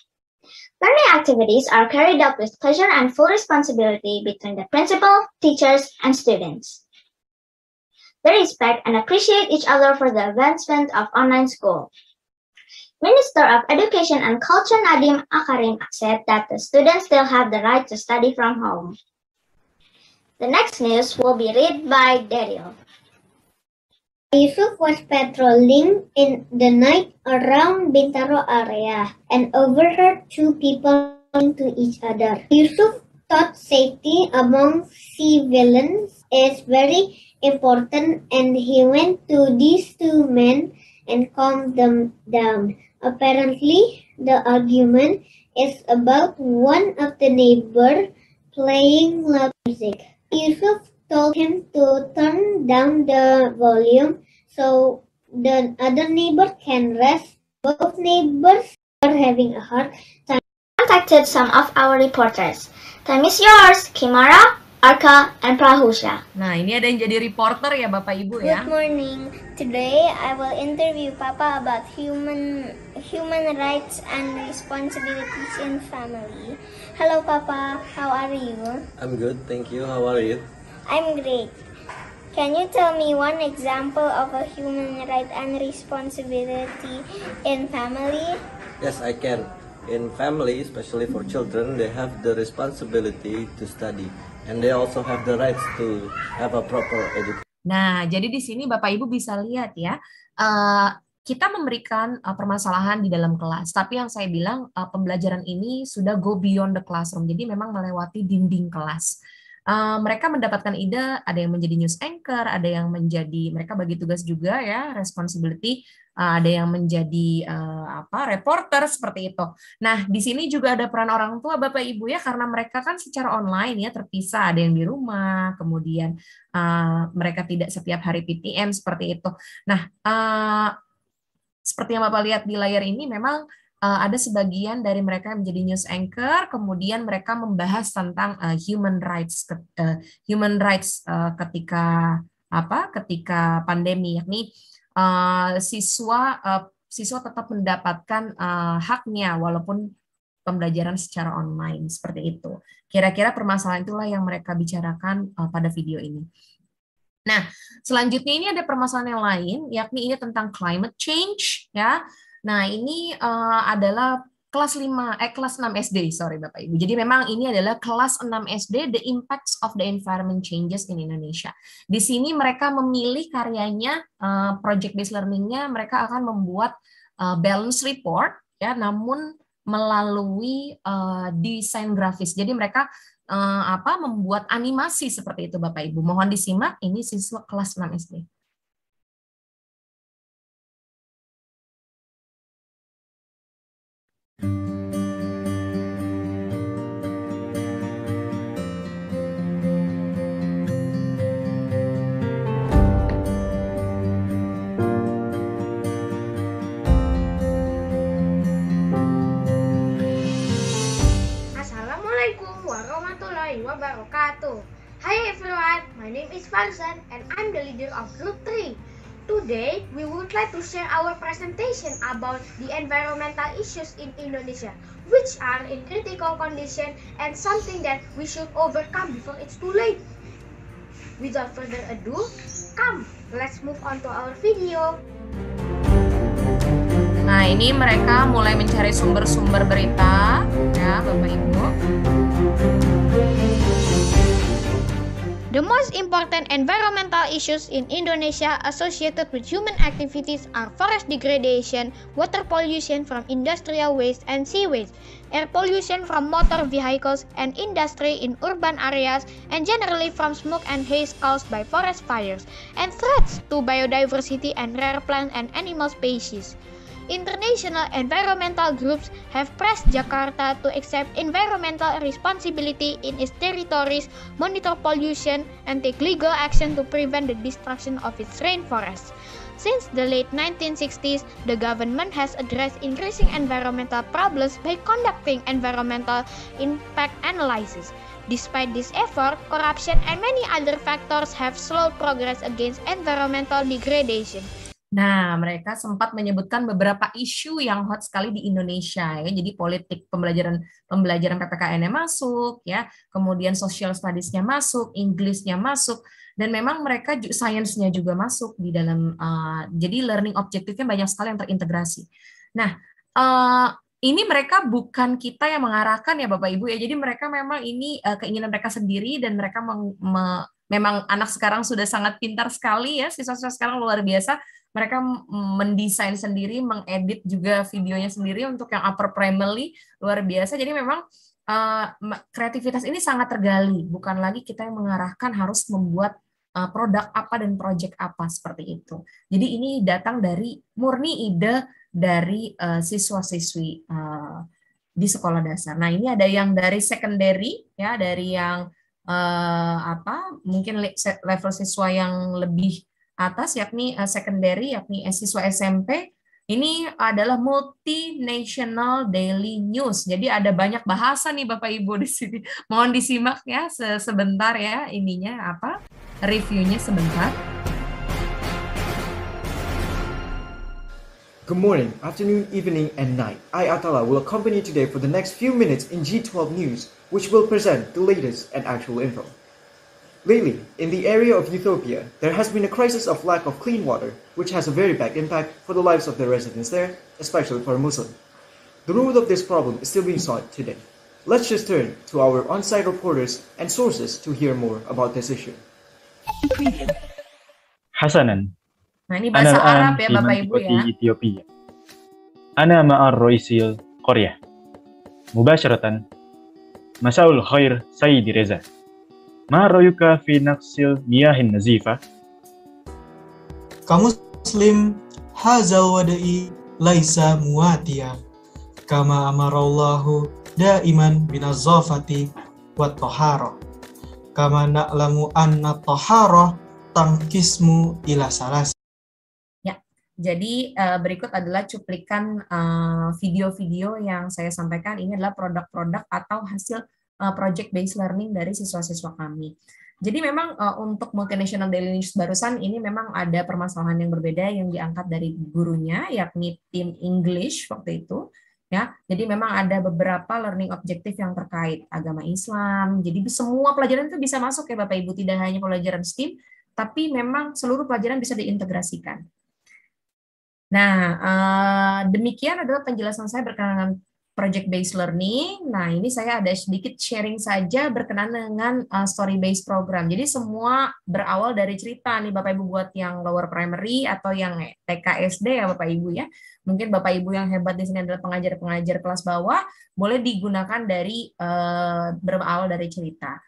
Learning activities are carried out with pleasure and full responsibility between the principal, teachers, and students. They respect and appreciate each other for the advancement of online school. Minister of Education and Culture Nadim Akarim said that the students still have the right to study from home. The next news will be read by Daryl. Yusuf was patrolling in the night around Bintaro area and overheard two people talking to each other. Yusuf thought safety among civilians is very important and he went to these two men and calmed them down. Apparently, the argument is about one of the neighbor playing loud music. Yusuf told him to turn down the volume so the other neighbor can rest. Both neighbors were having a hard time. Contacted some of our reporters. Time is yours, Kimara, Arka, and Prahusha. Nah, ini ada yang jadi reporter ya Bapak Ibu ya. Good morning. Today I will interview Papa about human human rights and responsibilities in family. Hello Papa, how are you? I'm good, thank you. How are you? I'm great. Can you tell me one example of a human right and responsibility in family? Yes, I can. In family, especially for children, they have the responsibility to study and they also have the rights to have a proper education. Nah, jadi di sini Bapak Ibu bisa lihat ya, uh, kita memberikan uh, permasalahan di dalam kelas, tapi yang saya bilang uh, pembelajaran ini sudah go beyond the classroom, jadi memang melewati dinding kelas. Eh, mereka mendapatkan ide, ada yang menjadi news anchor, ada yang menjadi mereka bagi tugas juga ya, responsibility, uh, ada yang menjadi uh, apa reporter seperti itu. Nah, di sini juga ada peran orang tua Bapak Ibu ya karena mereka kan secara online ya terpisah, ada yang di rumah, kemudian uh, mereka tidak setiap hari PTM seperti itu. Nah, uh, seperti yang Bapak lihat di layar ini memang uh, ada sebagian dari mereka yang menjadi news anchor, kemudian mereka membahas tentang uh, human rights ke, uh, human rights uh, ketika apa? Ketika pandemi, yakni uh, siswa uh, siswa tetap mendapatkan uh, haknya walaupun pembelajaran secara online seperti itu. Kira-kira permasalahan itulah yang mereka bicarakan uh, pada video ini. Nah, selanjutnya ini ada permasalahan yang lain, yakni ini tentang climate change, ya. Nah, ini uh, adalah kelas 5 eh kelas 6 SD, sorry Bapak Ibu. Jadi memang ini adalah kelas 6 SD The Impacts of the Environment Changes in Indonesia. Di sini mereka memilih karyanya uh, project based learning-nya mereka akan membuat uh, balance report ya, namun melalui uh, desain grafis. Jadi mereka uh, apa membuat animasi seperti itu Bapak Ibu. Mohon disimak ini siswa kelas 6 SD. wabarakatuh. Hi everyone, my name is Farzan and I'm the leader of Group 3. Today, we would like to share our presentation about the environmental issues in Indonesia, which are in critical condition and something that we should overcome before it's too late. Without further ado, come, let's move on to our video. Nah, ini mereka mulai mencari sumber-sumber berita, ya, Bapak Ibu. The most important environmental issues in Indonesia associated with human activities are forest degradation, water pollution from industrial waste and sea waste, air pollution from motor vehicles and industry in urban areas, and generally from smoke and haze caused by forest fires, and threats to biodiversity and rare plant and animal species. International environmental groups have pressed Jakarta to accept environmental responsibility in its territories, monitor pollution, and take legal action to prevent the destruction of its rainforests. Since the late 1960s, the government has addressed increasing environmental problems by conducting environmental impact analysis. Despite this effort, corruption and many other factors have slowed progress against environmental degradation. Nah, mereka sempat menyebutkan beberapa isu yang hot sekali di Indonesia ya. Jadi politik pembelajaran pembelajaran PPKN-nya masuk ya, kemudian social studies-nya masuk, Inggrisnya masuk dan memang mereka science-nya juga masuk di dalam uh, jadi learning objektifnya banyak sekali yang terintegrasi. Nah, uh, ini mereka bukan kita yang mengarahkan ya Bapak Ibu ya. Jadi mereka memang ini uh, keinginan mereka sendiri dan mereka meng, me, memang anak sekarang sudah sangat pintar sekali ya, siswa-siswa sekarang luar biasa mereka mendesain sendiri, mengedit juga videonya sendiri untuk yang upper primary luar biasa. Jadi memang uh, kreativitas ini sangat tergali, bukan lagi kita yang mengarahkan harus membuat uh, produk apa dan project apa seperti itu. Jadi ini datang dari murni ide dari uh, siswa-siswi uh, di sekolah dasar. Nah, ini ada yang dari secondary ya, dari yang uh, apa? Mungkin level siswa yang lebih atas yakni uh, secondary yakni siswa SMP ini adalah multinational daily news. Jadi ada banyak bahasa nih Bapak Ibu di sini. Mohon disimak ya sebentar ya ininya apa? Reviewnya sebentar. Good morning, afternoon, evening, and night. I, Atala, will accompany you today for the next few minutes in G12 News, which will present the latest and actual info. Lately, in the area of Ethiopia, there has been a crisis of lack of clean water, which has a very bad impact for the lives of the residents there, especially for Muslims. The root of this problem is still being sought today. Let's just turn to our on-site reporters and sources to hear more about this issue. Hasanan. Nah, Arab Ethiopia. Ana ma'ar Roisil Korea. Mubasharatan. Masaul Khair Sayyidi Reza. Ma royuka fi miyahin nazifa. Kamu Muslim hazal wada'i laisa Muatia. kama amarallahu daiman binazafati wa tahara kama na'lamu anna tahara tangkismu ila salas ya jadi eh, berikut adalah cuplikan eh, video-video yang saya sampaikan ini adalah produk-produk atau hasil Eh, project based learning dari siswa-siswa kami. Jadi memang uh, untuk multinational daily news barusan ini memang ada permasalahan yang berbeda yang diangkat dari gurunya yakni tim English waktu itu ya. Jadi memang ada beberapa learning objektif yang terkait agama Islam. Jadi semua pelajaran itu bisa masuk ya Bapak Ibu tidak hanya pelajaran STEAM tapi memang seluruh pelajaran bisa diintegrasikan. Nah, uh, demikian adalah penjelasan saya berkenaan project based learning. Nah, ini saya ada sedikit sharing saja berkenan dengan uh, story based program. Jadi semua berawal dari cerita nih Bapak Ibu buat yang lower primary atau yang TK SD ya Bapak Ibu ya. Mungkin Bapak Ibu yang hebat di sini adalah pengajar-pengajar kelas bawah, boleh digunakan dari uh, berawal dari cerita.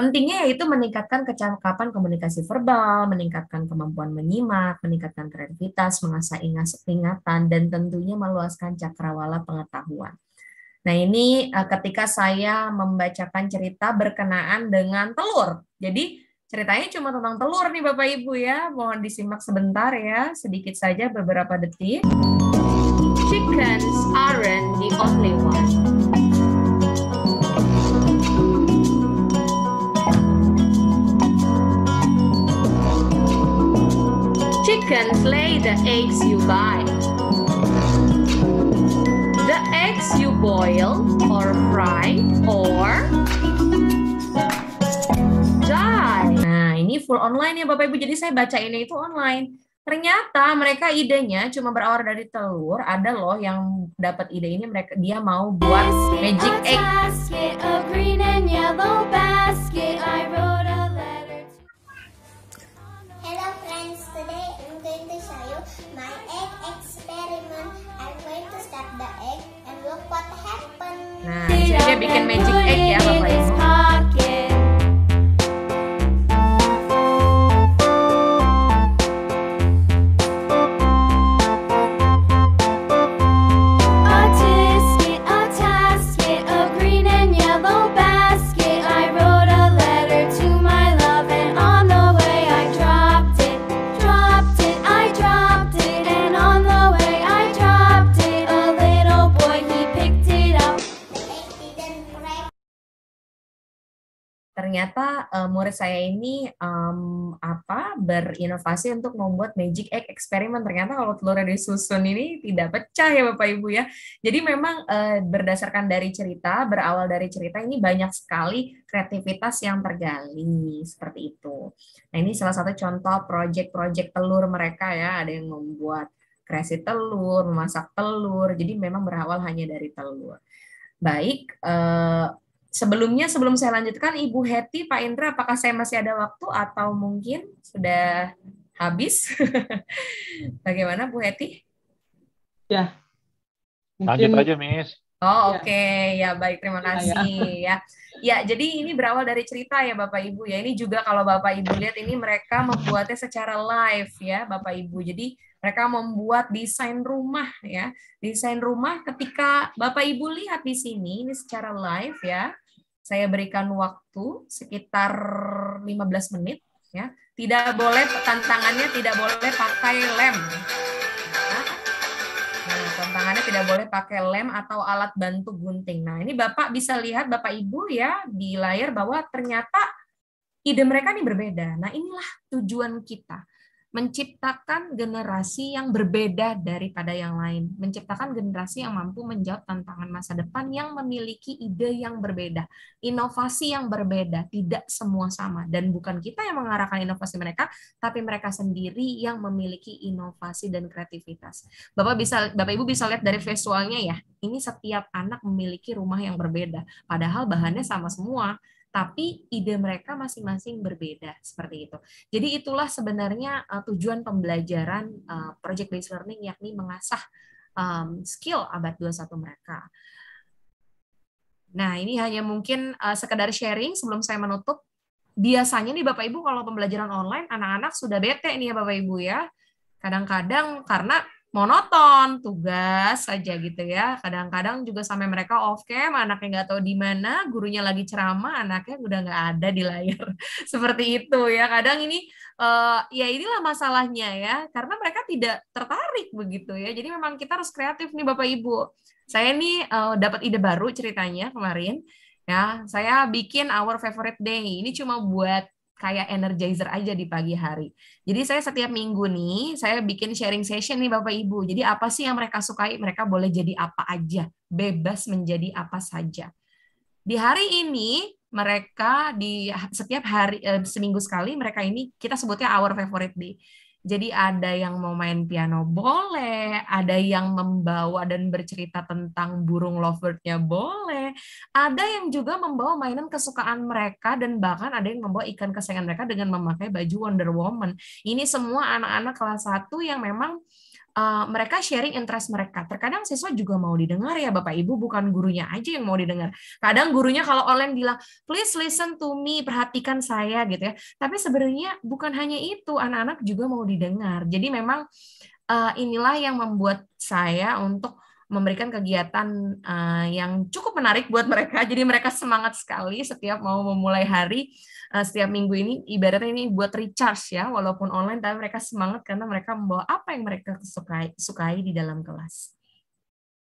Pentingnya yaitu meningkatkan kecakapan komunikasi verbal, meningkatkan kemampuan menyimak, meningkatkan kreativitas, mengasah ingatan, dan tentunya meluaskan cakrawala pengetahuan. Nah ini eh, ketika saya membacakan cerita berkenaan dengan telur. Jadi ceritanya cuma tentang telur nih Bapak Ibu ya. Mohon disimak sebentar ya, sedikit saja beberapa detik. Chickens aren't the only one. chickens lay the eggs you buy. The eggs you boil or fry or die. Nah, ini full online ya Bapak Ibu. Jadi saya baca ini itu online. Ternyata mereka idenya cuma berawal dari telur. Ada loh yang dapat ide ini mereka dia mau buat magic egg. Oh, dia bikin magic egg iya. ternyata uh, murid saya ini um, apa berinovasi untuk membuat magic egg eksperimen ternyata kalau telurnya disusun ini tidak pecah ya bapak ibu ya jadi memang uh, berdasarkan dari cerita berawal dari cerita ini banyak sekali kreativitas yang tergali seperti itu nah ini salah satu contoh project-project telur mereka ya ada yang membuat kreasi telur memasak telur jadi memang berawal hanya dari telur baik eh, sebelumnya sebelum saya lanjutkan Ibu Heti Pak Indra apakah saya masih ada waktu atau mungkin sudah habis bagaimana Bu Heti ya mungkin... lanjut aja Miss Oh ya. oke okay. ya. ya baik terima iya, ya. kasih ya, ya ya jadi ini berawal dari cerita ya Bapak Ibu ya ini juga kalau Bapak Ibu lihat ini mereka membuatnya secara live ya Bapak Ibu jadi mereka membuat desain rumah ya desain rumah ketika Bapak Ibu lihat di sini ini secara live ya saya berikan waktu sekitar 15 menit ya. Tidak boleh tantangannya tidak boleh pakai lem. Nah, tantangannya tidak boleh pakai lem atau alat bantu gunting. Nah, ini Bapak bisa lihat Bapak Ibu ya di layar bahwa ternyata ide mereka ini berbeda. Nah, inilah tujuan kita menciptakan generasi yang berbeda daripada yang lain, menciptakan generasi yang mampu menjawab tantangan masa depan yang memiliki ide yang berbeda, inovasi yang berbeda, tidak semua sama dan bukan kita yang mengarahkan inovasi mereka, tapi mereka sendiri yang memiliki inovasi dan kreativitas. Bapak bisa Bapak Ibu bisa lihat dari visualnya ya. Ini setiap anak memiliki rumah yang berbeda, padahal bahannya sama semua tapi ide mereka masing-masing berbeda seperti itu. Jadi itulah sebenarnya uh, tujuan pembelajaran uh, project based learning yakni mengasah um, skill abad 21 mereka. Nah, ini hanya mungkin uh, sekedar sharing sebelum saya menutup. Biasanya nih Bapak Ibu kalau pembelajaran online anak-anak sudah bete nih ya Bapak Ibu ya. Kadang-kadang karena monoton tugas saja gitu ya kadang-kadang juga sampai mereka off cam anaknya nggak tahu di mana gurunya lagi ceramah anaknya udah nggak ada di layar seperti itu ya kadang ini uh, ya inilah masalahnya ya karena mereka tidak tertarik begitu ya jadi memang kita harus kreatif nih bapak ibu saya ini uh, eh, dapat ide baru ceritanya kemarin ya saya bikin our favorite day ini cuma buat kayak energizer aja di pagi hari. Jadi saya setiap minggu nih, saya bikin sharing session nih Bapak Ibu. Jadi apa sih yang mereka sukai? Mereka boleh jadi apa aja, bebas menjadi apa saja. Di hari ini mereka di setiap hari eh, seminggu sekali mereka ini kita sebutnya our favorite day. Jadi ada yang mau main piano boleh, ada yang membawa dan bercerita tentang burung lovebirdnya boleh, ada yang juga membawa mainan kesukaan mereka dan bahkan ada yang membawa ikan kesayangan mereka dengan memakai baju Wonder Woman. Ini semua anak-anak kelas 1 yang memang Eh, mereka sharing interest mereka. Terkadang siswa juga mau didengar ya Bapak Ibu, bukan gurunya aja yang mau didengar. Kadang gurunya kalau online bilang, please listen to me, perhatikan saya gitu ya. Tapi sebenarnya bukan hanya itu, anak-anak juga mau didengar. Jadi memang uh, inilah yang membuat saya untuk memberikan kegiatan uh, yang cukup menarik buat mereka. Jadi mereka semangat sekali setiap mau memulai hari, uh, setiap minggu ini ibaratnya ini buat recharge ya, walaupun online tapi mereka semangat karena mereka membawa apa yang mereka sukai, sukai di dalam kelas.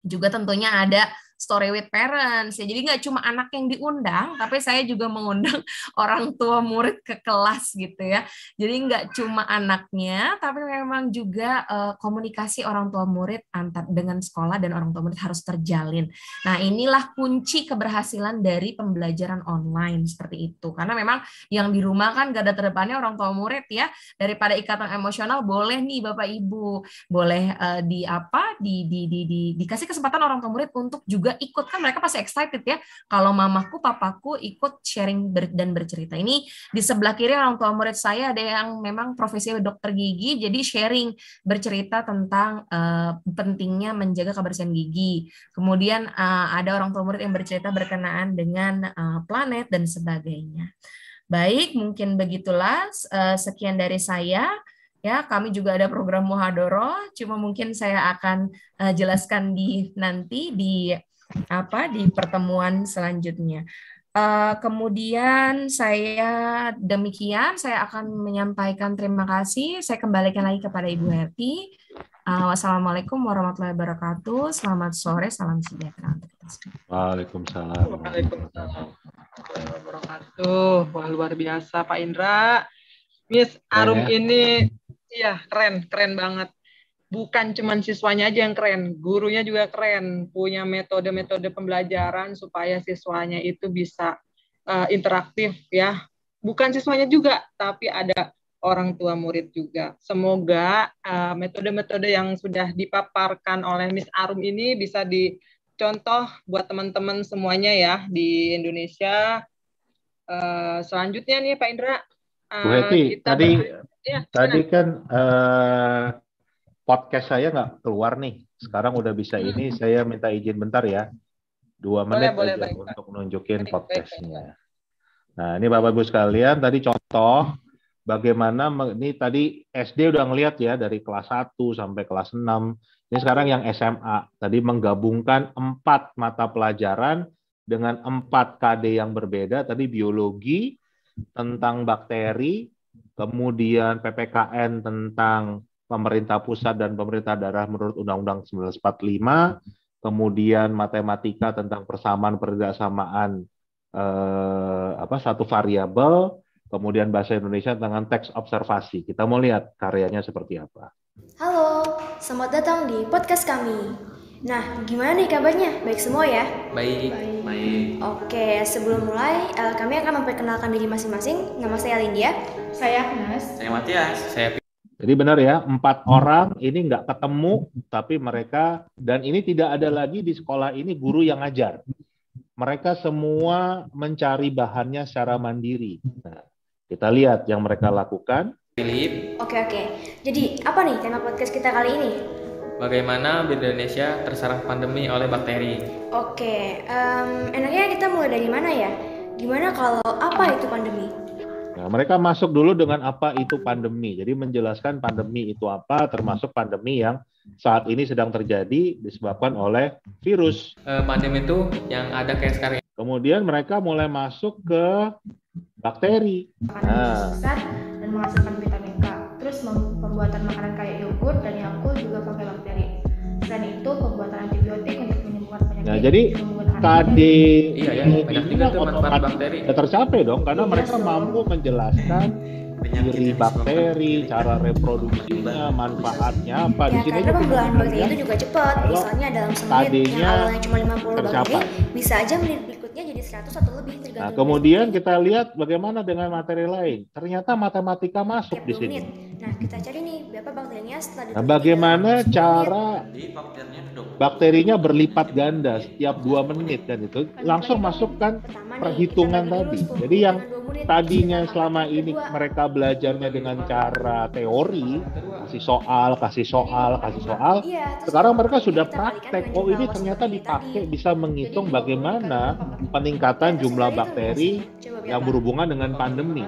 Juga tentunya ada story with parents ya jadi nggak cuma anak yang diundang tapi saya juga mengundang orang tua murid ke kelas gitu ya jadi nggak cuma anaknya tapi memang juga uh, komunikasi orang tua murid antar dengan sekolah dan orang tua murid harus terjalin nah inilah kunci keberhasilan dari pembelajaran online seperti itu karena memang yang di rumah kan gak ada terdepannya orang tua murid ya daripada ikatan emosional boleh nih bapak ibu boleh uh, di apa di, di di di dikasih kesempatan orang tua murid untuk juga juga ikut kan mereka pasti excited ya kalau mamaku papaku ikut sharing ber dan bercerita ini di sebelah kiri orang tua murid saya ada yang memang profesi dokter gigi jadi sharing bercerita tentang uh, pentingnya menjaga kebersihan gigi kemudian uh, ada orang tua murid yang bercerita berkenaan dengan uh, planet dan sebagainya baik mungkin begitulah uh, sekian dari saya ya kami juga ada program Muhadoro cuma mungkin saya akan uh, jelaskan di nanti di apa di pertemuan selanjutnya. Uh, kemudian saya demikian, saya akan menyampaikan terima kasih. Saya kembalikan lagi kepada Ibu Herti. Uh, wassalamualaikum warahmatullahi wabarakatuh. Selamat sore, salam sejahtera untuk kita semua. Waalaikumsalam. Waalaikumsalam. Wabarakatuh. Wah luar biasa Pak Indra. Miss Arum ya. ini, iya keren, keren banget bukan cuman siswanya aja yang keren, gurunya juga keren, punya metode-metode pembelajaran supaya siswanya itu bisa uh, interaktif ya. Bukan siswanya juga, tapi ada orang tua murid juga. Semoga eh, metode-metode uh, yang sudah dipaparkan oleh Miss Arum ini bisa dicontoh buat teman-teman semuanya ya di Indonesia. Uh, selanjutnya nih Pak Indra. Uh, Bu Heti, kita tadi ya, tadi kan uh, podcast saya nggak keluar nih. Sekarang udah bisa hmm. ini, saya minta izin bentar ya. Dua menit boleh, aja baik, untuk nunjukin podcastnya. Nah, ini Bapak-Ibu sekalian, tadi contoh bagaimana, ini tadi SD udah ngeliat ya, dari kelas 1 sampai kelas 6. Ini sekarang yang SMA, tadi menggabungkan empat mata pelajaran dengan empat KD yang berbeda, tadi biologi, tentang bakteri, kemudian PPKN tentang pemerintah pusat dan pemerintah daerah menurut Undang-Undang 1945, kemudian matematika tentang persamaan perdasamaan eh, apa satu variabel, kemudian bahasa Indonesia tentang teks observasi. Kita mau lihat karyanya seperti apa. Halo, selamat datang di podcast kami. Nah, gimana nih kabarnya? Baik semua ya? Baik. Baik. Baik. Oke, sebelum mulai, eh, kami akan memperkenalkan diri masing-masing. Nama saya Lindia. Saya Agnes. Saya Matias. Saya jadi benar ya, empat hmm. orang ini nggak ketemu, tapi mereka dan ini tidak ada lagi di sekolah ini guru yang ngajar. Mereka semua mencari bahannya secara mandiri. Nah, kita lihat yang mereka lakukan. Philip. Oke oke. Jadi apa nih tema podcast kita kali ini? Bagaimana Indonesia terserang pandemi oleh bakteri? Oke, um, enaknya kita mulai dari mana ya? Gimana kalau apa itu pandemi? Nah, mereka masuk dulu dengan apa itu pandemi. Jadi menjelaskan pandemi itu apa, termasuk pandemi yang saat ini sedang terjadi disebabkan oleh virus. Pandemi eh, itu yang ada kayak sekarang. Kemudian mereka mulai masuk ke bakteri. Makanan nah. besar dan menghasilkan vitamin K. Terus pembuatan makanan kayak yogurt dan yakult juga pakai bakteri. Selain itu pembuatan antibiotik untuk menyembuhkan penyakit. Nah, jadi tadi iya ya banyak juga tuh manfaat bakteri ya, tercapai dong karena iya. mereka mampu menjelaskan diri bakteri, cara reproduksinya, iya. manfaatnya apa ya, di sini karena pembuahan bakteri itu juga cepat. Misalnya dalam semenit yang awalnya cuma 50 tercapai. bakteri bisa aja menit berikutnya jadi 100 atau lebih tergantung. Nah, kemudian kita lihat bagaimana dengan materi lain. Ternyata matematika masuk di sini. Nah, kita cari bakterinya setelah Nah, bagaimana ya? cara bakterinya, berlipat ganda setiap dua menit dan itu langsung masukkan perhitungan tadi. Jadi yang tadinya selama ini mereka belajarnya dengan cara teori, kasih soal, kasih soal, kasih soal. Iya, sekarang mereka sudah praktek. Oh ini ternyata dipakai bisa menghitung bagaimana kan, peningkatan jumlah bakteri yang berhubungan dengan pandemi.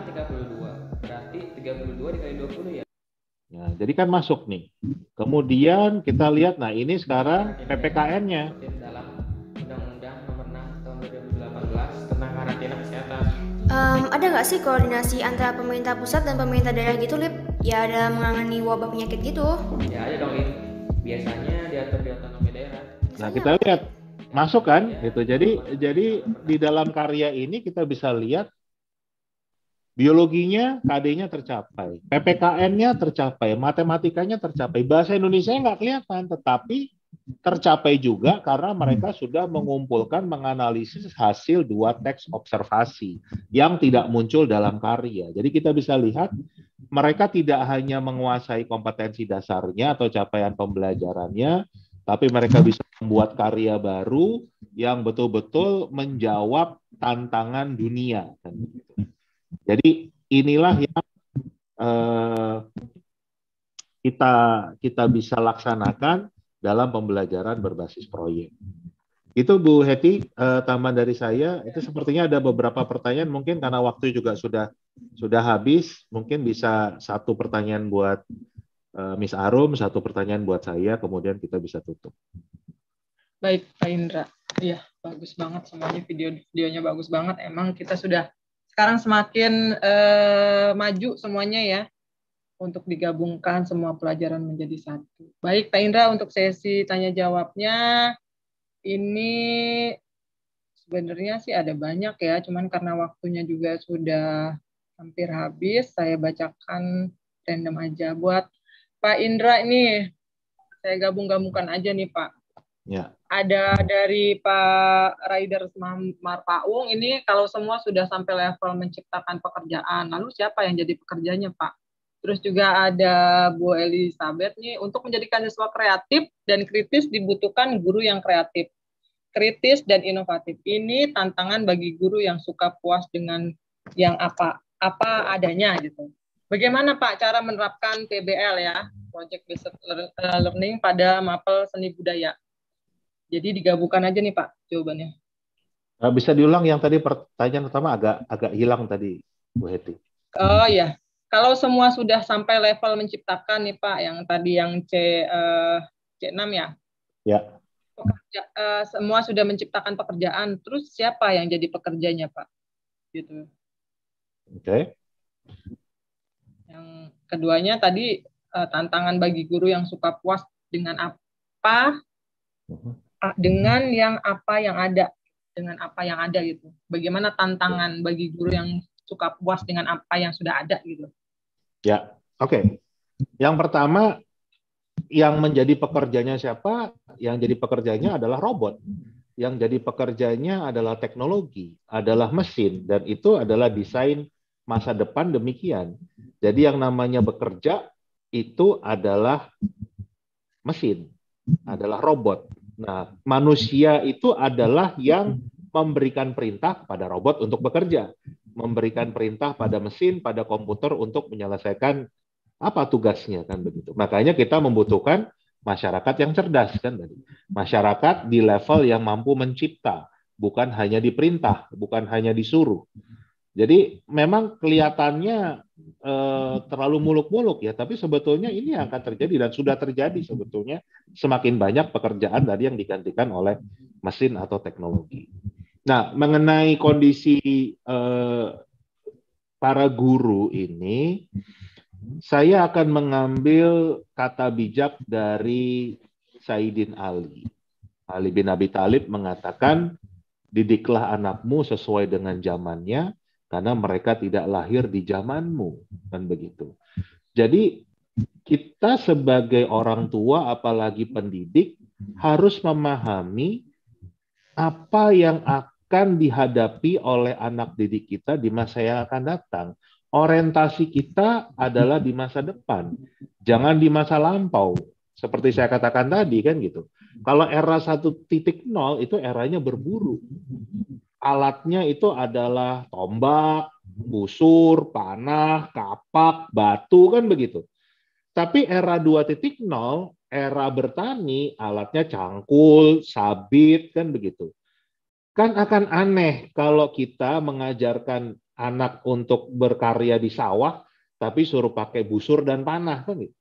Nah, jadi kan masuk nih. Kemudian kita lihat, nah ini sekarang PPKN-nya. Um, ada nggak sih koordinasi antara pemerintah pusat dan pemerintah daerah gitu, Lip? Ya ada menangani wabah penyakit gitu. Ya ada dong, Lip. Biasanya diatur di otonomi daerah. Nah kita lihat masuk kan ya. gitu. Jadi jadi di dalam karya ini kita bisa lihat biologinya KD-nya tercapai, PPKN-nya tercapai, matematikanya tercapai, bahasa Indonesia nggak kelihatan, tetapi tercapai juga karena mereka hmm. sudah mengumpulkan menganalisis hasil dua teks observasi yang tidak muncul dalam karya. Jadi kita bisa lihat mereka tidak hanya menguasai kompetensi dasarnya atau capaian pembelajarannya, tapi mereka bisa membuat karya baru yang betul-betul menjawab tantangan dunia. Kan gitu. Jadi inilah yang eh, kita kita bisa laksanakan dalam pembelajaran berbasis proyek. Itu Bu Heti, eh, tambahan dari saya. Itu sepertinya ada beberapa pertanyaan, mungkin karena waktu juga sudah sudah habis, mungkin bisa satu pertanyaan buat eh, Miss Arum, satu pertanyaan buat saya, kemudian kita bisa tutup. Baik, Pak Indra. Iya, bagus banget semuanya video-videonya bagus banget. Emang kita sudah sekarang semakin uh, maju semuanya ya untuk digabungkan semua pelajaran menjadi satu. Baik, Pak Indra untuk sesi tanya jawabnya ini sebenarnya sih ada banyak ya, cuman karena waktunya juga sudah hampir habis, saya bacakan random aja buat Pak Indra ini Saya gabung-gabungkan aja nih, Pak. Ya ada dari Pak Raider Marpaung ini kalau semua sudah sampai level menciptakan pekerjaan, lalu siapa yang jadi pekerjanya Pak? Terus juga ada Bu Elizabeth nih, untuk menjadikan siswa kreatif dan kritis dibutuhkan guru yang kreatif, kritis dan inovatif. Ini tantangan bagi guru yang suka puas dengan yang apa apa adanya gitu. Bagaimana Pak cara menerapkan PBL ya, Project Based Learning pada mapel seni budaya? Jadi digabungkan aja nih Pak jawabannya. Nah, bisa diulang yang tadi pertanyaan pertama agak agak hilang tadi Bu Heti. Oh iya, kalau semua sudah sampai level menciptakan nih Pak, yang tadi yang C eh, C6 ya. Ya. Pekerja, eh, semua sudah menciptakan pekerjaan, terus siapa yang jadi pekerjanya Pak? Gitu. Oke. Okay. Yang keduanya tadi eh, tantangan bagi guru yang suka puas dengan apa? Uh mhm. -huh dengan yang apa yang ada dengan apa yang ada gitu bagaimana tantangan bagi guru yang suka puas dengan apa yang sudah ada gitu ya oke okay. yang pertama yang menjadi pekerjanya siapa yang jadi pekerjanya adalah robot yang jadi pekerjanya adalah teknologi adalah mesin dan itu adalah desain masa depan demikian jadi yang namanya bekerja itu adalah mesin adalah robot Nah, manusia itu adalah yang memberikan perintah kepada robot untuk bekerja, memberikan perintah pada mesin, pada komputer untuk menyelesaikan apa tugasnya kan begitu. Makanya kita membutuhkan masyarakat yang cerdas kan tadi. Masyarakat di level yang mampu mencipta, bukan hanya diperintah, bukan hanya disuruh. Jadi memang kelihatannya eh, terlalu muluk-muluk ya, tapi sebetulnya ini akan terjadi dan sudah terjadi sebetulnya semakin banyak pekerjaan dari yang digantikan oleh mesin atau teknologi. Nah, mengenai kondisi eh, para guru ini, saya akan mengambil kata bijak dari Saidin Ali. Ali bin Abi Talib mengatakan, didiklah anakmu sesuai dengan zamannya, karena mereka tidak lahir di zamanmu kan begitu. Jadi kita sebagai orang tua apalagi pendidik harus memahami apa yang akan dihadapi oleh anak didik kita di masa yang akan datang. Orientasi kita adalah di masa depan, jangan di masa lampau. Seperti saya katakan tadi kan gitu. Kalau era 1.0 itu eranya berburu alatnya itu adalah tombak, busur, panah, kapak, batu kan begitu. Tapi era 2.0, era bertani, alatnya cangkul, sabit kan begitu. Kan akan aneh kalau kita mengajarkan anak untuk berkarya di sawah, tapi suruh pakai busur dan panah kan gitu.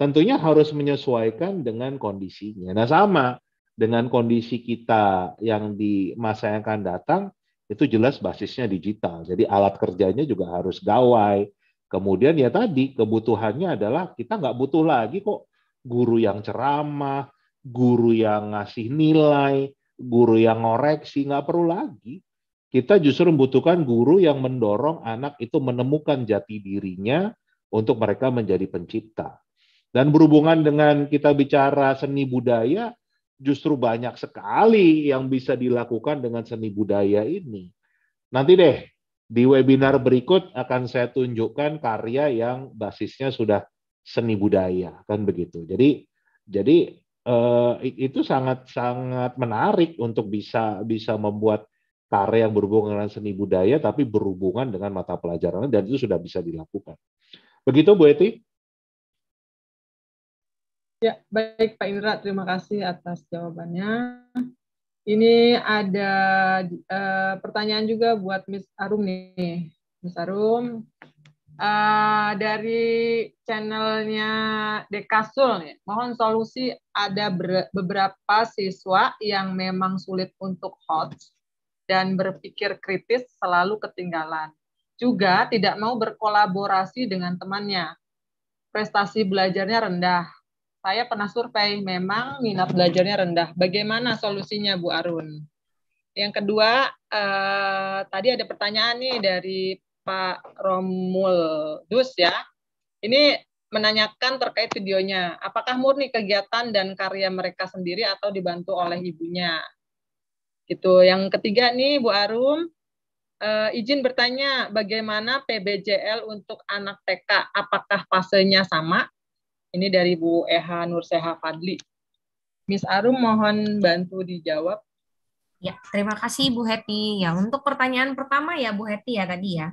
Tentunya harus menyesuaikan dengan kondisinya. Nah sama, dengan kondisi kita yang di masa yang akan datang itu jelas basisnya digital. Jadi alat kerjanya juga harus gawai. Kemudian ya tadi kebutuhannya adalah kita nggak butuh lagi kok guru yang ceramah, guru yang ngasih nilai, guru yang ngoreksi, nggak perlu lagi. Kita justru membutuhkan guru yang mendorong anak itu menemukan jati dirinya untuk mereka menjadi pencipta. Dan berhubungan dengan kita bicara seni budaya, justru banyak sekali yang bisa dilakukan dengan seni budaya ini. Nanti deh di webinar berikut akan saya tunjukkan karya yang basisnya sudah seni budaya kan begitu. Jadi jadi eh, itu sangat sangat menarik untuk bisa bisa membuat karya yang berhubungan dengan seni budaya tapi berhubungan dengan mata pelajaran dan itu sudah bisa dilakukan. Begitu Bu Eti? Ya, baik Pak Indra, terima kasih atas jawabannya. Ini ada uh, pertanyaan juga buat Miss Arum nih. Miss Arum, uh, dari channelnya Dekasul, nih, mohon solusi ada beberapa siswa yang memang sulit untuk hot dan berpikir kritis selalu ketinggalan. Juga tidak mau berkolaborasi dengan temannya. Prestasi belajarnya rendah saya pernah survei, memang minat belajarnya rendah. Bagaimana solusinya, Bu Arun? Yang kedua, eh, tadi ada pertanyaan nih dari Pak Romuldus ya. Ini menanyakan terkait videonya. Apakah murni kegiatan dan karya mereka sendiri atau dibantu oleh ibunya? Gitu. Yang ketiga nih, Bu Arum, Uh, izin bertanya bagaimana PBJL untuk anak TK? Apakah fasenya sama ini dari Bu Eha Nurseha Fadli. Miss Arum mohon bantu dijawab. Ya, terima kasih Bu Heti. Ya, untuk pertanyaan pertama ya Bu Heti ya tadi ya.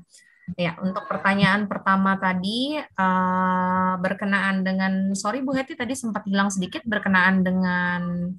Ya, untuk pertanyaan pertama tadi uh, berkenaan dengan sorry Bu Heti tadi sempat hilang sedikit berkenaan dengan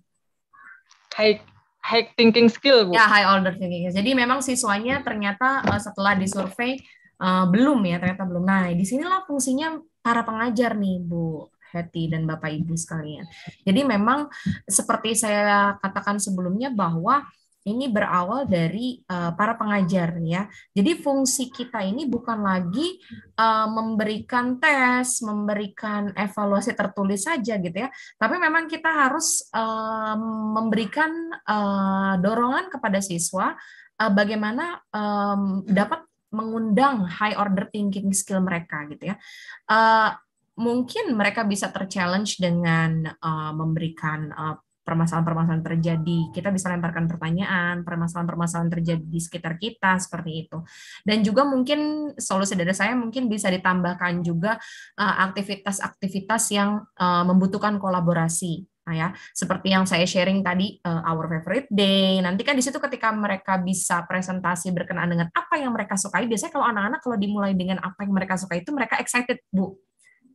high high thinking skill Bu. Ya, high order thinking. Jadi memang siswanya ternyata uh, setelah disurvey uh, belum ya ternyata belum. Nah, disinilah fungsinya para pengajar nih Bu Heti dan Bapak Ibu sekalian. Jadi memang seperti saya katakan sebelumnya bahwa ini berawal dari uh, para pengajar ya. Jadi fungsi kita ini bukan lagi uh, memberikan tes, memberikan evaluasi tertulis saja gitu ya, tapi memang kita harus uh, memberikan uh, dorongan kepada siswa uh, bagaimana um, dapat mengundang high order thinking skill mereka gitu ya. Uh, mungkin mereka bisa terchallenge dengan uh, memberikan uh, permasalahan-permasalahan terjadi. Kita bisa lemparkan pertanyaan, permasalahan-permasalahan terjadi di sekitar kita seperti itu. Dan juga mungkin solusi dari saya mungkin bisa ditambahkan juga aktivitas-aktivitas uh, yang uh, membutuhkan kolaborasi Nah ya, seperti yang saya sharing tadi uh, our favorite day. Nanti kan di situ ketika mereka bisa presentasi berkenaan dengan apa yang mereka sukai, biasanya kalau anak-anak kalau dimulai dengan apa yang mereka sukai itu mereka excited, Bu.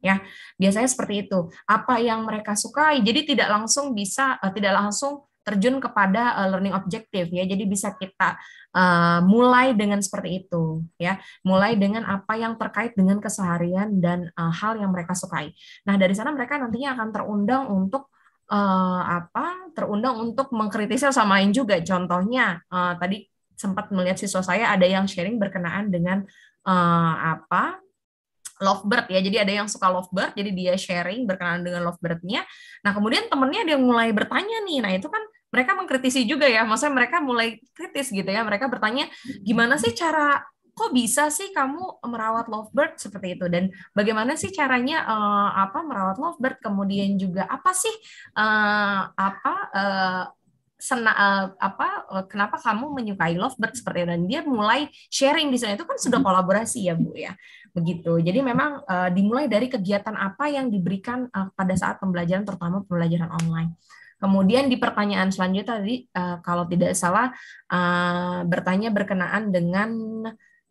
Ya, biasanya seperti itu. Apa yang mereka sukai. Jadi tidak langsung bisa uh, tidak langsung terjun kepada uh, learning objective ya. Jadi bisa kita uh, mulai dengan seperti itu ya. Mulai dengan apa yang terkait dengan keseharian dan uh, hal yang mereka sukai. Nah, dari sana mereka nantinya akan terundang untuk uh, apa terundang untuk mengkritisi samain juga contohnya uh, tadi sempat melihat siswa saya ada yang sharing berkenaan dengan uh, apa lovebird ya jadi ada yang suka lovebird jadi dia sharing berkenaan dengan lovebirdnya nah kemudian temennya dia mulai bertanya nih nah itu kan mereka mengkritisi juga ya maksudnya mereka mulai kritis gitu ya mereka bertanya gimana sih cara kok bisa sih kamu merawat lovebird seperti itu dan bagaimana sih caranya uh, apa merawat lovebird kemudian juga apa sih uh, apa uh, sena, uh, apa kenapa kamu menyukai lovebird seperti itu dan dia mulai sharing di sana itu kan sudah hmm. kolaborasi ya Bu ya begitu jadi memang uh, dimulai dari kegiatan apa yang diberikan uh, pada saat pembelajaran terutama pembelajaran online Kemudian di pertanyaan selanjutnya tadi, uh, kalau tidak salah, uh, bertanya berkenaan dengan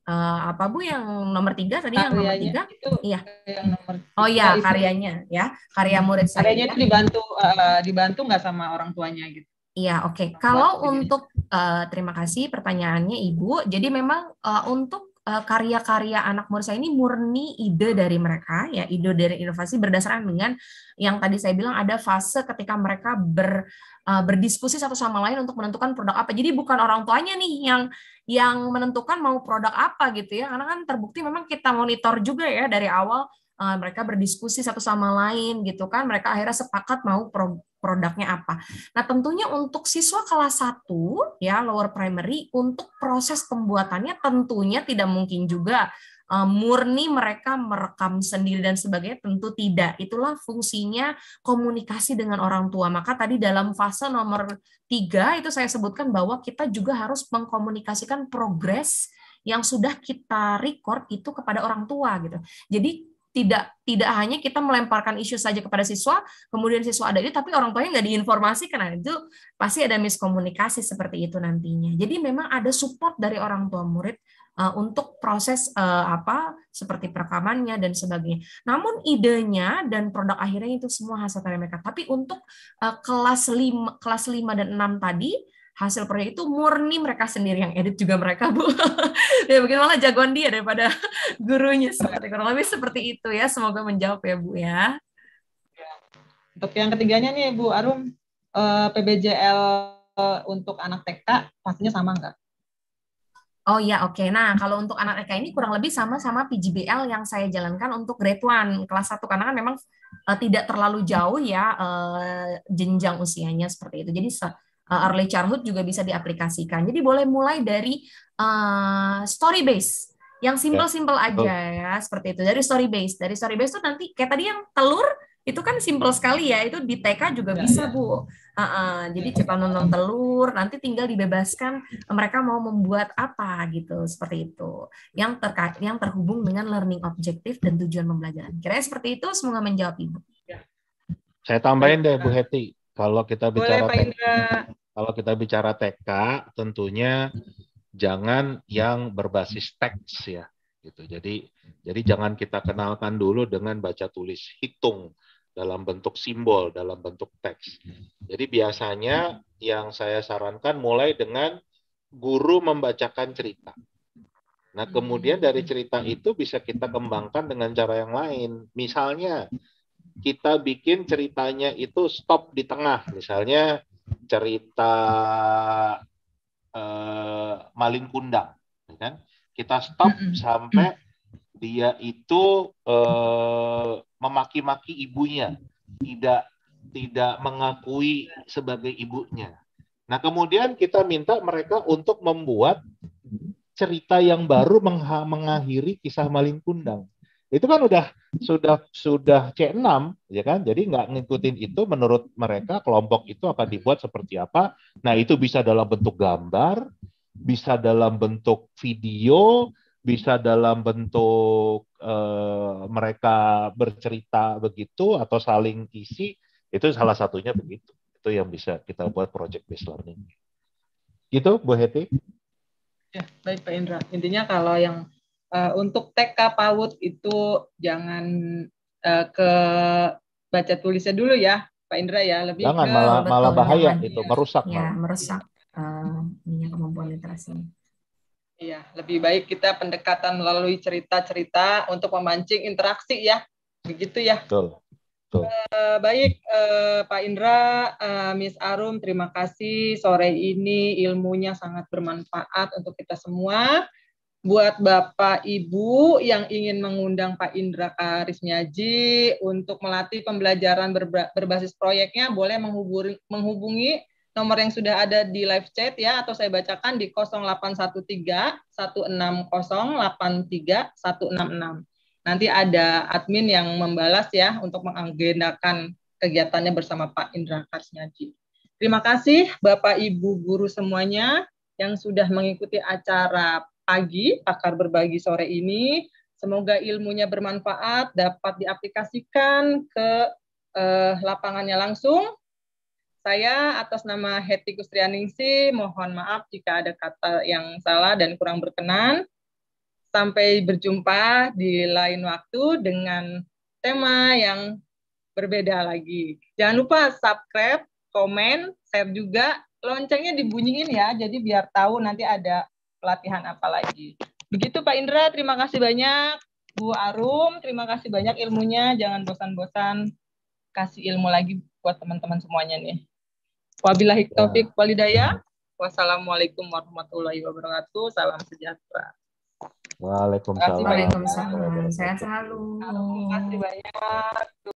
uh, apa bu yang nomor tiga tadi karyanya yang nomor tiga iya yang nomor tiga oh iya karyanya ya karya murid saya karyanya ya. itu dibantu uh, dibantu nggak sama orang tuanya gitu Iya, oke. Okay. Kalau gitu. untuk uh, terima kasih pertanyaannya Ibu. Jadi memang uh, untuk karya-karya anak murid saya ini murni ide dari mereka ya, ide dari inovasi berdasarkan dengan yang tadi saya bilang ada fase ketika mereka ber Eh, berdiskusi satu sama lain untuk menentukan produk apa. Jadi bukan orang tuanya nih yang yang menentukan mau produk apa gitu ya. Karena kan terbukti memang kita monitor juga ya dari awal uh, mereka berdiskusi satu sama lain gitu kan. Mereka akhirnya sepakat mau pro produknya apa. Nah, tentunya untuk siswa kelas 1 ya lower primary untuk proses pembuatannya tentunya tidak mungkin juga Eh, murni mereka merekam sendiri dan sebagainya tentu tidak. Itulah fungsinya komunikasi dengan orang tua. Maka tadi dalam fase nomor tiga itu saya sebutkan bahwa kita juga harus mengkomunikasikan progres yang sudah kita record itu kepada orang tua gitu. Jadi tidak tidak hanya kita melemparkan isu saja kepada siswa, kemudian siswa ada itu, tapi orang tuanya nggak diinformasi karena itu pasti ada miskomunikasi seperti itu nantinya. Jadi memang ada support dari orang tua murid, uh, untuk proses uh, apa seperti perekamannya dan sebagainya. Namun idenya dan produk akhirnya itu semua hasil karya mereka. Tapi untuk uh, kelas lima kelas 5 dan 6 tadi hasil proyek itu murni mereka sendiri yang edit juga mereka bu ya mungkin malah jagoan dia daripada gurunya seperti kurang lebih seperti itu ya semoga menjawab ya bu ya untuk yang ketiganya nih bu Arum PBJL untuk anak TK pastinya sama nggak Oh iya, oke. Okay. Nah, kalau untuk anak EK ini kurang lebih sama-sama PGBL yang saya jalankan untuk grade 1, kelas 1, karena kan memang uh, tidak terlalu jauh ya uh, jenjang usianya seperti itu. Jadi uh, early childhood juga bisa diaplikasikan. Jadi boleh mulai dari uh, story base yang ya, simple-simple aja ya, seperti itu. Dari story base, dari story base itu nanti kayak tadi yang telur itu kan simpel sekali ya itu di TK juga ya, bisa ya. bu uh, uh, jadi iya. cepat nonton telur nanti tinggal dibebaskan mereka mau membuat apa gitu seperti itu yang terkait yang terhubung dengan learning objektif dan tujuan pembelajaran kira-kira seperti itu semoga menjawab ibu iya. saya tambahin deh Bu iya. Heti kalau kita bicara TK, kalau kita bicara TK tentunya jangan yang berbasis teks ya gitu jadi jadi jangan kita kenalkan dulu dengan baca tulis hitung dalam bentuk simbol, dalam bentuk teks. Hmm. Jadi biasanya yang saya sarankan mulai dengan guru membacakan cerita. Nah, kemudian dari cerita itu bisa kita kembangkan dengan cara yang lain. Misalnya kita bikin ceritanya itu stop di tengah, misalnya cerita eh, maling kundang, ya kan? Kita stop hmm. sampai dia itu eh, memaki-maki ibunya, tidak tidak mengakui sebagai ibunya. Nah, kemudian kita minta mereka untuk membuat cerita yang baru mengakhiri kisah maling kundang. Itu kan udah sudah sudah C6 ya kan. Jadi nggak ngikutin itu menurut mereka kelompok itu akan dibuat seperti apa. Nah, itu bisa dalam bentuk gambar, bisa dalam bentuk video, bisa dalam bentuk uh, mereka bercerita begitu atau saling isi itu salah satunya begitu itu yang bisa kita buat project based learning gitu Bu Heti ya baik Pak Indra intinya kalau yang uh, untuk TK PAUD itu jangan uh, ke baca tulisnya dulu ya Pak Indra ya lebih jangan ke, malah malah bahaya itu merusak ya, merusak uh, kemampuan literasi. Iya, lebih baik kita pendekatan melalui cerita-cerita untuk memancing interaksi ya, begitu ya. Betul. Betul. Uh, baik, uh, Pak Indra, uh, Miss Arum, terima kasih sore ini ilmunya sangat bermanfaat untuk kita semua. Buat Bapak Ibu yang ingin mengundang Pak Indra Karismiaji untuk melatih pembelajaran berbasis proyeknya, boleh menghubungi, menghubungi nomor yang sudah ada di live chat ya atau saya bacakan di 081316083166. Nanti ada admin yang membalas ya untuk mengagendakan kegiatannya bersama Pak Indra Karsnyaji. Terima kasih Bapak Ibu guru semuanya yang sudah mengikuti acara pagi pakar berbagi sore ini. Semoga ilmunya bermanfaat dapat diaplikasikan ke eh, lapangannya langsung saya atas nama Heti Gustrianingsi mohon maaf jika ada kata yang salah dan kurang berkenan. Sampai berjumpa di lain waktu dengan tema yang berbeda lagi. Jangan lupa subscribe, komen, share juga. Loncengnya dibunyiin ya, jadi biar tahu nanti ada pelatihan apa lagi. Begitu Pak Indra, terima kasih banyak. Bu Arum, terima kasih banyak ilmunya. Jangan bosan-bosan kasih ilmu lagi buat teman-teman semuanya nih. Wabillahi ya. taufik walidaya. Wassalamualaikum warahmatullahi wabarakatuh. Salam sejahtera. Waalaikumsalam. Waalaikumsalam. Sehat selalu. Terima kasih banyak.